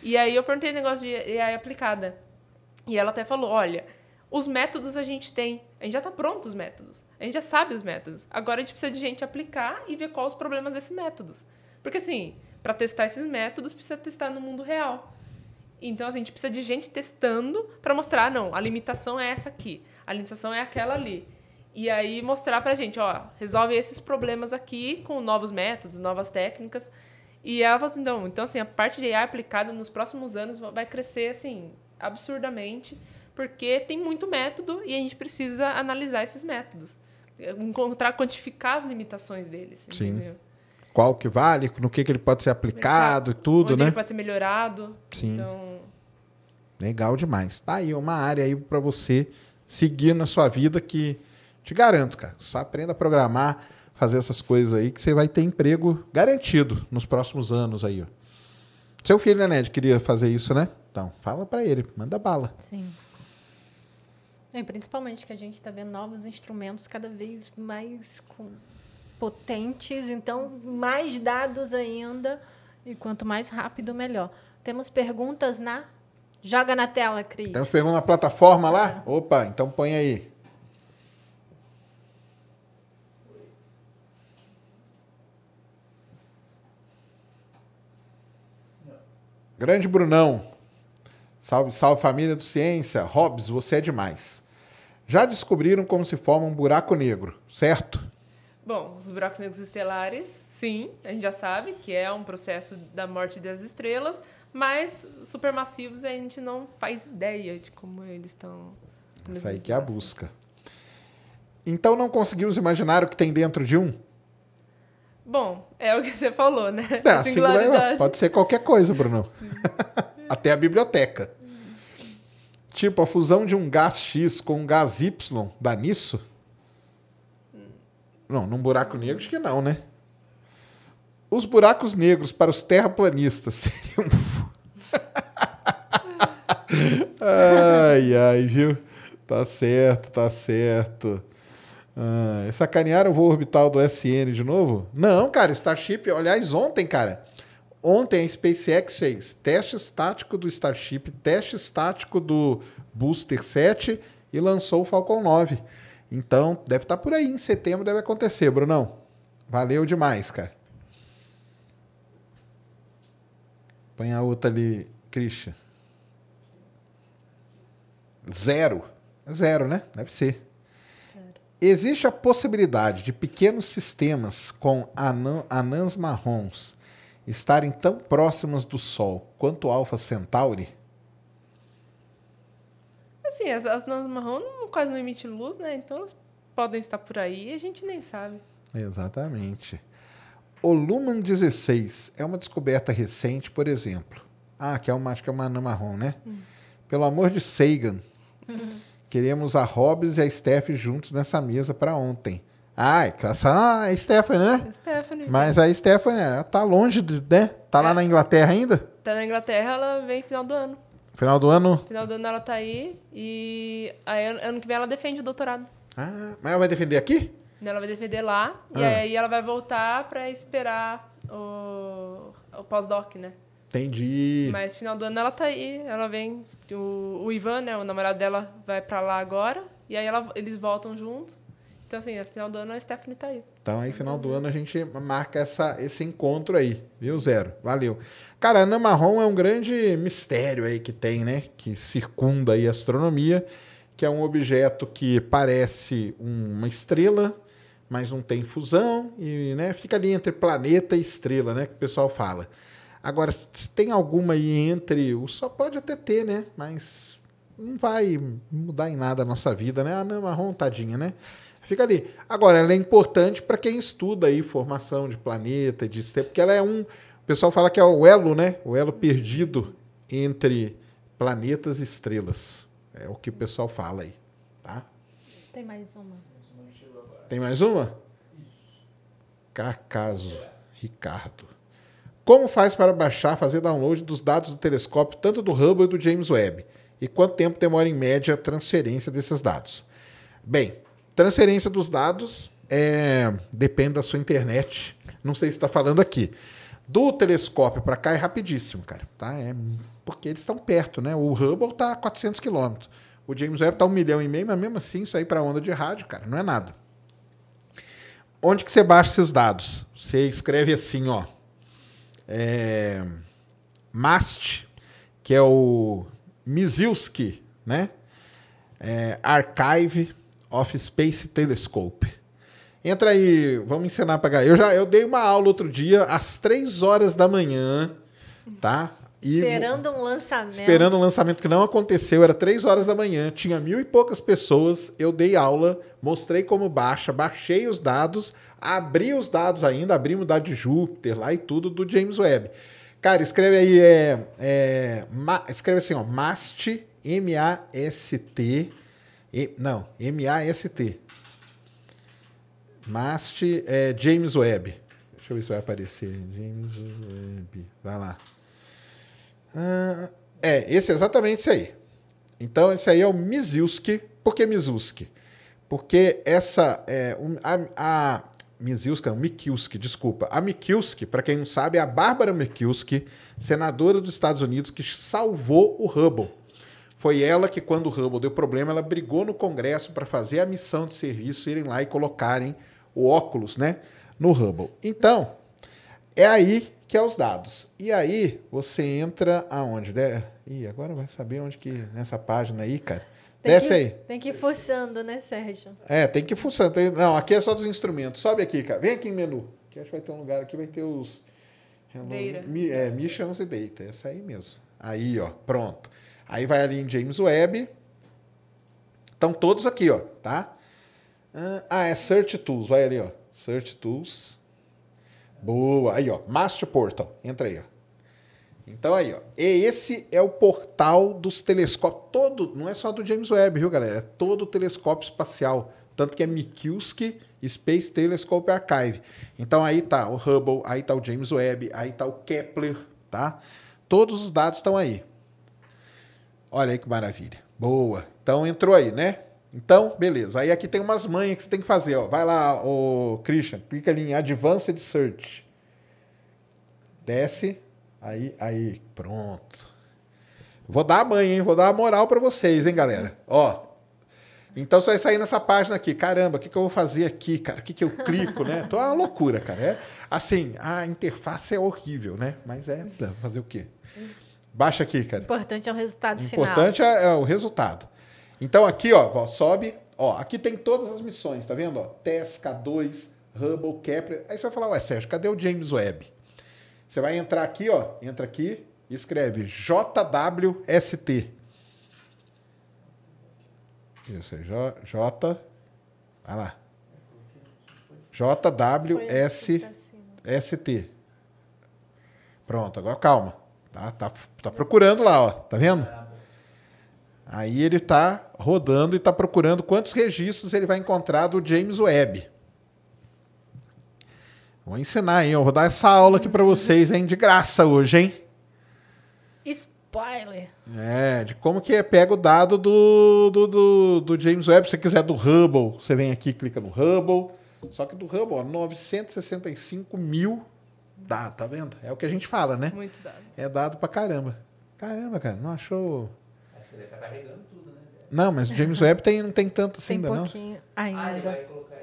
E aí eu perguntei negócio de AI aplicada. E ela até falou, olha, os métodos a gente tem, a gente já está pronto os métodos, a gente já sabe os métodos. Agora a gente precisa de gente aplicar e ver quais os problemas desses métodos. Porque assim, para testar esses métodos precisa testar no mundo real. Então assim, a gente precisa de gente testando para mostrar, ah, não, a limitação é essa aqui, a limitação é aquela ali. E aí mostrar para a gente, ó, resolve esses problemas aqui com novos métodos, novas técnicas. E ela falou assim, então, então assim, a parte de AI aplicada nos próximos anos vai crescer assim absurdamente porque tem muito método e a gente precisa analisar esses métodos, encontrar, quantificar as limitações deles. Sim. Entendeu? Qual que vale, no que, que ele pode ser aplicado e tudo, Onde né? Ele pode ser melhorado. Sim. Então... Legal demais. Tá aí uma área aí para você seguir na sua vida que te garanto, cara. Só aprenda a programar, fazer essas coisas aí que você vai ter emprego garantido nos próximos anos aí, ó. Seu filho, né, Ned, queria fazer isso, né? Então, fala para ele, manda bala. Sim. É, principalmente que a gente está vendo novos instrumentos cada vez mais com... potentes, então mais dados ainda, e quanto mais rápido, melhor. Temos perguntas na. Joga na tela, Cris. Temos perguntas na plataforma lá? É. Opa, então põe aí. Grande Brunão. Salve, salve família do Ciência. Hobbs, você é demais. Já descobriram como se forma um buraco negro, certo? Bom, os buracos negros estelares, sim, a gente já sabe que é um processo da morte das estrelas, mas supermassivos a gente não faz ideia de como eles estão. Essa aí que é a busca. Então não conseguimos imaginar o que tem dentro de um? Bom, é o que você falou, né? Não, é, a é, singularidade. pode ser qualquer coisa, Bruno. Até a biblioteca. Tipo, a fusão de um gás X com um gás Y dá nisso? Não, num buraco negro acho que não, né? Os buracos negros para os terraplanistas seriam. ai, ai, viu? Tá certo, tá certo. Ah, sacanearam o voo orbital do SN de novo? Não, cara, Starship, aliás, ontem, cara, Ontem a SpaceX fez teste estático do Starship, teste estático do Booster 7 e lançou o Falcon 9. Então, deve estar tá por aí. Em setembro deve acontecer, Brunão. Valeu demais, cara. Põe a outra ali, Christian. Zero. É zero, né? Deve ser. Existe a possibilidade de pequenos sistemas com anã, anãs marrons estarem tão próximas do Sol quanto Alfa Centauri? Assim, as, as nanas marrom não, quase não emitem luz, né? Então elas podem estar por aí e a gente nem sabe. Exatamente. O Lumen 16 é uma descoberta recente, por exemplo. Ah, que é uma, acho que é uma anã marrom, né? Hum. Pelo amor de Sagan. Uhum. Queremos a Hobbes e a Steph juntos nessa mesa para ontem. Ah, essa então é a Stephanie, né? Stephanie. Mas a Stephanie, ela tá longe, de, né? Tá é. lá na Inglaterra ainda? Tá na Inglaterra, ela vem final do ano. Final do ano? Final do ano ela tá aí e aí ano que vem ela defende o doutorado. Ah, mas ela vai defender aqui? Ela vai defender lá ah. e aí ela vai voltar para esperar o, o pós-doc, né? Entendi. Mas final do ano ela tá aí, ela vem. O, o Ivan, né, o namorado dela, vai para lá agora. E aí ela, eles voltam juntos. Então, assim, no final do ano a Stephanie tá aí. Então, aí, final do ano, a gente marca essa, esse encontro aí, viu, Zero? Valeu. Cara, Ana Marrom é um grande mistério aí que tem, né? Que circunda aí a astronomia, que é um objeto que parece uma estrela, mas não tem fusão, e né, fica ali entre planeta e estrela, né? Que o pessoal fala. Agora, se tem alguma aí entre. O só pode até ter, né? Mas não vai mudar em nada a nossa vida, né? A Ana Marrom, tadinha, né? fica ali. Agora, ela é importante para quem estuda aí formação de planeta, de sistema, porque ela é um. O pessoal fala que é o elo, né? O elo perdido entre planetas e estrelas. É o que o pessoal fala aí, tá? Tem mais uma. Tem mais uma? Carcaso, Ricardo. Como faz para baixar, fazer download dos dados do telescópio, tanto do Hubble e do James Webb? E quanto tempo demora em média a transferência desses dados? Bem, Transferência dos dados é, depende da sua internet. Não sei se está falando aqui. Do telescópio para cá é rapidíssimo, cara. Tá? É porque eles estão perto, né? O Hubble está a 400 quilômetros. O James Webb está um milhão e meio, mas mesmo assim isso aí para onda de rádio, cara, não é nada. Onde que você baixa esses dados? Você escreve assim, ó. É, MAST, que é o Mizilski, né? É, Archive, of Space Telescope. Entra aí, vamos ensinar para galera. Eu já eu dei uma aula outro dia às três horas da manhã, tá? E, esperando um lançamento. Esperando um lançamento que não aconteceu, era três horas da manhã, tinha mil e poucas pessoas. Eu dei aula, mostrei como baixa, baixei os dados, abri os dados ainda, o dado de Júpiter lá e tudo do James Webb. Cara, escreve aí, é, é ma, escreve assim, ó, MAST, M-A-S-T, e, não, M-A-S-T. MAST é James Webb. Deixa eu ver se vai aparecer. James Webb. Vai lá. Ah, é, esse é exatamente isso aí. Então, esse aí é o Mizilski. Por que Mizilski? Porque essa. É, a, a Mizilski, não, Mikilski, desculpa. A Mikilski, para quem não sabe, é a Bárbara Mikilski, senadora dos Estados Unidos, que salvou o Hubble. Foi ela que, quando o Hubble deu problema, ela brigou no Congresso para fazer a missão de serviço, irem lá e colocarem o óculos né, no Hubble. Então, é aí que é os dados. E aí você entra aonde? Né? Ih, agora vai saber onde que nessa página aí, cara. Tem Desce que, aí. Tem que ir fuçando, né, Sérgio? É, tem que ir fuçando. Não, aqui é só dos instrumentos. Sobe aqui, cara. Vem aqui em menu. Aqui acho que vai ter um lugar aqui, vai ter os. É, Deira. Mi, é, Missions e Data. Essa aí mesmo. Aí, ó, pronto. Aí vai ali em James Webb. Estão todos aqui, ó, tá? Ah, ah, é Search Tools. Vai ali, ó. Search Tools. Boa. Aí, ó. Master Portal. Entra aí, ó. Então aí, ó. E é esse é o portal dos telescópios. Todo, não é só do James Webb, viu, galera? É todo o telescópio espacial. Tanto que é Mikulski Space Telescope Archive. Então aí tá o Hubble, aí tá o James Webb, aí tá o Kepler, tá? Todos os dados estão aí. Olha aí que maravilha. Boa. Então entrou aí, né? Então, beleza. Aí aqui tem umas manhas que você tem que fazer. Ó. Vai lá, o Christian, clica ali em Advanced Search. Desce. Aí, aí, pronto. Vou dar a manha, hein? Vou dar a moral para vocês, hein, galera? Ó. Então você vai sair nessa página aqui. Caramba, o que, que eu vou fazer aqui, cara? O que, que eu clico, né? Tô uma loucura, cara. É, assim, a interface é horrível, né? Mas é, fazer o quê? Uhum. Baixa aqui, cara. Importante é o resultado final. Importante é, é o resultado. Então aqui, ó, ó, sobe. Ó, aqui tem todas as missões, tá vendo? Ó, tesk 2 Hubble, Kepler. Aí você vai falar, ué, Sérgio, cadê o James Webb? Você vai entrar aqui, ó, entra aqui e escreve JWST. Isso aí, J, J. Vai lá. JWST. Pronto, agora calma. Tá, tá, tá procurando lá, ó. Tá vendo? Aí ele tá rodando e tá procurando quantos registros ele vai encontrar do James Webb. Vou ensinar, hein? Eu vou dar essa aula aqui para vocês, hein? De graça hoje, hein? Spoiler. É, de como que é, pega o dado do, do, do, do James Webb. Se você quiser do Hubble, você vem aqui clica no Hubble. Só que do Hubble, ó, 965 mil dá tá vendo? É o que a gente fala, né? Muito dado. É dado pra caramba. Caramba, cara, não achou. Acho que ele tá carregando tudo, né? Não, mas o James Webb tem, não tem tanto assim tem ainda, pouquinho. não. Ainda. Ah, ele vai colocar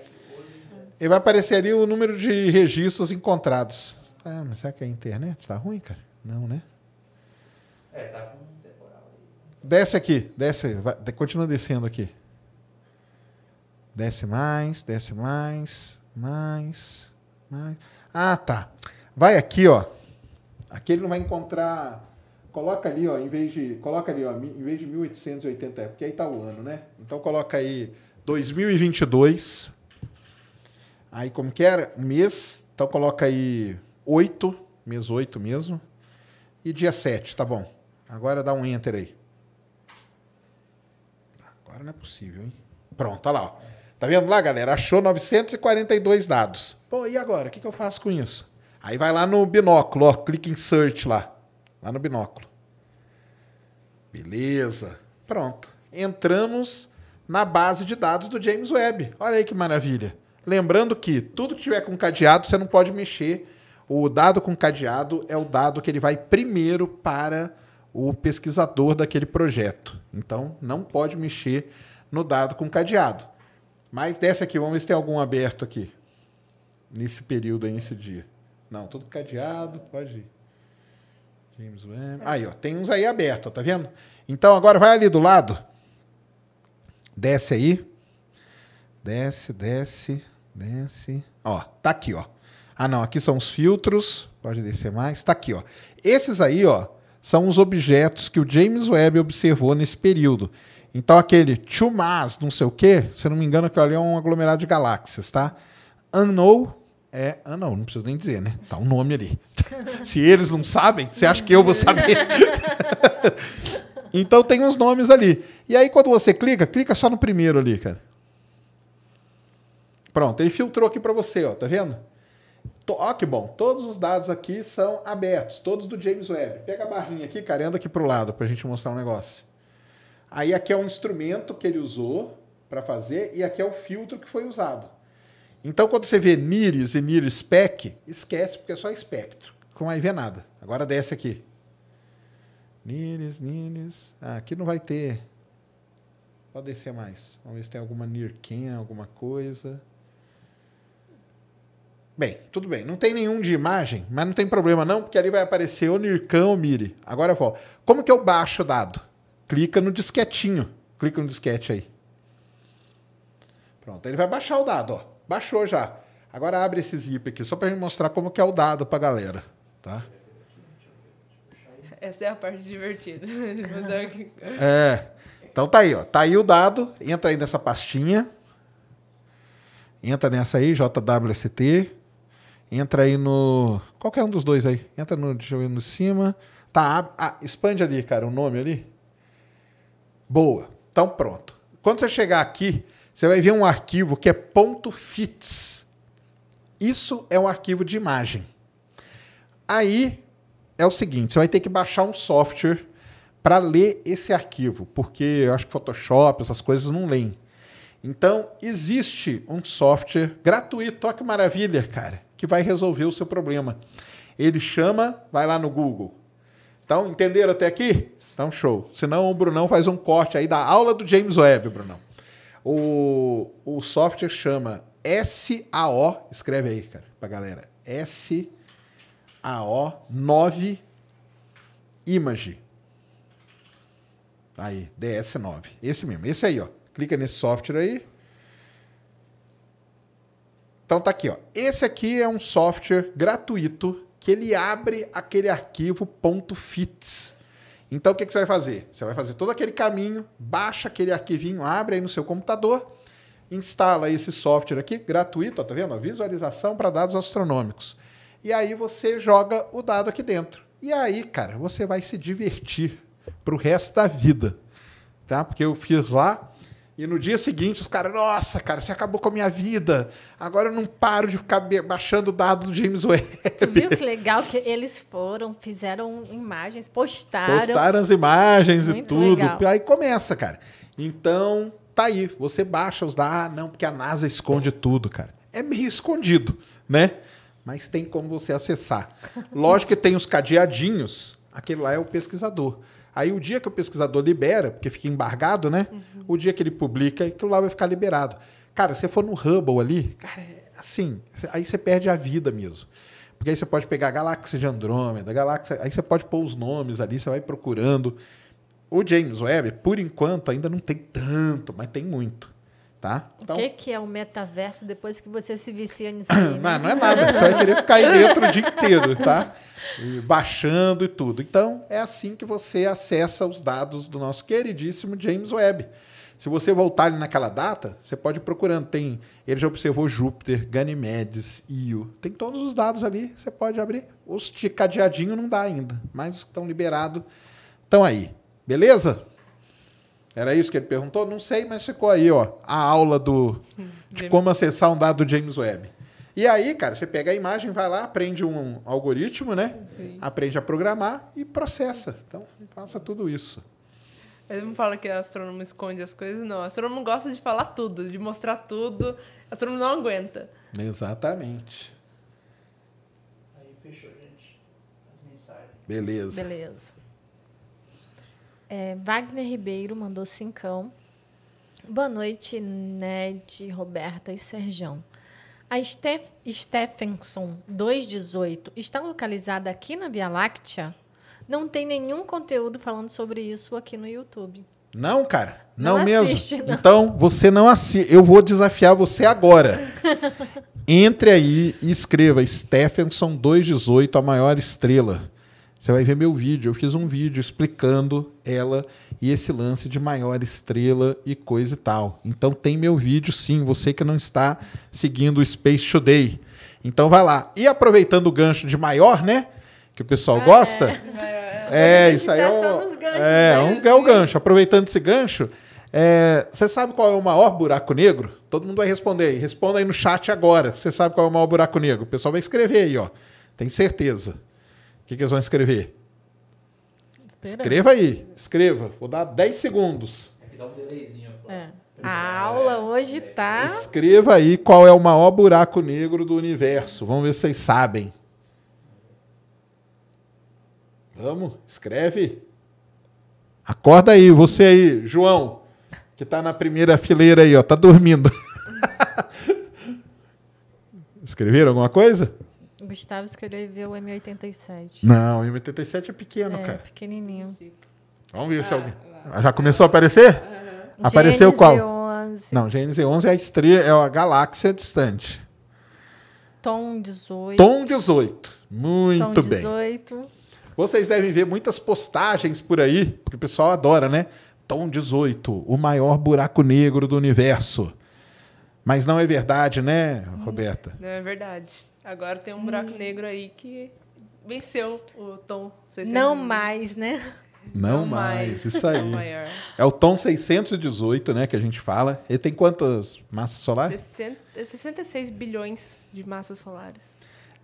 Ele vai aparecer ali o número de registros encontrados. Ah, mas será que é a internet tá ruim, cara? Não, né? É, tá com um temporal aí. Desce aqui, desce, vai, continua descendo aqui. Desce mais, desce mais, mais, mais. Ah, tá. Vai aqui, ó. Aqui ele não vai encontrar. Coloca ali, ó, em vez de, coloca ali, ó, em vez de 1880, é porque aí tá o ano, né? Então coloca aí 2022. Aí como que era? Mês. Então coloca aí 8, mês 8 mesmo. E dia 7, tá bom. Agora dá um enter aí. Agora não é possível, hein? Pronto, olha lá, ó. Tá vendo lá, galera? Achou 942 dados. Pô, e agora? O que, que eu faço com isso? Aí vai lá no binóculo, ó, clica em search lá. Lá no binóculo. Beleza. Pronto. Entramos na base de dados do James Webb. Olha aí que maravilha. Lembrando que tudo que tiver com cadeado, você não pode mexer. O dado com cadeado é o dado que ele vai primeiro para o pesquisador daquele projeto. Então, não pode mexer no dado com cadeado. Mas desce aqui, vamos ver se tem algum aberto aqui. Nesse período aí, nesse dia. Não, todo cadeado, pode ir. James Webb. É. Aí, ó, tem uns aí aberto, ó, tá vendo? Então agora vai ali do lado. Desce aí. Desce, desce, desce. Ó, tá aqui, ó. Ah, não, aqui são os filtros. Pode descer mais. Tá aqui, ó. Esses aí, ó, são os objetos que o James Webb observou nesse período. Então aquele Chumas, não sei o quê, se eu não me engano, aquilo ali é um aglomerado de galáxias, tá? Unknown é. Ah, não, não preciso nem dizer, né? Tá um nome ali. Se eles não sabem, você acha que eu vou saber? então tem uns nomes ali. E aí, quando você clica, clica só no primeiro ali, cara. Pronto, ele filtrou aqui para você, ó, tá vendo? Ó, oh, que bom. Todos os dados aqui são abertos, todos do James Webb. Pega a barrinha aqui, cara, anda aqui pro lado pra gente mostrar um negócio. Aí aqui é um instrumento que ele usou para fazer e aqui é o filtro que foi usado. Então, quando você vê NIRIS e NIRIS SPEC, esquece, porque é só espectro. Não vai ver nada. Agora desce aqui. NIRIS, NIRIS. Ah, aqui não vai ter. Pode descer mais. Vamos ver se tem alguma NIRCAM, alguma coisa. Bem, tudo bem. Não tem nenhum de imagem, mas não tem problema não, porque ali vai aparecer o NIRCAM ou MIRI. Agora volta. Como que eu baixo o dado? Clica no disquetinho. Clica no disquete aí. Pronto, ele vai baixar o dado, ó. Baixou já. Agora abre esse zip aqui, só para mostrar como que é o dado para a galera. Tá? Essa é a parte divertida. é. Então tá aí, ó. Tá aí o dado. Entra aí nessa pastinha. Entra nessa aí, JWST. Entra aí no. Qualquer um dos dois aí. Entra no. Deixa eu no cima. Tá, ab... ah, expande ali, cara, o nome ali. Boa. Então pronto. Quando você chegar aqui, você vai ver um arquivo que é ponto .fits. Isso é um arquivo de imagem. Aí é o seguinte, você vai ter que baixar um software para ler esse arquivo, porque eu acho que Photoshop, essas coisas não leem. Então, existe um software gratuito, olha que maravilha, cara, que vai resolver o seu problema. Ele chama, vai lá no Google. Então, entenderam até aqui? Então, show. Senão o Brunão faz um corte aí da aula do James Webb, Brunão. O, o software chama SAO, escreve aí, cara, pra galera. SAO 9 Image. Tá aí, DS9. Esse mesmo, esse aí, ó. Clica nesse software aí. Então tá aqui, ó. Esse aqui é um software gratuito que ele abre aquele arquivo .fits. Então o que, que você vai fazer? Você vai fazer todo aquele caminho, baixa aquele arquivinho, abre aí no seu computador, instala esse software aqui, gratuito, ó, tá vendo? Visualização para dados astronômicos. E aí você joga o dado aqui dentro. E aí, cara, você vai se divertir para o resto da vida. Tá? Porque eu fiz lá, e no dia seguinte, os caras, nossa, cara, você acabou com a minha vida. Agora eu não paro de ficar baixando o dado do James Webb. Tu viu que legal que eles foram, fizeram imagens, postaram. Postaram as imagens Muito e tudo. Legal. Aí começa, cara. Então, tá aí. Você baixa os dados. Ah, não, porque a NASA esconde tudo, cara. É meio escondido, né? Mas tem como você acessar. Lógico que tem os cadeadinhos. Aquele lá é o pesquisador. Aí o dia que o pesquisador libera, porque fica embargado, né? Uhum. O dia que ele publica, aquilo lá vai ficar liberado. Cara, se você for no Hubble ali, cara, é assim, aí você perde a vida mesmo. Porque aí você pode pegar a galáxia de Andrômeda, galáxia, aí você pode pôr os nomes ali, você vai procurando. O James Webb, por enquanto, ainda não tem tanto, mas tem muito. Tá? Então, o que, que é o metaverso depois que você se vicia nisso Não, né? não é nada, você vai é querer ficar aí dentro o dia inteiro, tá? E baixando e tudo. Então, é assim que você acessa os dados do nosso queridíssimo James Webb. Se você voltar ali naquela data, você pode ir procurando. Tem, ele já observou Júpiter, Ganymedes, Io. Tem todos os dados ali, você pode abrir. Os de cadeadinho não dá ainda, mas os que estão liberados estão aí. Beleza? Era isso que ele perguntou? Não sei, mas ficou aí, ó, a aula do de como acessar um dado do James Webb. E aí, cara, você pega a imagem, vai lá, aprende um algoritmo, né? Sim. Aprende a programar e processa. Então, passa tudo isso. Ele não fala que o astrônomo esconde as coisas, não. O astrônomo gosta de falar tudo, de mostrar tudo. O astrônomo não aguenta. Exatamente. Aí fechou, gente. As mensagens. Beleza. Beleza. É, Wagner Ribeiro mandou cincão. Boa noite, Ned, Roberta e Serjão. A Steph Stephenson 218 está localizada aqui na Via Láctea? Não tem nenhum conteúdo falando sobre isso aqui no YouTube. Não, cara. Não, não mesmo. Assiste, não. Então, você não assiste. Eu vou desafiar você agora. Entre aí e escreva Stephenson 218, a maior estrela. Você vai ver meu vídeo. Eu fiz um vídeo explicando ela e esse lance de maior estrela e coisa e tal. Então tem meu vídeo sim, você que não está seguindo o Space Today. Então vai lá. E aproveitando o gancho de maior, né? Que o pessoal é. gosta. É, é, é isso aí é o, é, é um, é o gancho. Aproveitando esse gancho, é, você sabe qual é o maior buraco negro? Todo mundo vai responder aí. Responda aí no chat agora. Você sabe qual é o maior buraco negro? O pessoal vai escrever aí, ó. Tem certeza. O que, que eles vão escrever? Escreva aí, escreva. Vou dar 10 segundos. É que dá um delayzinho. É. A é. aula hoje tá. Escreva aí qual é o maior buraco negro do universo. Vamos ver se vocês sabem. Vamos, escreve. Acorda aí, você aí, João, que tá na primeira fileira aí, ó, tá dormindo. Escreveram alguma coisa? Gustavo escreveu o M87. Não, o M87 é pequeno, é, cara. pequenininho. Vamos ver ah, se alguém... Ah, Já começou a aparecer? Uhum. Apareceu GNZ qual? 11. Não, GNZ11 é a estrela, é a galáxia distante. Tom 18. Tom 18. Muito Tom 18. bem. Tom 18. Vocês devem ver muitas postagens por aí, porque o pessoal adora, né? Tom 18, o maior buraco negro do universo. Mas não é verdade, né, hum. Roberta? Não é verdade. Agora tem um buraco hum. negro aí que venceu o Tom 618. Não mais, né? Não, Não mais. mais. isso aí. É, é o Tom 618, né, que a gente fala. Ele tem quantas massas solares? 66 bilhões de massas solares.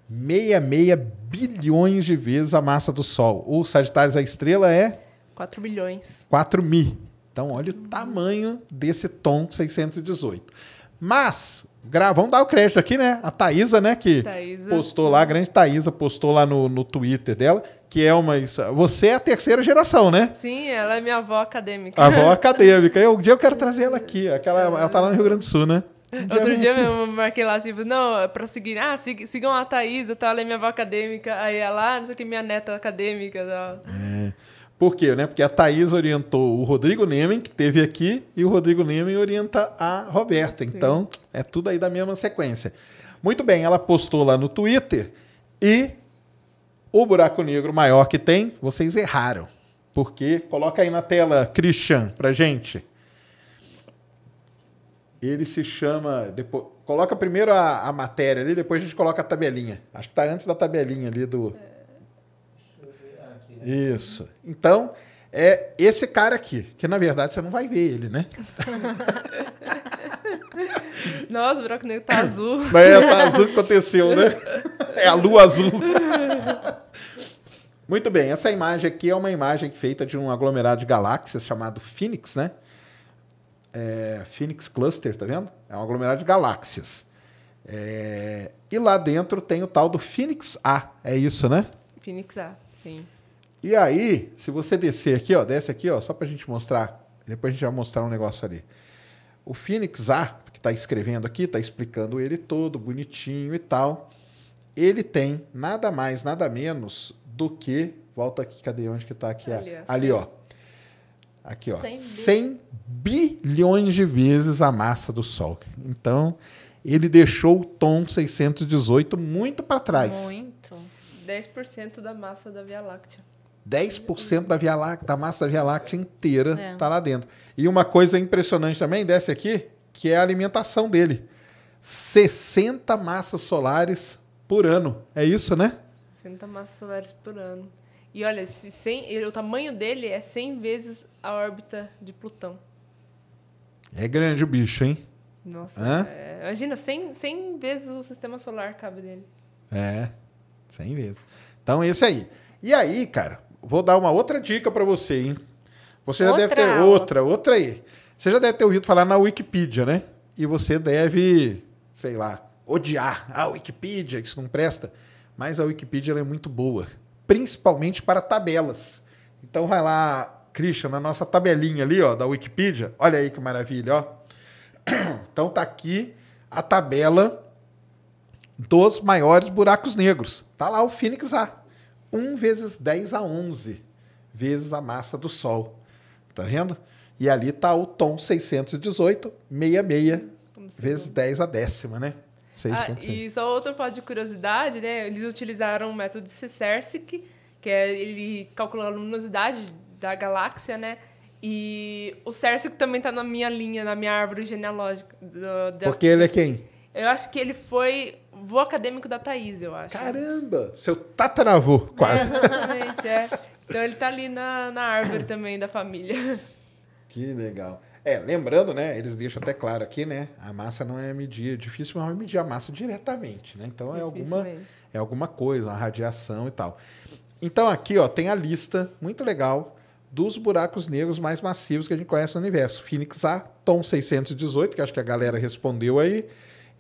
66 bilhões de vezes a massa do Sol. O Sagitário a estrela é? 4 bilhões. 4 mi. Então, olha o tamanho desse Tom 618. Mas Gra vamos dar o crédito aqui, né? A Thaisa, né, que Thaísa. postou lá, a grande Thaisa postou lá no, no Twitter dela, que é uma. você é a terceira geração, né? Sim, ela é minha avó acadêmica. A avó acadêmica. Eu, um dia eu quero trazer ela aqui. Aquela, ela tá lá no Rio Grande do Sul, né? Um Outro dia eu marquei lá, tipo, não, pra seguir, ah, sig sigam a Thaisa, tá? Ela é minha avó acadêmica, aí ela, ah, não sei o que, minha neta acadêmica. Tá? É. Por quê? Né? Porque a Thaís orientou o Rodrigo Nemen, que teve aqui, e o Rodrigo Nemen orienta a Roberta. Então, Sim. é tudo aí da mesma sequência. Muito bem, ela postou lá no Twitter e o buraco negro maior que tem, vocês erraram. Porque, coloca aí na tela, Christian, pra gente. Ele se chama. Depois, coloca primeiro a, a matéria ali, depois a gente coloca a tabelinha. Acho que tá antes da tabelinha ali do. É. Isso. Então, é esse cara aqui, que na verdade você não vai ver ele, né? Nossa, o buraco negro tá azul. Mas é, tá azul que aconteceu, né? É a lua azul. Muito bem, essa imagem aqui é uma imagem feita de um aglomerado de galáxias chamado Phoenix, né? É, Phoenix Cluster, tá vendo? É um aglomerado de galáxias. É, e lá dentro tem o tal do Phoenix A, é isso, né? Phoenix A, sim. E aí, se você descer aqui, ó, desce aqui, ó, só a gente mostrar. Depois a gente vai mostrar um negócio ali. O Phoenix A, que está escrevendo aqui, está explicando ele todo, bonitinho e tal. Ele tem nada mais, nada menos do que. Volta aqui, cadê onde que está aqui? É, ali, ó. Ali, ó. Aqui, ó. 100 bilhões de vezes a massa do Sol. Então, ele deixou o tom 618 muito para trás. Muito. 10% da massa da Via Láctea. 10% da, Via Láctea, da massa da Via Láctea inteira está é. Tá lá dentro. E uma coisa impressionante também, desce aqui, que é a alimentação dele. 60 massas solares por ano. É isso, né? 60 massas solares por ano. E olha, se 100, o tamanho dele é 100 vezes a órbita de Plutão. É grande o bicho, hein? Nossa, é, imagina, 100, 100 vezes o sistema solar cabe dele. É, 100 vezes. Então, esse aí. E aí, cara, Vou dar uma outra dica para você, hein? Você já outra. deve ter outra, outra aí. Você já deve ter ouvido falar na Wikipedia, né? E você deve, sei lá, odiar a Wikipedia, que isso não presta. Mas a Wikipedia é muito boa, principalmente para tabelas. Então vai lá, Christian, na nossa tabelinha ali, ó, da Wikipedia. Olha aí que maravilha, ó. Então tá aqui a tabela dos maiores buracos negros. Tá lá o Phoenix A. 1 vezes 10 a 11 vezes a massa do Sol. Tá vendo? E ali está o tom 618, 66 vezes 10 a décima, né? 6. Ah, e só outro ponto de curiosidade, né? Eles utilizaram o método de Sesersic, que é ele calculou a luminosidade da galáxia, né? E o Cersic também está na minha linha, na minha árvore genealógica. Do, Porque ele é quem? Eu acho que ele foi avô acadêmico da Thaís, eu acho. Caramba! Seu tataravô, quase. exatamente, é. Então ele tá ali na, na árvore também da família. Que legal. É, lembrando, né? Eles deixam até claro aqui, né? A massa não é medir, é difícil não é medir a massa diretamente, né? Então é alguma, é alguma coisa, uma radiação e tal. Então aqui, ó, tem a lista muito legal dos buracos negros mais massivos que a gente conhece no universo. Phoenix A, Tom 618, que acho que a galera respondeu aí.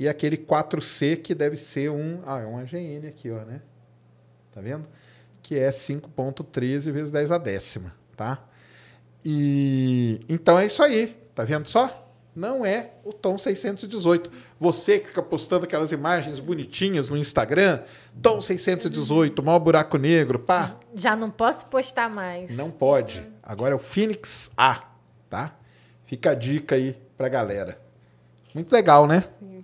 E aquele 4C que deve ser um. Ah, é um AGN aqui, ó, né? Tá vendo? Que é 5,13 vezes 10 a décima, tá? E então é isso aí, tá vendo só? Não é o tom 618. Você que fica postando aquelas imagens bonitinhas no Instagram, tom 618, maior buraco negro, pá. Já não posso postar mais. Não pode. Agora é o Phoenix A, tá? Fica a dica aí pra galera. Muito legal, né? Sim.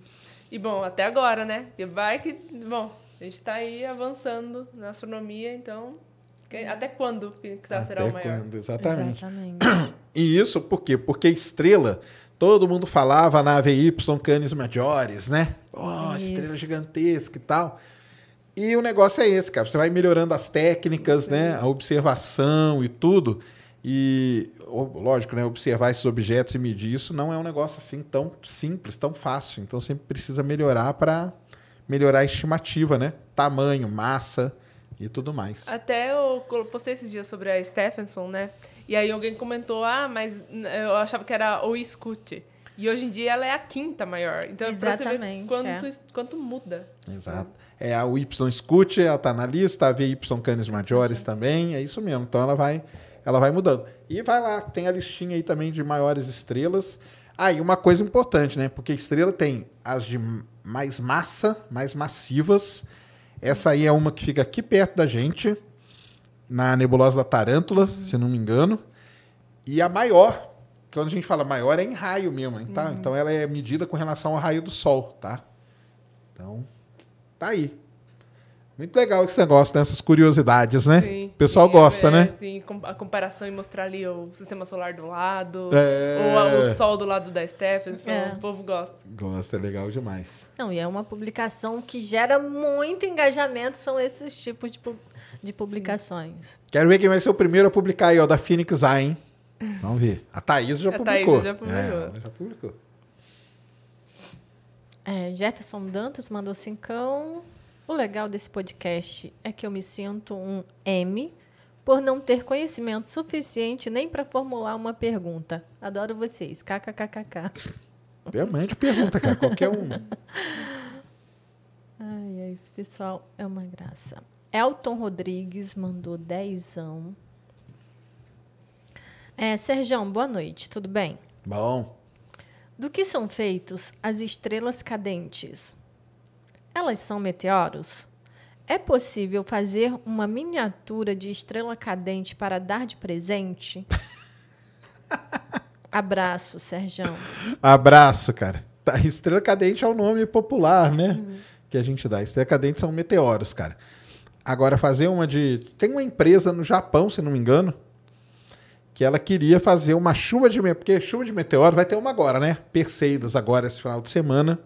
E bom, até agora, né? E vai que. Bom, a gente está aí avançando na astronomia, então. Que, é. até quando Pixar tá, será o maior? Quando, exatamente. exatamente. E isso por quê? Porque estrela, todo mundo falava na AVY canes maiores, né? Oh, estrela gigantesca e tal. E o negócio é esse, cara. Você vai melhorando as técnicas, né? Uhum. A observação e tudo. E lógico, né, observar esses objetos e medir isso não é um negócio assim tão simples, tão fácil. Então sempre precisa melhorar para melhorar a estimativa, né? Tamanho, massa e tudo mais. Até eu postei esses dias sobre a Stephenson, né? E aí alguém comentou: "Ah, mas eu achava que era o Scoot". E hoje em dia ela é a quinta maior. Então é Exatamente, você vê quanto, é. quanto muda. Exato. É a Y Scoot, ela tá na lista, a VY Canis Majores também, é isso mesmo. Então ela vai ela vai mudando. E vai lá, tem a listinha aí também de maiores estrelas. Aí ah, e uma coisa importante, né? Porque estrela tem as de mais massa, mais massivas. Essa aí é uma que fica aqui perto da gente, na nebulosa da Tarântula, uhum. se não me engano. E a maior, quando a gente fala maior, é em raio mesmo, tá? Uhum. Então ela é medida com relação ao raio do Sol, tá? Então, tá aí. Muito legal esse negócio, gosta né? dessas curiosidades, né? Sim, o pessoal sim, gosta, é, né? É, sim, a comparação e mostrar ali o sistema solar do lado, é... ou o sol do lado da Stephanie, é. o povo gosta. Gosta, é legal demais. Não, e é uma publicação que gera muito engajamento, são esses tipos de, de publicações. Quero ver quem vai ser o primeiro a publicar aí, ó, da Phoenix A, hein? Vamos ver. A Thaís já a publicou. A Thaís já publicou. É, já publicou. É, Jefferson Dantas mandou cincão. O legal desse podcast é que eu me sinto um M por não ter conhecimento suficiente nem para formular uma pergunta. Adoro vocês. KKKKK. Realmente pergunta, cara, qualquer um. Ai, é esse pessoal é uma graça. Elton Rodrigues mandou dezão. É, Serjão, boa noite, tudo bem? Bom. Do que são feitos as estrelas cadentes? elas são meteoros? É possível fazer uma miniatura de estrela cadente para dar de presente? Abraço, Serjão. Abraço, cara. Tá, estrela cadente é o um nome popular, né? Uhum. Que a gente dá. Estrela cadente são meteoros, cara. Agora, fazer uma de. Tem uma empresa no Japão, se não me engano, que ela queria fazer uma chuva de. Porque chuva de meteoro vai ter uma agora, né? Perseidas agora esse final de semana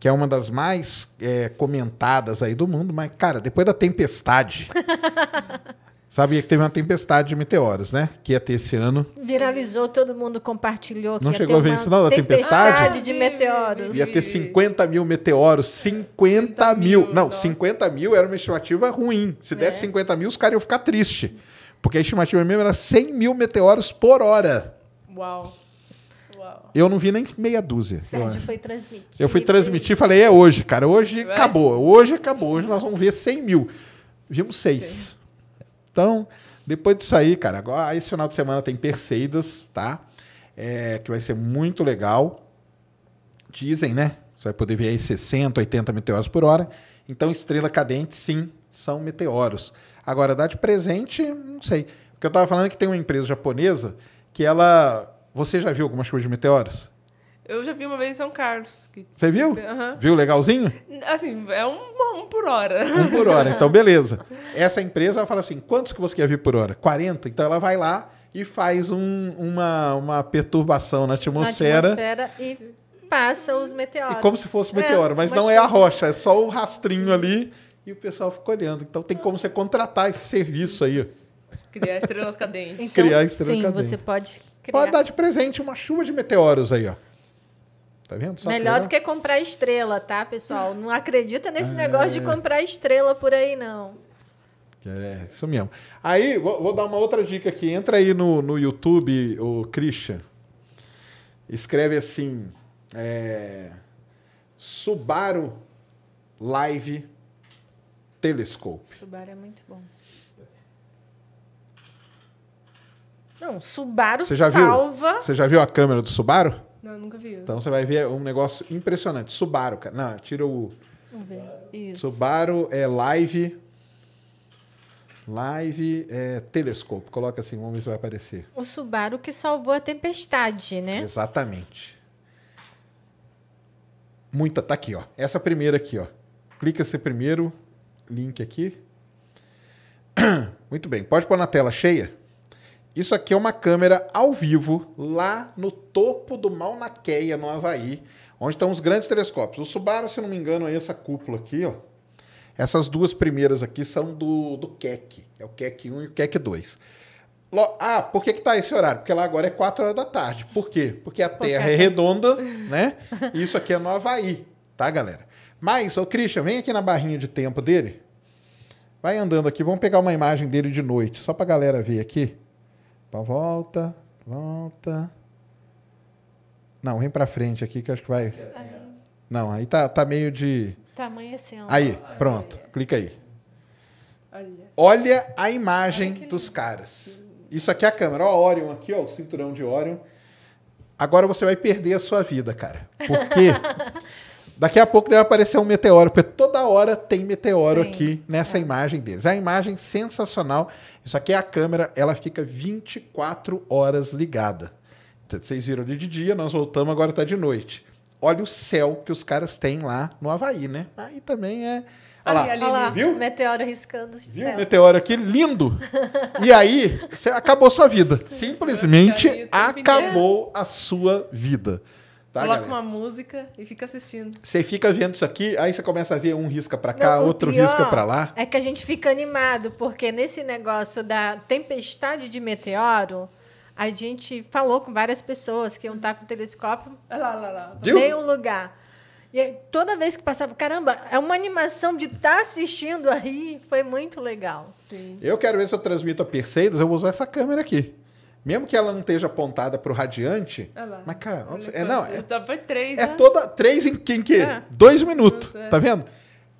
que é uma das mais é, comentadas aí do mundo, mas, cara, depois da tempestade. sabia que teve uma tempestade de meteoros, né? Que ia ter esse ano. Viralizou, todo mundo compartilhou. não chegou a ver isso, não, da tempestade? Tempestade de meteoros. Ia ter 50 mil meteoros. 50, mil. mil. Não, nossa. 50 mil era uma estimativa ruim. Se desse é. 50 mil, os caras iam ficar tristes. Porque a estimativa mesmo era 100 mil meteoros por hora. Uau. Eu não vi nem meia dúzia. Sérgio foi transmitir. Eu fui transmitir e falei, é hoje, cara. Hoje acabou. Hoje acabou. Hoje nós vamos ver 100 mil. Vimos seis. Sim. Então... Depois disso aí, cara, agora esse final de semana tem Perseidas, tá? É, que vai ser muito legal. Dizem, né? Você vai poder ver aí 60, 80 meteoros por hora. Então, estrela cadente, sim, são meteoros. Agora, dá de presente, não sei. Porque eu tava falando que tem uma empresa japonesa que ela você já viu alguma chuva de meteoros? Eu já vi uma vez em São Carlos. Que... Você viu? Uhum. Viu legalzinho? Assim, é um, um, por hora. Um por hora, então beleza. Essa empresa fala assim: quantos que você quer vir por hora? 40? Então ela vai lá e faz um, uma, uma perturbação na atmosfera. Na atmosfera e passa os meteoros. E como se fosse um é, meteoro, é, mas não chuva. é a rocha, é só o rastrinho ali e o pessoal fica olhando. Então tem como você contratar esse serviço aí. Criar estrelas cadentes. Então, Criar estrela sim, você pode Criar. Pode dar de presente uma chuva de meteoros aí, ó. Tá vendo? Só Melhor do que comprar estrela, tá, pessoal? Não acredita nesse é... negócio de comprar estrela por aí, não. É, isso mesmo. Aí, vou, vou, dar uma outra dica aqui. Entra aí no, no YouTube, o Christian. Escreve assim: é, Subaru Live Telescope. Subaru é muito bom. Não, Subaru você já salva. Viu, você já viu a câmera do Subaru? Não, nunca vi. Então você vai ver um negócio impressionante. Subaru, cara. Não, tira o. Vamos ver. Isso. Subaru é live. Live é, telescope. Coloca assim, vamos ver se vai aparecer. O Subaru que salvou a tempestade, né? Exatamente. Muita. Tá aqui, ó. Essa primeira aqui, ó. Clica esse primeiro link aqui. Muito bem. Pode pôr na tela cheia? Isso aqui é uma câmera ao vivo, lá no topo do Mauna Kea, no Havaí, onde estão os grandes telescópios. O Subaru, se não me engano, é essa cúpula aqui, ó. Essas duas primeiras aqui são do, do Keck. É o Keck 1 e o Keck 2. Ah, por que está esse horário? Porque lá agora é 4 horas da tarde. Por quê? Porque a Terra Porque... é, é redonda, né? E isso aqui é no Havaí, tá, galera? Mas, o Christian, vem aqui na barrinha de tempo dele. Vai andando aqui, vamos pegar uma imagem dele de noite, só pra galera ver aqui. Volta, volta. Não, vem para frente aqui que acho que vai. Não, aí tá, tá meio de. Tá amanhecendo. Aí, pronto. Olha. Clica aí. Olha, a imagem Olha dos caras. Isso aqui é a câmera. Ó, Orion aqui, ó, o cinturão de Orion. Agora você vai perder a sua vida, cara. por quê? Daqui a pouco deve aparecer um meteoro, porque toda hora tem meteoro tem. aqui nessa é. imagem deles. É a imagem sensacional. Isso aqui é a câmera, ela fica 24 horas ligada. Então, vocês viram ali de dia, nós voltamos, agora está de noite. Olha o céu que os caras têm lá no Havaí, né? Aí também é. Olha lá. viu? Meteoro riscando o viu? céu. Meteoro aqui, lindo. E aí, você acabou sua vida. Simplesmente acabou a sua vida. Tá, Coloca galera? uma música e fica assistindo. Você fica vendo isso aqui, aí você começa a ver um risca para cá, Não, outro risca para lá. É que a gente fica animado, porque nesse negócio da tempestade de meteoro, a gente falou com várias pessoas que iam estar com o telescópio. Lá, lá, lá. Nenhum lugar. E aí, toda vez que passava, caramba, é uma animação de estar tá assistindo aí, foi muito legal. Sim. Eu quero ver se eu transmito a Perseidas, eu vou usar essa câmera aqui. Mesmo que ela não esteja apontada para o radiante. Olha lá. Mas, cara, é, não é, não, é, só foi três. É né? toda. Três em, em que? É. Dois minutos. É. Tá vendo?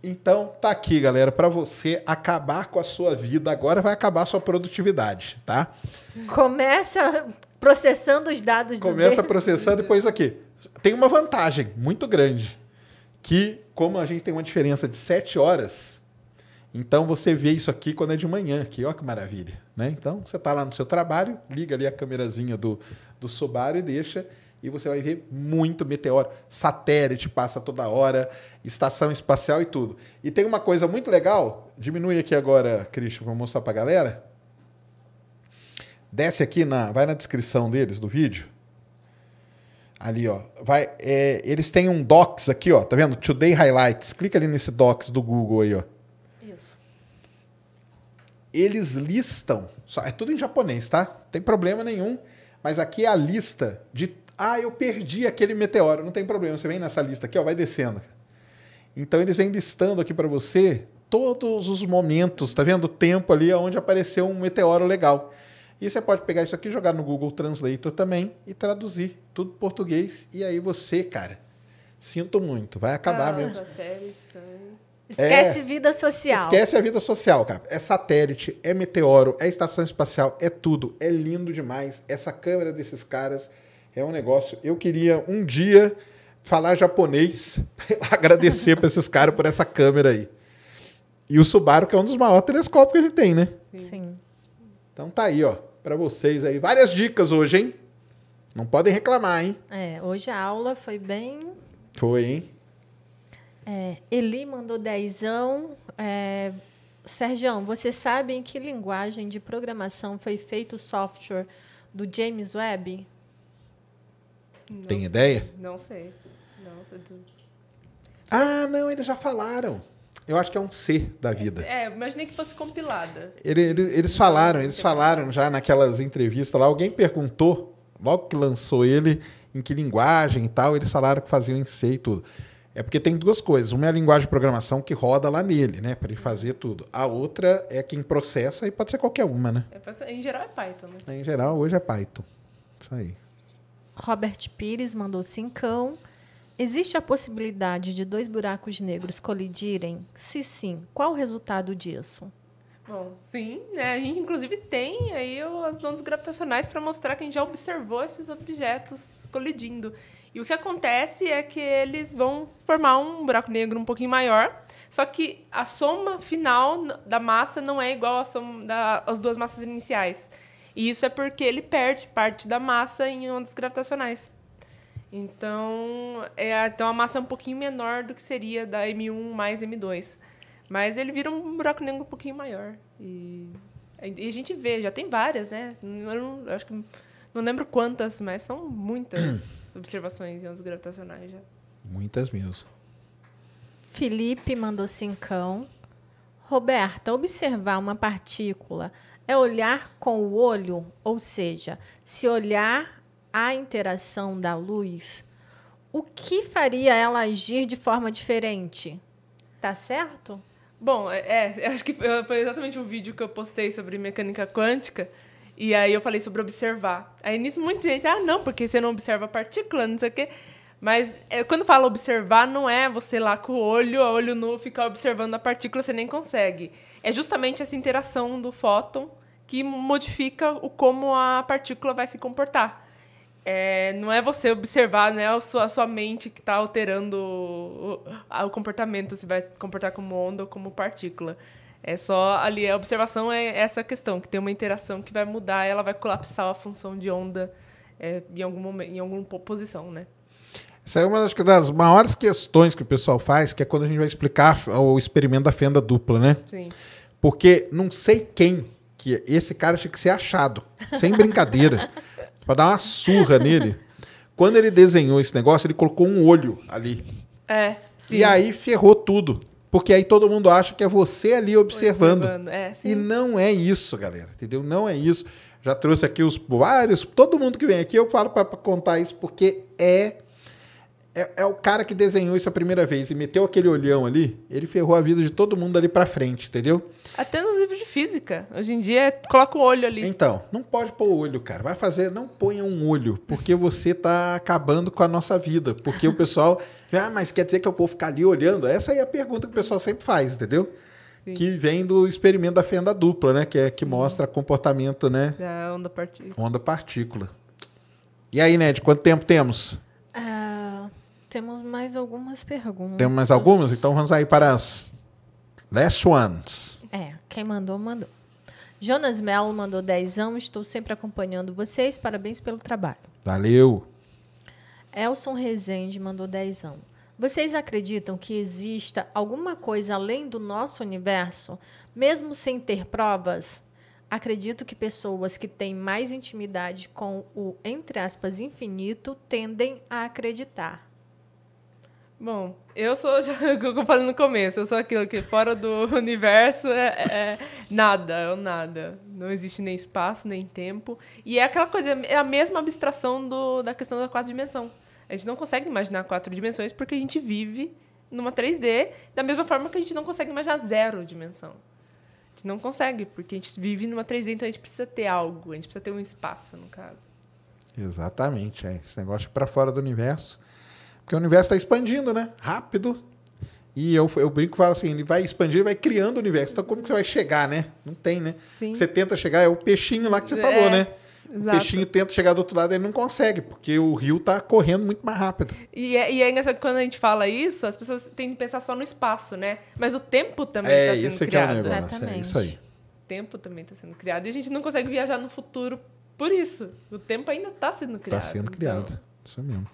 Então, tá aqui, galera, para você acabar com a sua vida. Agora vai acabar a sua produtividade, tá? Começa processando os dados Começa processando e depois aqui. Tem uma vantagem muito grande, que como a gente tem uma diferença de sete horas, então você vê isso aqui quando é de manhã, aqui, olha que maravilha. Né? Então você está lá no seu trabalho, liga ali a câmerazinha do, do Subaru e deixa, e você vai ver muito meteoro. Satélite passa toda hora, estação espacial e tudo. E tem uma coisa muito legal, diminui aqui agora, Christian, vou mostrar para a galera. Desce aqui, na, vai na descrição deles do vídeo. Ali, ó. Vai, é, eles têm um docs aqui, ó. Tá vendo? Today Highlights. Clica ali nesse docs do Google aí, ó eles listam, só, é tudo em japonês, tá? Não tem problema nenhum, mas aqui é a lista de, ah, eu perdi aquele meteoro, não tem problema, você vem nessa lista aqui, ó, vai descendo. Então eles vêm listando aqui para você todos os momentos, tá vendo? O tempo ali onde apareceu um meteoro legal. E você pode pegar isso aqui, jogar no Google Translator também e traduzir tudo português. E aí você, cara, sinto muito, vai acabar ah, mesmo. Esquece é, vida social. Esquece a vida social, cara. É satélite, é meteoro, é estação espacial, é tudo. É lindo demais. Essa câmera desses caras é um negócio. Eu queria um dia falar japonês, agradecer para esses caras por essa câmera aí. E o Subaru, que é um dos maiores telescópios que ele tem, né? Sim. Então tá aí, ó, para vocês aí. Várias dicas hoje, hein? Não podem reclamar, hein? É, hoje a aula foi bem. Foi, hein? É, Eli mandou dezão. É, Sergião, você sabe em que linguagem de programação foi feito o software do James Webb? Não Tem sei. ideia? Não sei. Não, sei. Ah, não, eles já falaram. Eu acho que é um C da vida. É, imaginei que fosse compilada. Ele, ele, eles falaram, eles falaram já naquelas entrevistas lá. Alguém perguntou, logo que lançou ele, em que linguagem e tal. Eles falaram que faziam em C e tudo. É porque tem duas coisas. Uma é a linguagem de programação que roda lá nele, né? Para ele uhum. fazer tudo. A outra é quem processa e pode ser qualquer uma, né? É, em geral é Python, né? Em geral, hoje é Python. Isso aí. Robert Pires mandou cincão. Existe a possibilidade de dois buracos negros colidirem? Se sim, qual o resultado disso? Bom, sim, né? A gente inclusive tem aí as ondas gravitacionais para mostrar quem já observou esses objetos colidindo. E o que acontece é que eles vão formar um buraco negro um pouquinho maior, só que a soma final da massa não é igual à soma das duas massas iniciais. E isso é porque ele perde parte da massa em ondas gravitacionais. Então, é, então a massa é um pouquinho menor do que seria da M1 mais M2. Mas ele vira um buraco negro um pouquinho maior. E, e a gente vê, já tem várias, né? Eu não, eu acho que não lembro quantas, mas são muitas. observações e ondas gravitacionais já. Muitas mesmo. Felipe mandou cincão. Roberta, observar uma partícula é olhar com o olho, ou seja, se olhar a interação da luz, o que faria ela agir de forma diferente? Tá certo? Bom, é, é acho que foi exatamente um vídeo que eu postei sobre mecânica quântica e aí eu falei sobre observar. Aí nisso muita gente, ah, não, porque você não observa partícula, não sei o quê. Mas é, quando fala observar, não é você lá com o olho, olho nu, ficar observando a partícula, você nem consegue. É justamente essa interação do fóton que modifica o como a partícula vai se comportar. É, não é você observar, não é a sua, a sua mente que está alterando o, o, o comportamento, se vai comportar como onda ou como partícula. É só ali, a observação é essa questão, que tem uma interação que vai mudar, ela vai colapsar a função de onda é, em, algum momento, em alguma posição, né? Essa é uma das maiores questões que o pessoal faz, que é quando a gente vai explicar o experimento da fenda dupla, né? Sim. Porque não sei quem, que esse cara tinha que ser achado, sem brincadeira, para dar uma surra nele. Quando ele desenhou esse negócio, ele colocou um olho ali. É. Sim. E aí ferrou tudo. Porque aí todo mundo acha que é você ali observando. observando. É, e não é isso, galera, entendeu? Não é isso. Já trouxe aqui os vários. Todo mundo que vem aqui eu falo para contar isso porque é é, é, o cara que desenhou isso a primeira vez e meteu aquele olhão ali, ele ferrou a vida de todo mundo ali pra frente, entendeu? Até nos livros de física. Hoje em dia, coloca o olho ali. Então, não pode pôr o olho, cara. Vai fazer, não ponha um olho, porque você tá acabando com a nossa vida. Porque o pessoal, ah, mas quer dizer que eu vou ficar ali olhando? Essa é a pergunta que o pessoal sempre faz, entendeu? Sim. que vem do experimento da fenda dupla, né? Que é que mostra comportamento, né? Da onda partícula. Onda partícula. E aí, Ned, quanto tempo temos? Temos mais algumas perguntas. Temos mais algumas? Então vamos aí para as last ones. É, quem mandou, mandou. Jonas Melo mandou 10 anos, estou sempre acompanhando vocês, parabéns pelo trabalho. Valeu. Elson Rezende mandou 10 anos. Vocês acreditam que exista alguma coisa além do nosso universo, mesmo sem ter provas? Acredito que pessoas que têm mais intimidade com o, entre aspas, infinito tendem a acreditar. Bom, eu sou, já, como eu falei no começo, eu sou aquilo que fora do universo é, é, é nada, é nada. Não existe nem espaço, nem tempo. E é aquela coisa, é a mesma abstração do, da questão da quatro dimensão. A gente não consegue imaginar quatro dimensões porque a gente vive numa 3D, da mesma forma que a gente não consegue imaginar zero dimensão. A gente não consegue, porque a gente vive numa 3D, então a gente precisa ter algo, a gente precisa ter um espaço, no caso. Exatamente, é. Esse negócio para fora do universo porque o universo está expandindo, né? Rápido. E eu, eu brinco e falo assim, ele vai expandir, vai criando o universo. Então, como que você vai chegar, né? Não tem, né? Sim. Você tenta chegar, é o peixinho lá que você é, falou, né? Exato. O peixinho tenta chegar do outro lado, ele não consegue, porque o rio está correndo muito mais rápido. E é, e é engraçado que quando a gente fala isso, as pessoas têm que pensar só no espaço, né? Mas o tempo também está é, tá sendo esse é criado. É, o negócio, Exatamente. é isso aí. O tempo também está sendo criado. E a gente não consegue viajar no futuro por isso. O tempo ainda está sendo tá criado. Está sendo então. criado, então... isso mesmo.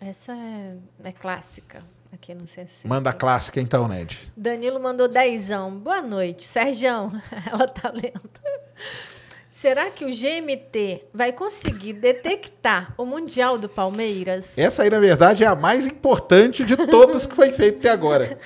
Essa é, é clássica. Aqui no se Manda clássica então, Ned. Danilo mandou dezão. Boa noite. Serjão, ela tá lenta Será que o GMT vai conseguir detectar o Mundial do Palmeiras? Essa aí, na verdade, é a mais importante de todas que foi feita até agora.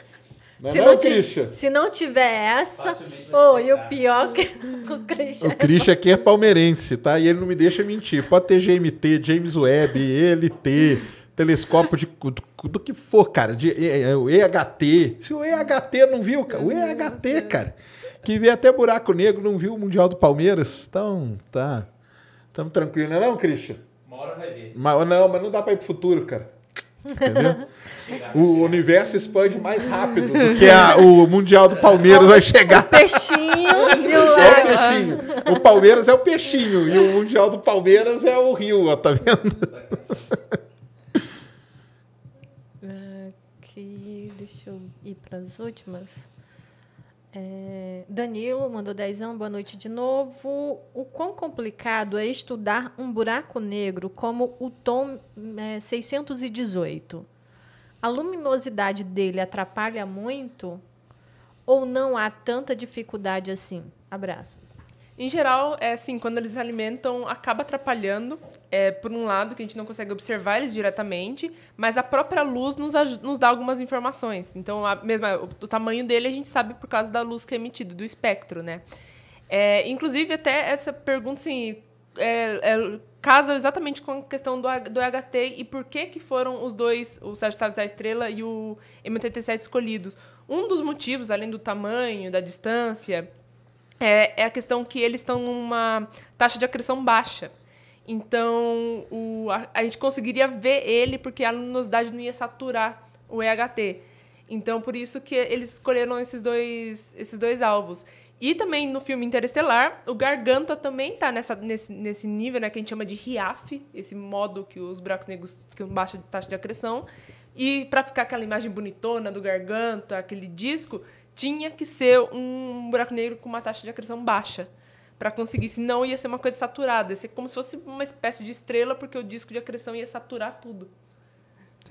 Não é se, não se, não tiver essa, oh, e o pior que o Christian. O Christian aqui é palmeirense, tá? E ele não me deixa mentir. Pode ter GMT, James Webb, LT telescópio de, do, do, que for, cara, de, é, é, o EHT. Se o EHT não viu, cara, o EHT, cara, que vê até buraco negro, não viu o Mundial do Palmeiras, então tá. Estamos tranquilo, não é não, Christian? Uma hora vai ver. Mas, não, mas não dá para ir pro futuro, cara. Entendeu? o universo expande mais rápido do que a, o Mundial do Palmeiras vai chegar. O peixinho o, é o peixinho. O Palmeiras é o peixinho e o Mundial do Palmeiras é o rio, ó, tá vendo? Deixa eu ir para as últimas. É, Danilo mandou dezão, boa noite de novo. O quão complicado é estudar um buraco negro como o Tom é, 618? A luminosidade dele atrapalha muito ou não há tanta dificuldade assim? Abraços. Em geral, é assim, quando eles alimentam, acaba atrapalhando. É, por um lado, que a gente não consegue observar eles diretamente, mas a própria luz nos, nos dá algumas informações. Então, a o, o tamanho dele a gente sabe por causa da luz que é emitida, do espectro, né? É, inclusive, até essa pergunta, assim, é, é, casa exatamente com a questão do, do HT e por que que foram os dois, o Sagitário da Estrela e o M87 escolhidos. Um dos motivos, além do tamanho, da distância é, é a questão que eles estão numa taxa de acreção baixa. Então, o, a, a, gente conseguiria ver ele porque a luminosidade não ia saturar o EHT. Então, por isso que eles escolheram esses dois, esses dois alvos. E também no filme Interestelar, o Garganta também está nesse, nesse nível né, que a gente chama de RIAF, esse modo que os buracos negros que baixa de taxa de acreção. E para ficar aquela imagem bonitona do Garganta, aquele disco, tinha que ser um buraco negro com uma taxa de acreção baixa para conseguir, senão ia ser uma coisa saturada, ia ser como se fosse uma espécie de estrela, porque o disco de acreção ia saturar tudo.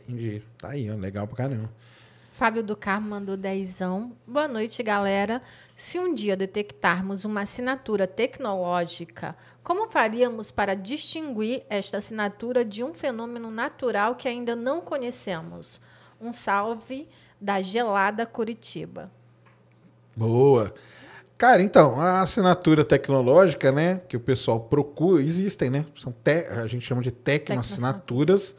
Entendi. Tá aí, ó, legal pra caramba. Fábio do Carmo mandou dezão. Boa noite, galera. Se um dia detectarmos uma assinatura tecnológica, como faríamos para distinguir esta assinatura de um fenômeno natural que ainda não conhecemos? Um salve da gelada Curitiba. Boa. Cara, então, a assinatura tecnológica, né, que o pessoal procura, existem, né? São te, a gente chama de tecnoassinaturas.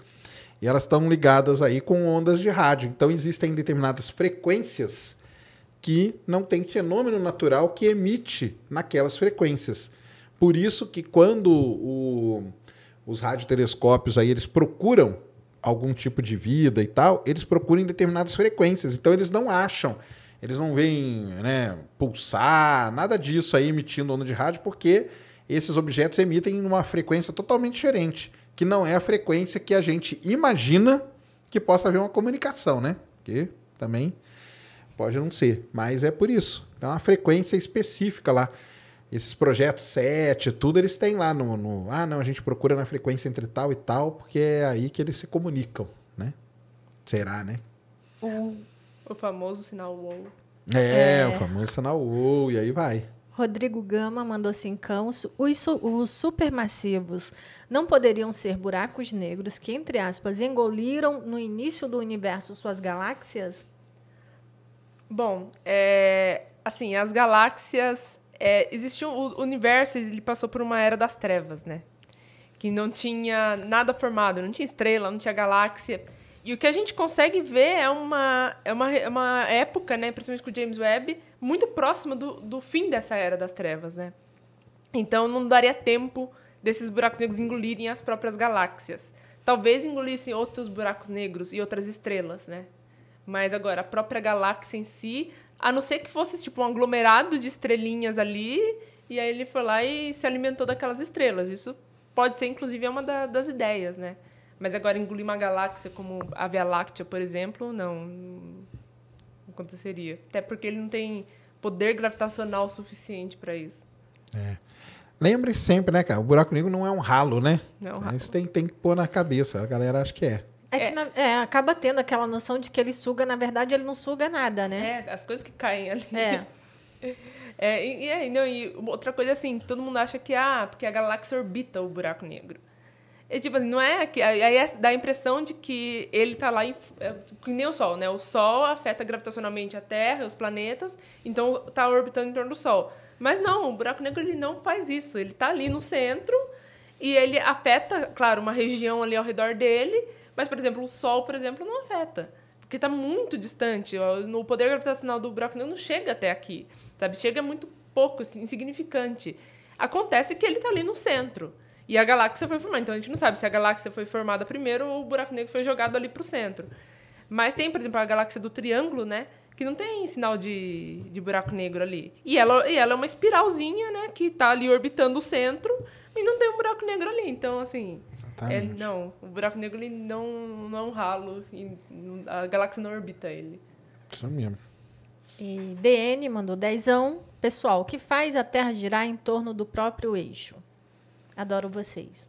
E elas estão ligadas aí com ondas de rádio. Então existem determinadas frequências que não tem fenômeno natural que emite naquelas frequências. Por isso que quando o, os radiotelescópios aí eles procuram algum tipo de vida e tal, eles procuram em determinadas frequências. Então eles não acham eles não vêm né, pulsar, nada disso aí emitindo onda de rádio, porque esses objetos emitem numa frequência totalmente diferente, que não é a frequência que a gente imagina que possa haver uma comunicação, né? Que também pode não ser, mas é por isso. Então, uma frequência específica lá. Esses projetos 7, tudo, eles têm lá no, no, Ah, não, a gente procura na frequência entre tal e tal, porque é aí que eles se comunicam, né? Será, né? É. O famoso sinal UOL. É, é, o famoso sinal UOL, e aí vai. Rodrigo Gama mandou cincão. Assim, os, os supermassivos não poderiam ser buracos negros que, entre aspas, engoliram no início do universo suas galáxias? Bom, é, assim, as galáxias. É, existiu o universo, ele passou por uma era das trevas, né? Que não tinha nada formado, não tinha estrela, não tinha galáxia. E o que a gente consegue ver é uma, é uma, é uma época, né, principalmente com o James Webb, muito próxima do, do fim dessa era das trevas. Né? Então, não daria tempo desses buracos negros engolirem as próprias galáxias. Talvez engolissem outros buracos negros e outras estrelas, né? Mas agora, a própria galáxia em si, a não ser que fosse tipo um aglomerado de estrelinhas ali, e aí ele foi lá e se alimentou daquelas estrelas. Isso pode ser, inclusive, é uma da, das ideias, né? Mas agora engolir uma galáxia como a Via Láctea, por exemplo, não, não aconteceria. Até porque ele não tem poder gravitacional suficiente para isso. É. Lembre sempre, né, cara? O buraco negro não é um ralo, né? Não é um Isso tem, tem que pôr na cabeça. A galera acha que é. É, que, é. na, é, acaba tendo aquela noção de que ele suga, na verdade, ele não suga nada, né? É, as coisas que caem ali. É. é e, e, não, e outra coisa assim, todo mundo acha que ah, porque a galáxia orbita o buraco negro. É tipo assim, não é que aí é, dá a impressão de que ele tá lá em, é, que nem o Sol, né? O Sol afeta gravitacionalmente a Terra, os planetas, então tá orbitando em torno do Sol. Mas não, o buraco negro ele não faz isso. Ele tá ali no centro e ele afeta, claro, uma região ali ao redor dele, mas por exemplo, o Sol, por exemplo, não afeta porque está muito distante. O poder gravitacional do buraco negro não chega até aqui, sabe? Chega muito pouco, insignificante. Acontece que ele está ali no centro. E a galáxia foi formada. Então a gente não sabe se a galáxia foi formada primeiro ou o buraco negro foi jogado ali para o centro. Mas tem, por exemplo, a galáxia do triângulo, né? Que não tem sinal de, de buraco negro ali. E ela, e ela é uma espiralzinha, né? Que está ali orbitando o centro e não tem um buraco negro ali. Então, assim. É, Exatamente. É, não, o buraco negro ele não, não é um ralo. a galáxia não orbita ele. Isso mesmo. E DN mandou dezão. Pessoal, o que faz a Terra girar em torno do próprio eixo? Adoro vocês.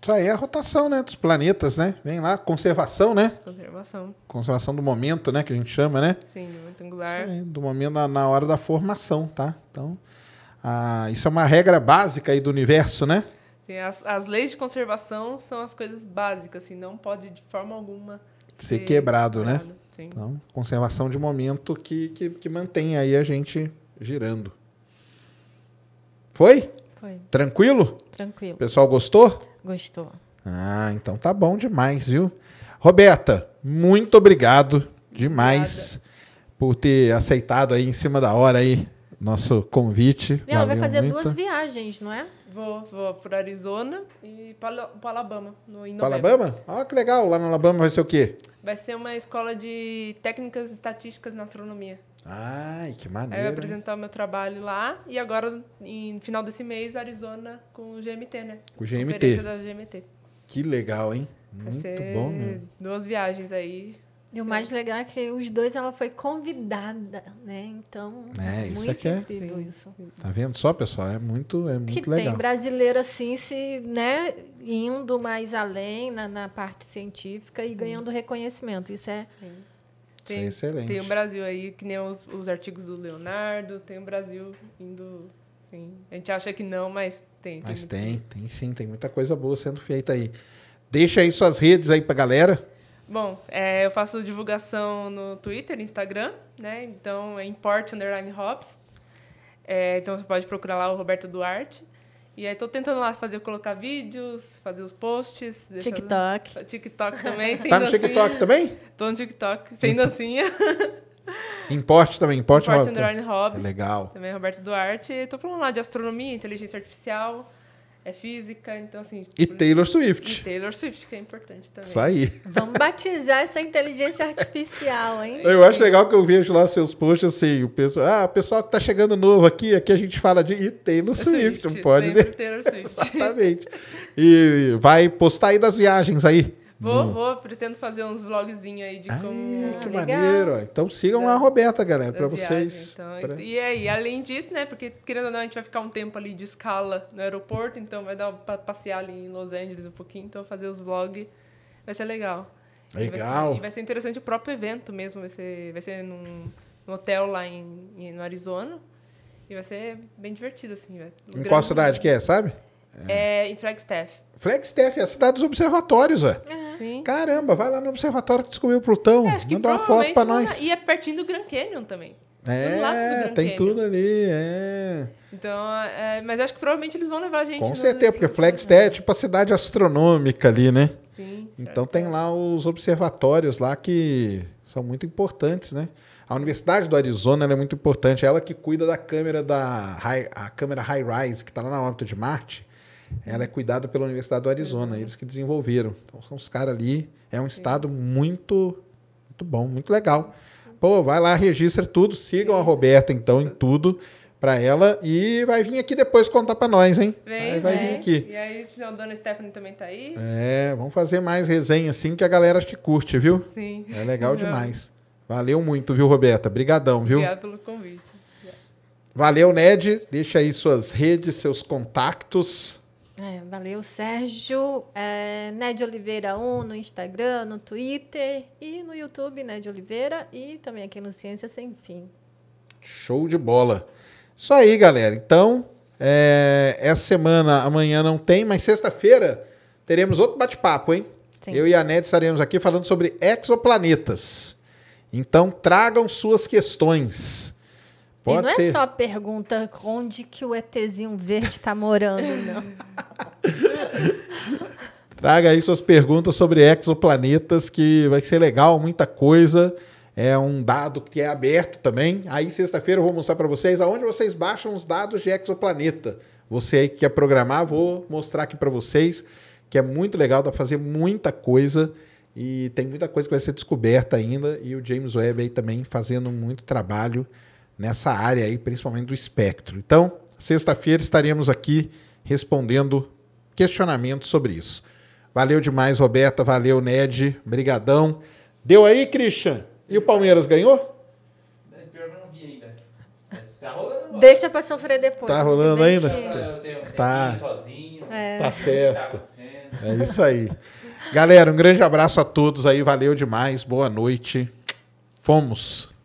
Isso aí é a rotação, né? Dos planetas, né? Vem lá, conservação, né? Conservação. Conservação do momento, né? Que a gente chama, né? Sim, do momento angular. Isso aí, do momento na, hora da formação, tá? Então, isso é uma regra básica aí do universo, né? Sim, as, as leis de conservação são as coisas básicas, assim, não pode de forma alguma ser, ser quebrado, quebrado, né? Sim. Então, conservação de momento que, que, que mantém aí a gente girando. Foi? Foi. Tranquilo? Tranquilo. O pessoal gostou? Gostou. Ah, então tá bom demais, viu? Roberta, muito obrigado demais Obrigada. por ter aceitado aí em cima da hora aí nosso convite. E ela vai fazer muito. duas viagens, não é? Vou, vou para Arizona e para o Alabama. No, Alabama? Ah, que legal. Lá no Alabama vai ser o quê? Vai ser uma escola de técnicas estatísticas na astronomia. Ai, que maneiro. Aí eu apresentar o meu trabalho lá e agora, no final desse mês, Arizona com o GMT, né? Com o GMT. da GMT. Que legal, hein? Vai Muito bom, né? Duas viagens aí. E o mais legal é que os dois ela foi convidada, né? Então, é, isso muito é, é incrível é. isso. Tá vendo só, pessoal? É muito, é muito que legal. Tem brasileiro assim se, né, indo mais além na, na parte científica e ganhando reconhecimento. Isso é Sim tem, é excelente. Tem o Brasil aí, que nem os, os artigos do Leonardo, tem o Brasil indo. Sim. A gente acha que não, mas tem. Mas tem, tem, tem sim, tem muita coisa boa sendo feita aí. Deixa aí suas redes aí pra galera. Bom, é, eu faço divulgação no Twitter, Instagram, né? Então é import underline hops. É, então você pode procurar lá o Roberto Duarte. E aí tô tentando lá fazer, colocar vídeos, fazer os posts. TikTok. TikTok também, sem Tá no dancinha. TikTok também? Tô no TikTok, sem então. dancinha. Importe também, importe. Importe Underline Hobbs. É legal. Também é Roberto Duarte. Tô falando lá de astronomia, inteligência artificial é física, então assim. E Taylor Swift. E Taylor Swift, que é importante também. Isso aí. Vamos batizar essa inteligência artificial, hein? É eu acho legal que eu vejo lá seus posts assim, o pessoal, ah, o pessoal que tá chegando novo aqui, aqui a gente fala de e Taylor Swift, Swift, não pode. Né? Taylor Swift. Exatamente. E vai postar aí das viagens aí. Vou, no... Hum. vou. Pretendo fazer uns vlogzinhos aí de como... Que é Legal. maneiro. Então sigam a Roberta, galera, para vocês. Então, pra... E aí, além disso, né? Porque, querendo ou não, a gente vai ficar um tempo ali de escala no aeroporto, então vai dar para passear ali em Los Angeles um pouquinho, então fazer os vlogs vai ser legal. Legal. E vai, ser interessante o próprio evento mesmo, vai ser, vai ser num, num hotel lá em, em, no Arizona. E vai ser bem divertido, assim. em grande... qual cidade que é, sabe? É, em Flagstaff. Flagstaff, é a cidade dos observatórios, ó. Uhum. Caramba, vai lá no observatório que descobriu o Plutão. É, Manda uma foto pra nós. E é pertinho do Grand Canyon também. É, tem Canyon. tudo ali, é. Então, é, mas acho que provavelmente eles vão levar a gente. Com certeza, porque Flagstaff é tipo a cidade astronômica ali, né? Sim. Então tem é. lá os observatórios lá que são muito importantes, né? A Universidade do Arizona é muito importante. Ela que cuida da câmera da high, a câmera high rise que está lá na órbita de Marte. Ela é cuidada pela Universidade do Arizona, uhum. eles que desenvolveram. Então são os caras ali, é um estado muito muito bom, muito legal. Pô, vai lá, registra tudo, sigam a Roberta então em tudo para ela e vai vir aqui depois contar para nós, hein? Vem, vai, vai vem. vir aqui. E aí, a dona Stephanie também tá aí? É, vamos fazer mais resenha assim que a galera acho que curte, viu? Sim. É legal demais. Valeu muito, viu, Roberta? Brigadão, viu? Obrigado pelo convite. Valeu, Ned. Deixa aí suas redes, seus contatos é, valeu, Sérgio. É, Ned Oliveira 1 no Instagram, no Twitter e no YouTube, Ned Oliveira, e também aqui no Ciência Sem Fim. Show de bola. Isso aí, galera. Então, é, essa semana, amanhã não tem, mas sexta-feira teremos outro bate-papo, hein? Sim. Eu e a Ned estaremos aqui falando sobre exoplanetas. Então, tragam suas questões. Pode e não é ser. é só pergunta onde que o ETzinho verde está morando, não. Traga aí suas perguntas sobre exoplanetas, que vai ser legal, muita coisa. É um dado que é aberto também. Aí, sexta-feira, eu vou mostrar para vocês aonde vocês baixam os dados de exoplaneta. Você aí que quer programar, vou mostrar aqui para vocês, que é muito legal, dá para fazer muita coisa. E tem muita coisa que vai ser descoberta ainda. E o James Webb aí também fazendo muito trabalho nessa área aí, principalmente do espectro. Então, sexta-feira estaremos aqui respondendo questionamentos sobre isso. Valeu demais, Roberta. Valeu, Ned. Brigadão. Deu aí, Christian? E o Palmeiras ganhou? Pior não vi ainda. Mas tá rolando. Deixa pra sofrer depois. Tá assim, rolando né? ainda? Que... É. Tá. É. Tá certo. É isso aí. Galera, um grande abraço a todos aí. Valeu demais. Boa noite. Fomos.